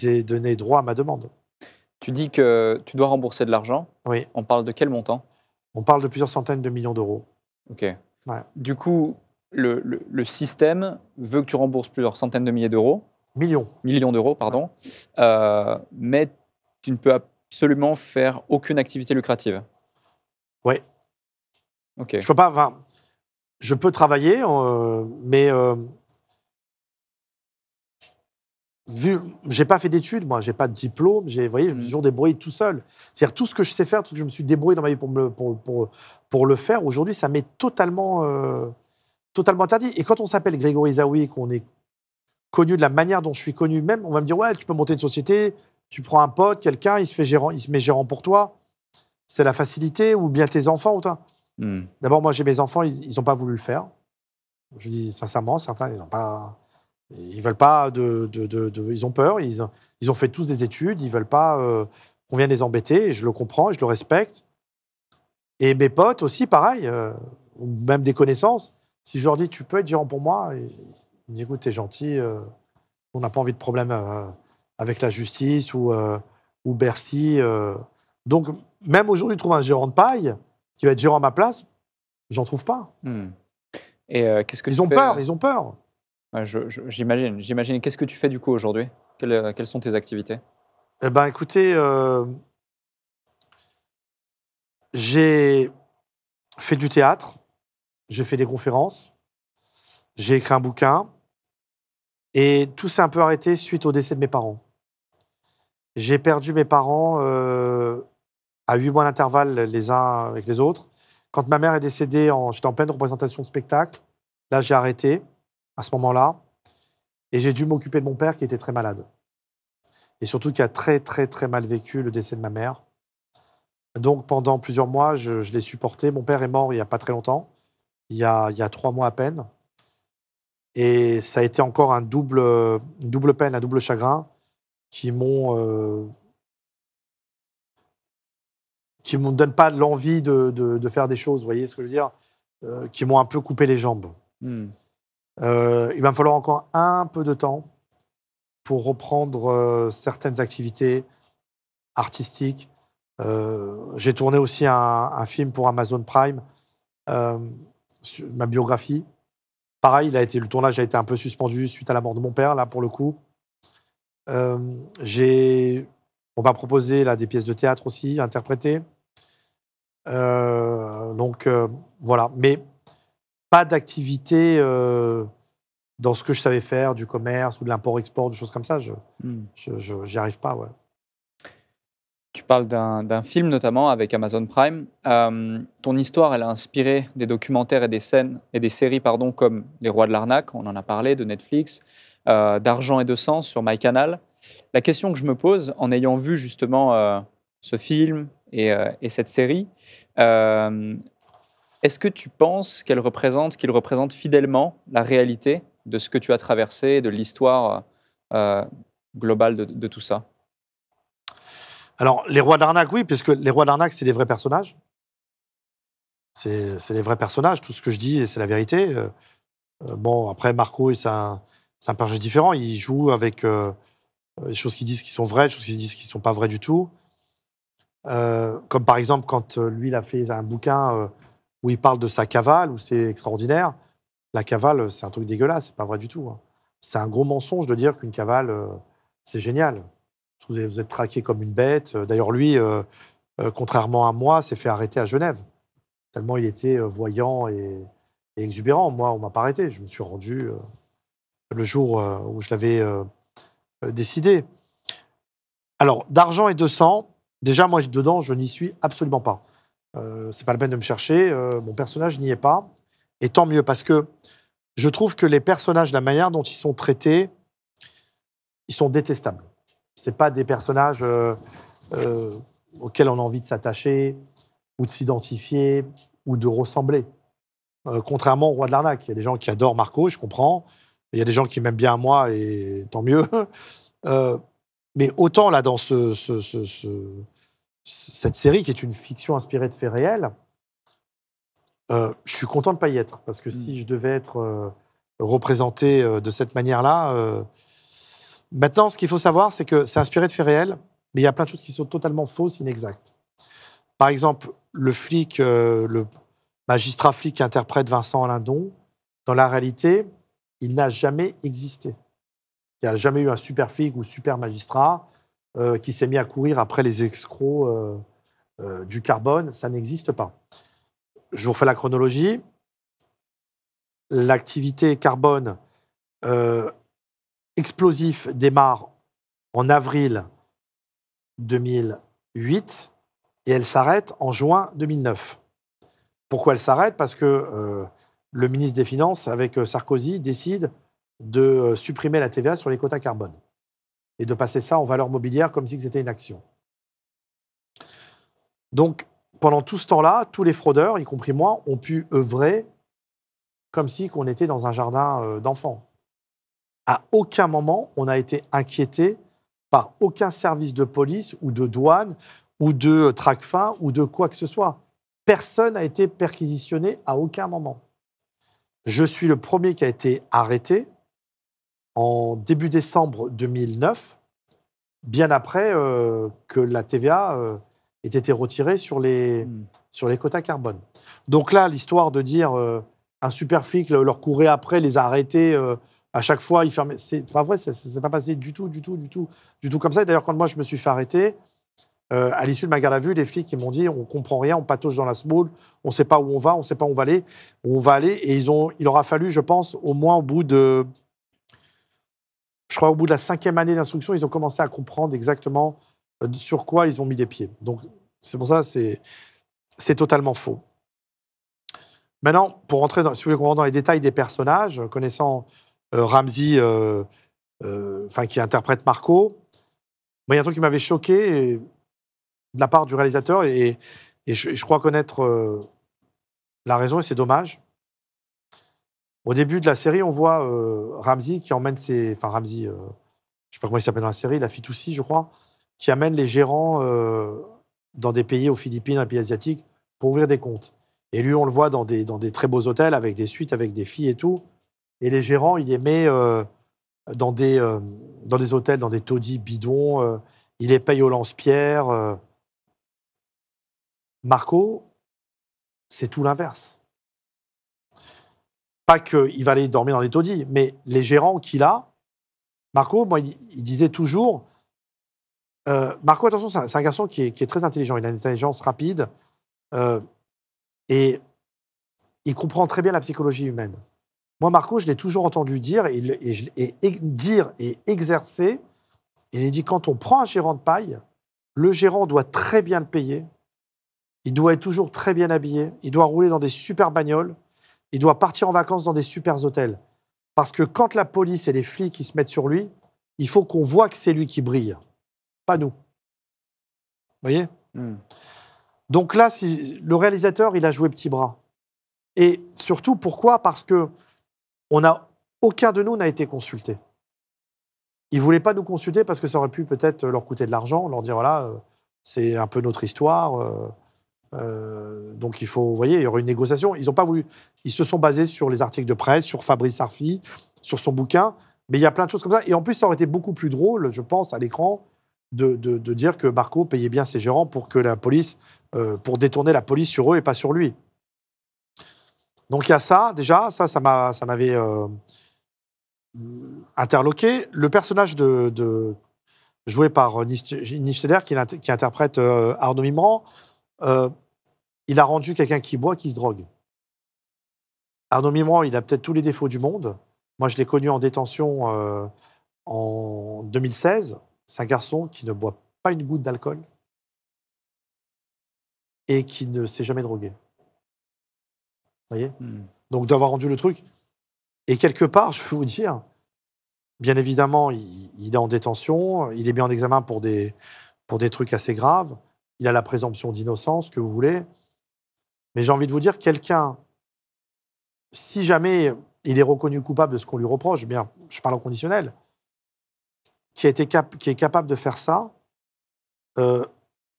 aient donné droit à ma demande. Tu dis que tu dois rembourser de l'argent. Oui. On parle de quel montant On parle de plusieurs centaines de millions d'euros. OK. Du coup, le, système veut que tu rembourses plusieurs centaines de milliers d'euros. Millions. Millions d'euros, pardon. mais tu ne peux absolument faire aucune activité lucrative. Oui, je peux pas. Enfin, je peux travailler, euh, mais euh, vu, j'ai pas fait d'études, moi, j'ai pas de diplôme, j'ai, je me suis mm. toujours débrouillé tout seul. C'est-à-dire tout ce que je sais faire, tout ce que je me suis débrouillé dans ma vie pour, pour, pour, pour le faire. Aujourd'hui, ça m'est totalement, euh, totalement interdit. Et quand on s'appelle Grégory Zawi, qu'on est connu de la manière dont je suis connu, même, on va me dire ouais, tu peux monter une société, tu prends un pote, quelqu'un, il se fait gérant, il se met gérant pour toi. C'est la facilité, ou bien tes enfants, ou toi. Hmm. D'abord, moi, j'ai mes enfants, ils n'ont pas voulu le faire. Je dis sincèrement, certains, ils n'ont pas. Ils veulent pas de, Ils ont peur, ils, ont fait tous des études, ils veulent pas euh, qu'on vienne les embêter, je le comprends, je le respecte. Et mes potes aussi, pareil, euh, même des connaissances. Si je leur dis, tu peux être gérant pour moi, ils me disent, écoute, t'es gentil, euh, on n'a pas envie de problème avec la justice ou, ou Bercy. donc, même aujourd'hui, trouver un gérant de paille, qui va être gérant à ma place, j'en trouve pas. Hmm. Et euh, qu'est-ce que ils ont peur, euh, ils ont peur. j'imagine, j'imagine. Qu'est-ce que tu fais du coup aujourd'hui euh, quelles, sont tes activités Eh ben, écoutez, j'ai fait du théâtre, j'ai fait des conférences, j'ai écrit un bouquin, et tout s'est un peu arrêté suite au décès de mes parents. J'ai perdu mes parents à huit mois d'intervalle les uns avec les autres. Quand ma mère est décédée, j'étais en pleine représentation de spectacle. Là, j'ai arrêté à ce moment-là. Et j'ai dû m'occuper de mon père qui était très malade. Et surtout qui a très, très, très mal vécu le décès de ma mère. Donc pendant plusieurs mois, je, l'ai supporté. Mon père est mort il n'y a pas très longtemps, il y, a, trois mois à peine. Et ça a été encore un double, une double peine, un double chagrin qui m'ont euh, qui ne me donnent pas l'envie de, de, de, faire des choses, vous voyez ce que je veux dire euh, Qui m'ont un peu coupé les jambes. Hmm. Euh, il va me falloir encore un peu de temps pour reprendre euh, certaines activités artistiques. J'ai tourné aussi un, film pour Amazon Prime, ma biographie. Pareil, il a été, le tournage a été un peu suspendu suite à la mort de mon père, là, pour le coup. J'ai on m'a proposé des pièces de théâtre aussi, interprétées. Euh, donc euh, voilà, mais pas d'activité euh, dans ce que je savais faire, du commerce ou de l'import-export, des choses comme ça. Je n'y hmm. arrive pas. Tu parles d'un film notamment avec Amazon Prime. ton histoire, elle a inspiré des documentaires et des scènes et des séries pardon, comme Les Rois de l'Arnaque, on en a parlé, de Netflix, d'Argent et de Sens sur MyCanal. La question que je me pose en ayant vu justement ce film, euh, et, cette série. Euh, est-ce que tu penses qu'elle représente, qu'il représente fidèlement la réalité de ce que tu as traversé, de l'histoire euh, globale de, tout ça Alors, les rois d'Arnaque, oui, puisque les rois d'Arnaque, c'est des vrais personnages. C'est les vrais personnages, tout ce que je dis, c'est la vérité. bon, après, Marco, c'est un, personnage différent. Il joue avec des choses qui disent qui sont vraies, des choses qui disent qui ne sont pas vraies du tout. Euh, comme par exemple quand euh, lui, il a fait un bouquin euh, où il parle de sa cavale, où c'est extraordinaire. La cavale, c'est un truc dégueulasse, c'est pas vrai du tout. Hein. C'est un gros mensonge de dire qu'une cavale, c'est génial. Vous êtes traqué comme une bête. D'ailleurs, lui, contrairement à moi, s'est fait arrêter à Genève. Tellement il était voyant et, exubérant. Moi, on m'a pas arrêté. Je me suis rendu le jour où je l'avais décidé. Alors, d'argent et de sang, Déjà, moi, dedans, je n'y suis absolument pas. Euh, c'est pas la peine de me chercher. Euh, mon personnage n'y est pas. Et tant mieux, parce que je trouve que les personnages, la manière dont ils sont traités, ils sont détestables. C'est pas des personnages euh, euh, auxquels on a envie de s'attacher ou de s'identifier ou de ressembler. contrairement au roi de l'arnaque, il y a des gens qui adorent Marco, je comprends. Il y a des gens qui m'aiment bien à moi et tant mieux. mais autant là dans ce cette série, qui est une fiction inspirée de faits réels, euh, je suis content de ne pas y être. Parce que mm. si je devais être euh, représenté euh, de cette manière-là. Maintenant, ce qu'il faut savoir, c'est que c'est inspiré de faits réels, mais il y a plein de choses qui sont totalement fausses, inexactes. Par exemple, le flic, le magistrat flic qui interprète Vincent Lindon, dans la réalité, il n'a jamais existé. Il n'y a jamais eu un super flic ou super magistrat. Euh, qui s'est mis à courir après les escrocs euh, euh, du carbone, ça n'existe pas. Je vous fais la chronologie. L'activité carbone explosif démarre en avril 2008 et elle s'arrête en juin 2009. Pourquoi elle s'arrête Parce que le ministre des Finances, avec Sarkozy, décide de supprimer la TVA sur les quotas carbone et de passer ça en valeur mobilière comme si c'était une action. Donc, pendant tout ce temps-là, tous les fraudeurs, y compris moi, ont pu œuvrer comme si on était dans un jardin euh, d'enfants. À aucun moment, on a été inquiété par aucun service de police ou de douane ou de Tracfin ou de quoi que ce soit. Personne n'a été perquisitionné à aucun moment. Je suis le premier qui a été arrêté en début décembre 2009, bien après euh, que la TVA euh, ait été retirée sur les, hmm. sur les quotas carbone. Donc là, l'histoire de dire euh, un super flic leur courait après, les a arrêtés à chaque fois, ils fermaient. C'est pas vrai, ça s'est pas passé du tout, du tout, du tout, du tout comme ça. Et d'ailleurs, quand moi je me suis fait arrêter, à l'issue de ma garde à vue, les flics m'ont dit on comprend rien, on patauge dans la small, on ne sait pas où on va, on ne sait pas où on va aller, on va aller. Et ils ont, il aura fallu, je pense, au moins au bout de je crois, au bout de la cinquième année d'instruction, ils ont commencé à comprendre exactement euh, sur quoi ils ont mis les pieds. Donc, c'est pour ça, c'est, c'est totalement faux. Maintenant, pour rentrer dans, si vous voulez qu'on dans les détails des personnages, connaissant euh, Ramsey, euh, euh, enfin, qui interprète Marco, il y a un truc qui m'avait choqué de la part du réalisateur et je, crois connaître la raison et c'est dommage. Au début de la série, on voit euh, Ramsey qui emmène ses. Enfin, Ramsey, euh, je sais pas comment il s'appelle dans la série, la Fitoussi, je crois, qui amène les gérants euh, dans des pays aux Philippines, un pays asiatique, pour ouvrir des comptes. Et lui, on le voit dans des, dans des très beaux hôtels, avec des suites, avec des filles et tout. Et les gérants, il les met euh, dans, des, dans des hôtels, dans des taudis bidons. il les paye au lance-pierre. Marco, c'est tout l'inverse pas qu'il va aller dormir dans les taudis, mais les gérants qu'il a, Marco, moi, il, disait toujours, euh, Marco, attention, c'est un, garçon qui est, très intelligent, il a une intelligence rapide, euh, et il comprend très bien la psychologie humaine. Moi, Marco, je l'ai toujours entendu dire, et, dire et exercer, il dit, quand on prend un gérant de paille, le gérant doit très bien le payer, il doit être toujours très bien habillé, il doit rouler dans des super bagnoles, il doit partir en vacances dans des super hôtels. Parce que quand la police et les flics qui se mettent sur lui, il faut qu'on voit que c'est lui qui brille, pas nous. Vous voyez hmm. Donc là, le réalisateur, il a joué petit bras. Et surtout, pourquoi Parce que on a, aucun de nous n'a été consulté. Il ne voulaient pas nous consulter parce que ça aurait pu peut-être leur coûter de l'argent, leur dire voilà, euh, c'est un peu notre histoire. Euh, euh, donc il faut, vous voyez, il y aura une négociation. Ils n'ont pas voulu. Ils se sont basés sur les articles de presse, sur Fabrice Arfi, sur son bouquin. Mais il y a plein de choses comme ça. Et en plus, ça aurait été beaucoup plus drôle, je pense, à l'écran, de, dire que Barco payait bien ses gérants pour que la police, euh, pour détourner la police sur eux et pas sur lui. Donc il y a ça déjà. Ça, ça m'avait euh, interloqué. Le personnage de, joué par Nisteller, qui, qui, interprète Arnaud Mimran il a rendu quelqu'un qui boit, qui se drogue. Arnaud Mimran, il a peut-être tous les défauts du monde. Moi, je l'ai connu en détention euh, en 2016. C'est un garçon qui ne boit pas une goutte d'alcool et qui ne s'est jamais drogué. Vous voyez hmm. Donc, d'avoir rendu le truc. Et quelque part, je peux vous dire, bien évidemment, il, est en détention, il est mis en examen pour des, pour des trucs assez graves, il a la présomption d'innocence, que vous voulez. Mais j'ai envie de vous dire, quelqu'un, si jamais il est reconnu coupable de ce qu'on lui reproche, bien, je parle en conditionnel, qui, a été qui est capable de faire ça, euh,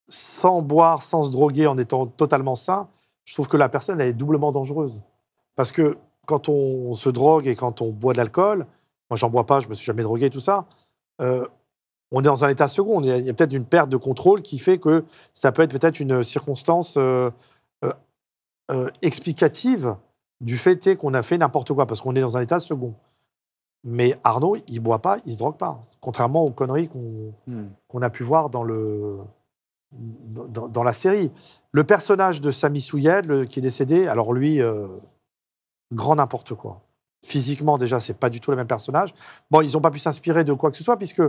sans boire, sans se droguer, en étant totalement sain, je trouve que la personne, elle est doublement dangereuse. Parce que quand on se drogue et quand on boit de l'alcool, moi, j'en bois pas, je me suis jamais drogué, tout ça, euh, on est dans un état second. Il y a, peut-être une perte de contrôle qui fait que ça peut être peut-être une circonstance. Euh, euh, explicative du fait qu'on a fait n'importe quoi, parce qu'on est dans un état second. Mais Arnaud, il boit pas, il se drogue pas, contrairement aux conneries qu'on hmm. a pu voir dans, le, dans, la série. Le personnage de Sami Souyed, qui est décédé, alors lui, euh, grand n'importe quoi. Physiquement, déjà, c'est pas du tout le même personnage. Bon, ils n'ont pas pu s'inspirer de quoi que ce soit, puisque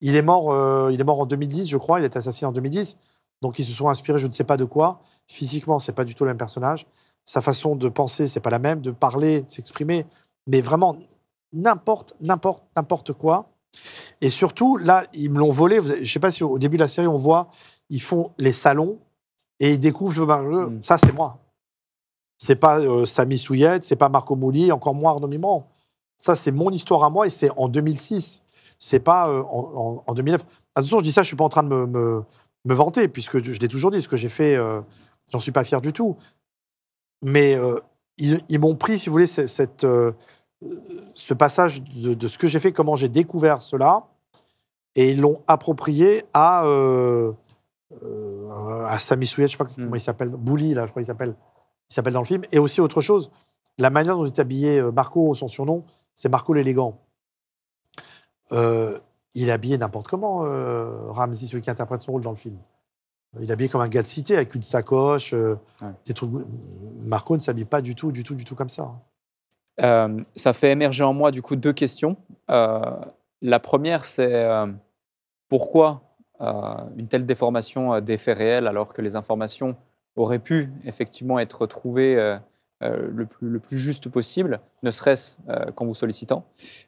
il est mort, euh, il est mort en 2010, je crois, il est assassiné en 2010. Donc ils se sont inspirés, je ne sais pas de quoi. Physiquement, c'est pas du tout le même personnage. Sa façon de penser, c'est pas la même, de parler, de s'exprimer, mais vraiment n'importe, n'importe, n'importe quoi. Et surtout, là, ils me l'ont volé. Je ne sais pas si au début de la série, on voit, ils font les salons et ils découvrent, hmm. ça, c'est moi. C'est pas euh, Sami Samy Souillette, c'est pas Marco Mouli, encore moins Arnaud Ça, c'est mon histoire à moi et c'est en 2006. C'est pas euh, en, 2009. Attention, je dis ça, je suis pas en train de me, me me vanter, puisque je l'ai toujours dit, ce que j'ai fait, euh, j'en suis pas fier du tout. Mais euh, ils, m'ont pris, si vous voulez, cette, euh, ce passage de, ce que j'ai fait, comment j'ai découvert cela, et ils l'ont approprié à, à Sami Souyet, je sais pas hmm. comment il s'appelle, Bouli, là, je crois qu'il s'appelle, il s'appelle dans le film, et aussi autre chose, la manière dont est habillé Marco, son surnom, c'est Marco l'élégant il est habillé n'importe comment, euh, Ramsey, celui qui interprète son rôle dans le film. Euh, il est habillé comme un gars de cité, avec une sacoche, euh, des trucs. Marco ne s'habille pas du tout, du tout, du tout comme ça. Hein. Euh, ça fait émerger en moi, du coup, deux questions. la première, c'est pourquoi une telle déformation des faits réels, alors que les informations auraient pu effectivement être trouvées… Euh, le, plus, le, plus, juste possible, ne serait-ce euh, qu'en vous sollicitant.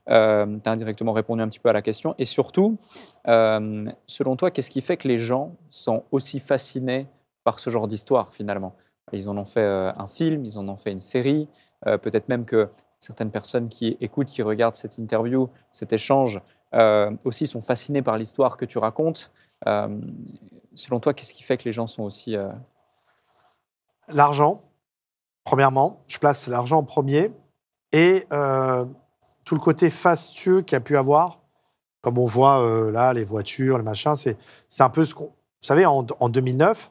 Euh, tu as indirectement répondu un petit peu à la question. Et surtout, selon toi, qu'est-ce qui fait que les gens sont aussi fascinés par ce genre d'histoire finalement Ils en ont fait un film, ils en ont fait une série, peut-être même que certaines personnes qui écoutent, qui regardent cette interview, cet échange, aussi sont fascinées par l'histoire que tu racontes. selon toi, qu'est-ce qui fait que les gens sont aussi... L'argent Premièrement, je place l'argent en premier et euh, tout le côté fastueux qu'il y a pu avoir, comme on voit euh, là, les voitures, les machins, c'est un peu ce qu'on. Vous savez, en, 2009,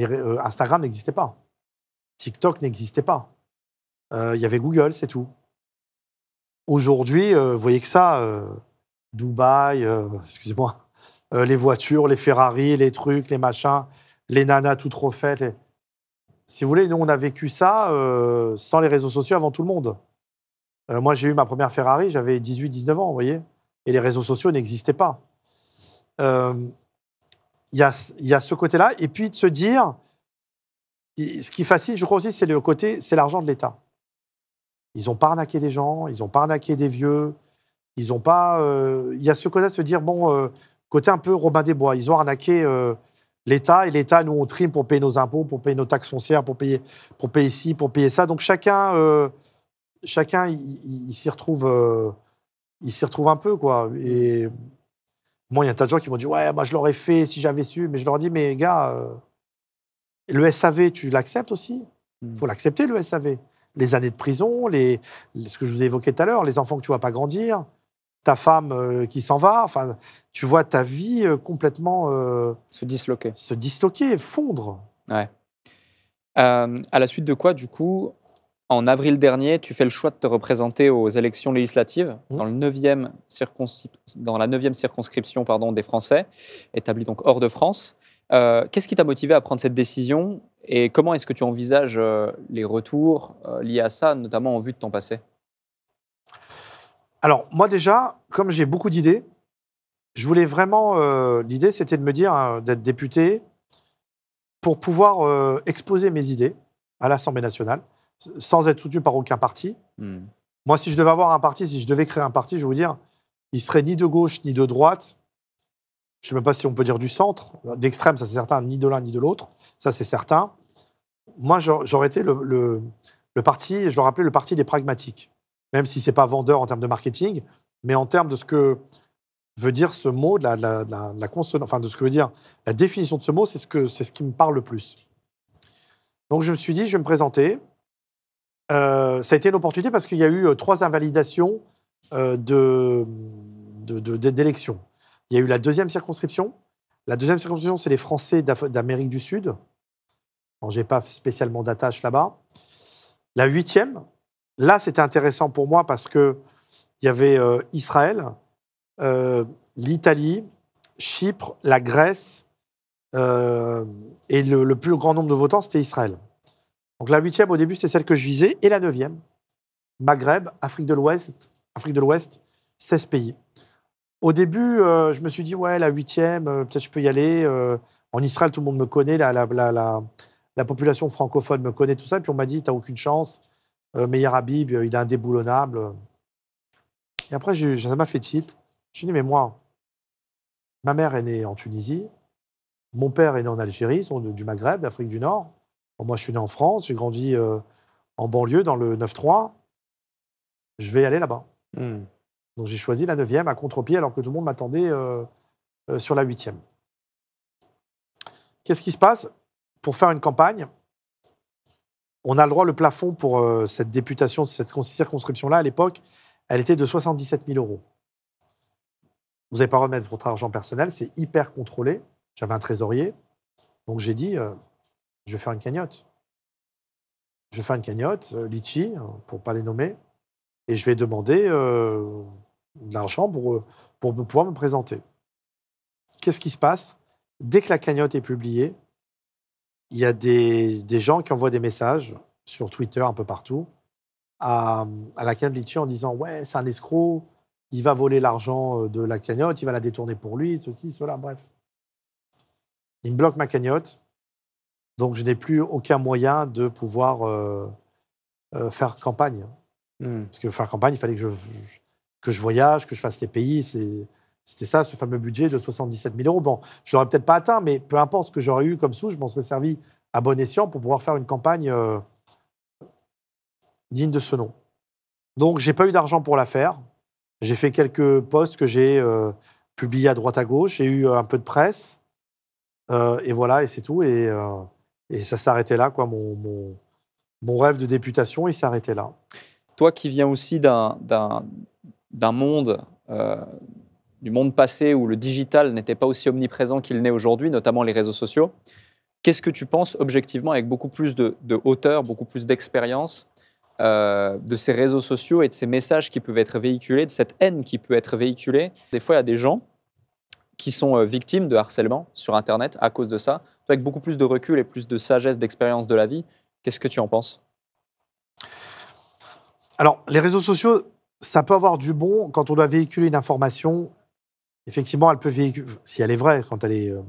euh, Instagram n'existait pas. TikTok n'existait pas. Il y avait Google, c'est tout. Aujourd'hui, vous voyez que ça, Dubaï, excusez-moi, les voitures, les Ferrari, les trucs, les machins, les nanas tout refaites. Les si vous voulez, nous, on a vécu ça euh, sans les réseaux sociaux avant tout le monde. Euh, moi, j'ai eu ma première Ferrari, j'avais 18-19 ans, vous voyez, et les réseaux sociaux n'existaient pas. Il euh, y, a, ce côté-là, et puis de se dire, ce qui fascine, je crois aussi, c'est le côté, c'est l'argent de l'État. Ils n'ont pas arnaqué des gens, ils n'ont pas arnaqué des vieux, ils n'ont pas. Il y a ce côté à se dire, bon, côté un peu Robin des Bois, ils ont arnaqué l'État. Et l'État, nous, on trime pour payer nos impôts, pour payer nos taxes foncières, pour payer, pour payer ci, pour payer ça. Donc chacun, euh, chacun, il, s'y retrouve, euh, il s'y retrouve un peu, quoi. Et moi, il y a un tas de gens qui m'ont dit, ouais, moi, je l'aurais fait si j'avais su. Mais je leur ai dis, mais gars, euh, le SAV, tu l'acceptes aussi Il hmm. faut l'accepter, le SAV. Les années de prison, les, ce que je vous ai évoqué tout à l'heure, les enfants que tu ne vois pas grandir ta femme euh, qui s'en va. Enfin, tu vois ta vie euh, complètement euh, se disloquer, se disloquer, fondre. Ouais. à la suite de quoi, du coup, en avril dernier, tu fais le choix de te représenter aux élections législatives mmh. dans, le 9e dans la 9e circonscription pardon, des Français, établie donc hors de France. Qu'est-ce qui t'a motivé à prendre cette décision et comment est-ce que tu envisages les retours liés à ça, notamment en vue de ton passé alors, moi déjà, comme j'ai beaucoup d'idées, je voulais vraiment. Euh, l'idée, c'était de me dire hein, d'être député pour pouvoir euh, exposer mes idées à l'Assemblée nationale, sans être soutenu par aucun parti. Hmm. Moi, si je devais avoir un parti, si je devais créer un parti, je vais vous dire, il serait ni de gauche ni de droite. Je ne sais même pas si on peut dire du centre, d'extrême, ça c'est certain, ni de l'un ni de l'autre, ça c'est certain. Moi, j'aurais été le, le parti, je le rappelais, le parti des pragmatiques même si c'est pas vendeur en termes de marketing, mais en termes de ce que veut dire ce mot, de la, la, la, enfin de ce que veut dire la définition de ce mot, c'est ce, que, c'est ce qui me parle le plus. Donc je me suis dit, je vais me présenter. Euh, ça a été une opportunité parce qu'il y a eu euh, trois invalidations euh, de, d'élections. Il y a eu la deuxième circonscription. La deuxième circonscription, c'est les Français d'Amérique du Sud. Je n'ai pas spécialement d'attache là-bas. La huitième, Là, c'était intéressant pour moi parce qu'il y avait euh, Israël, euh, l'Italie, Chypre, la Grèce, euh, et le, plus grand nombre de votants, c'était Israël. Donc la huitième, au début, c'était celle que je visais, et la neuvième, Maghreb, Afrique de l'Ouest, Afrique de l'Ouest, 16 pays. Au début, je me suis dit, ouais, la huitième, peut-être je peux y aller. en Israël, tout le monde me connaît, la, la, population francophone me connaît, tout ça. Et puis on m'a dit, t'as aucune chance, euh, Meyer Habib, euh, il est indéboulonnable. Et après, j'ai ça m'a fait tilt. Je me suis dit, mais moi, ma mère est née en Tunisie, mon père est né en Algérie, ils sont du Maghreb, d'Afrique du Nord. moi, je suis né en France, j'ai grandi euh, en banlieue, dans le 9-3. Je vais aller là-bas. Hmm. Donc, j'ai choisi la neuvième à contre-pied, alors que tout le monde m'attendait sur la huitième. Qu'est-ce qui se passe Pour faire une campagne, on a le droit, le plafond pour euh, cette députation, cette circonscription-là, à l'époque, elle était de 77 000 euros. Vous n'avez pas remettre votre argent personnel, c'est hyper contrôlé. J'avais un trésorier, donc j'ai dit, euh, je vais faire une cagnotte. Je vais faire une cagnotte, euh, Litchi, hein, pour ne pas les nommer, et je vais demander de l'argent pour, pour pouvoir me présenter. Qu'est-ce qui se passe Dès que la cagnotte est publiée, il y a des, des, gens qui envoient des messages sur Twitter, un peu partout, à, à la Cambridge en disant Ouais, c'est un escroc, il va voler l'argent euh, de la cagnotte, il va la détourner pour lui, ceci, cela, bref. Il me bloque ma cagnotte, donc je n'ai plus aucun moyen de pouvoir euh, euh, faire campagne. Hmm. Parce que faire campagne, il fallait que je, que je voyage, que je fasse les pays, c'est c'était ça, ce fameux budget de 77 000 euros. Bon, je l'aurais peut-être pas atteint, mais peu importe ce que j'aurais eu comme sous, je m'en serais servi à bon escient pour pouvoir faire une campagne euh, digne de ce nom. Donc, j'ai pas eu d'argent pour la faire. J'ai fait quelques posts que j'ai euh, publiés à droite à gauche. J'ai eu euh, un peu de presse. et voilà, et c'est tout. Et, ça s'est arrêté là, quoi. Mon, mon, mon, rêve de députation, il s'est arrêté là. Toi qui viens aussi d'un monde du monde passé où le digital n'était pas aussi omniprésent qu'il n'est aujourd'hui, notamment les réseaux sociaux. Qu'est-ce que tu penses objectivement, avec beaucoup plus de, hauteur, beaucoup plus d'expérience, euh, de ces réseaux sociaux et de ces messages qui peuvent être véhiculés, de cette haine qui peut être véhiculée Des fois, il y a des gens qui sont euh, victimes de harcèlement sur Internet à cause de ça, avec beaucoup plus de recul et plus de sagesse, d'expérience de la vie. Qu'est-ce que tu en penses Alors, les réseaux sociaux, ça peut avoir du bon quand on doit véhiculer une information effectivement, elle peut véhiculer, si elle est vraie, quand elle est. Euh,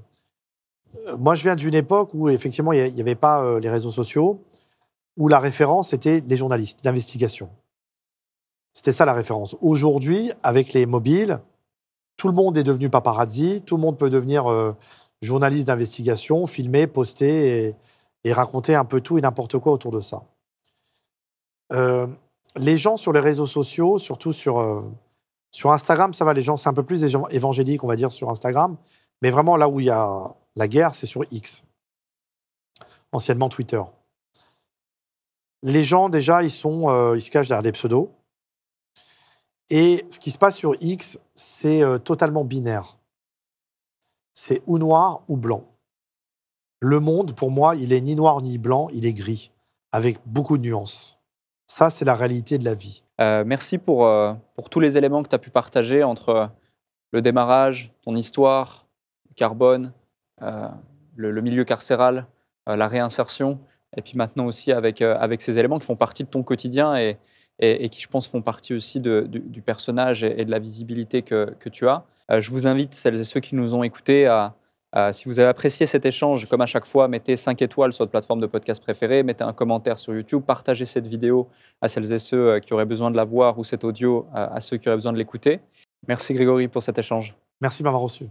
euh, moi, je viens d'une époque où, effectivement, il n'y avait pas euh, les réseaux sociaux, où la référence était les journalistes d'investigation. C'était ça la référence. Aujourd'hui, avec les mobiles, tout le monde est devenu paparazzi, tout le monde peut devenir journaliste d'investigation, filmer, poster et, raconter un peu tout et n'importe quoi autour de ça. les gens sur les réseaux sociaux, surtout sur sur Instagram, ça va, les gens, c'est un peu plus évangélique, on va dire, sur Instagram. Mais vraiment, là où il y a la guerre, c'est sur X, anciennement Twitter. Les gens, déjà, ils, sont, euh, ils se cachent derrière des pseudos. Et ce qui se passe sur X, c'est euh, totalement binaire. C'est ou noir ou blanc. Le monde, pour moi, il est ni noir ni blanc, il est gris, avec beaucoup de nuances. Ça, c'est la réalité de la vie. Euh, merci pour, euh, pour, tous les éléments que tu as pu partager entre euh, le démarrage, ton histoire, le carbone, le, milieu carcéral, la réinsertion, et puis maintenant aussi avec, avec ces éléments qui font partie de ton quotidien et, qui, je pense, font partie aussi du, personnage et, de la visibilité que, que tu as. je vous invite, celles et ceux qui nous ont écoutés, à, euh, si vous avez apprécié cet échange, comme à chaque fois, mettez 5 étoiles sur votre plateforme de podcast préférée, mettez un commentaire sur YouTube, partagez cette vidéo à celles et ceux euh, qui auraient besoin de la voir ou cet audio à ceux qui auraient besoin de l'écouter. Merci Grégory pour cet échange. Merci m'avoir reçu.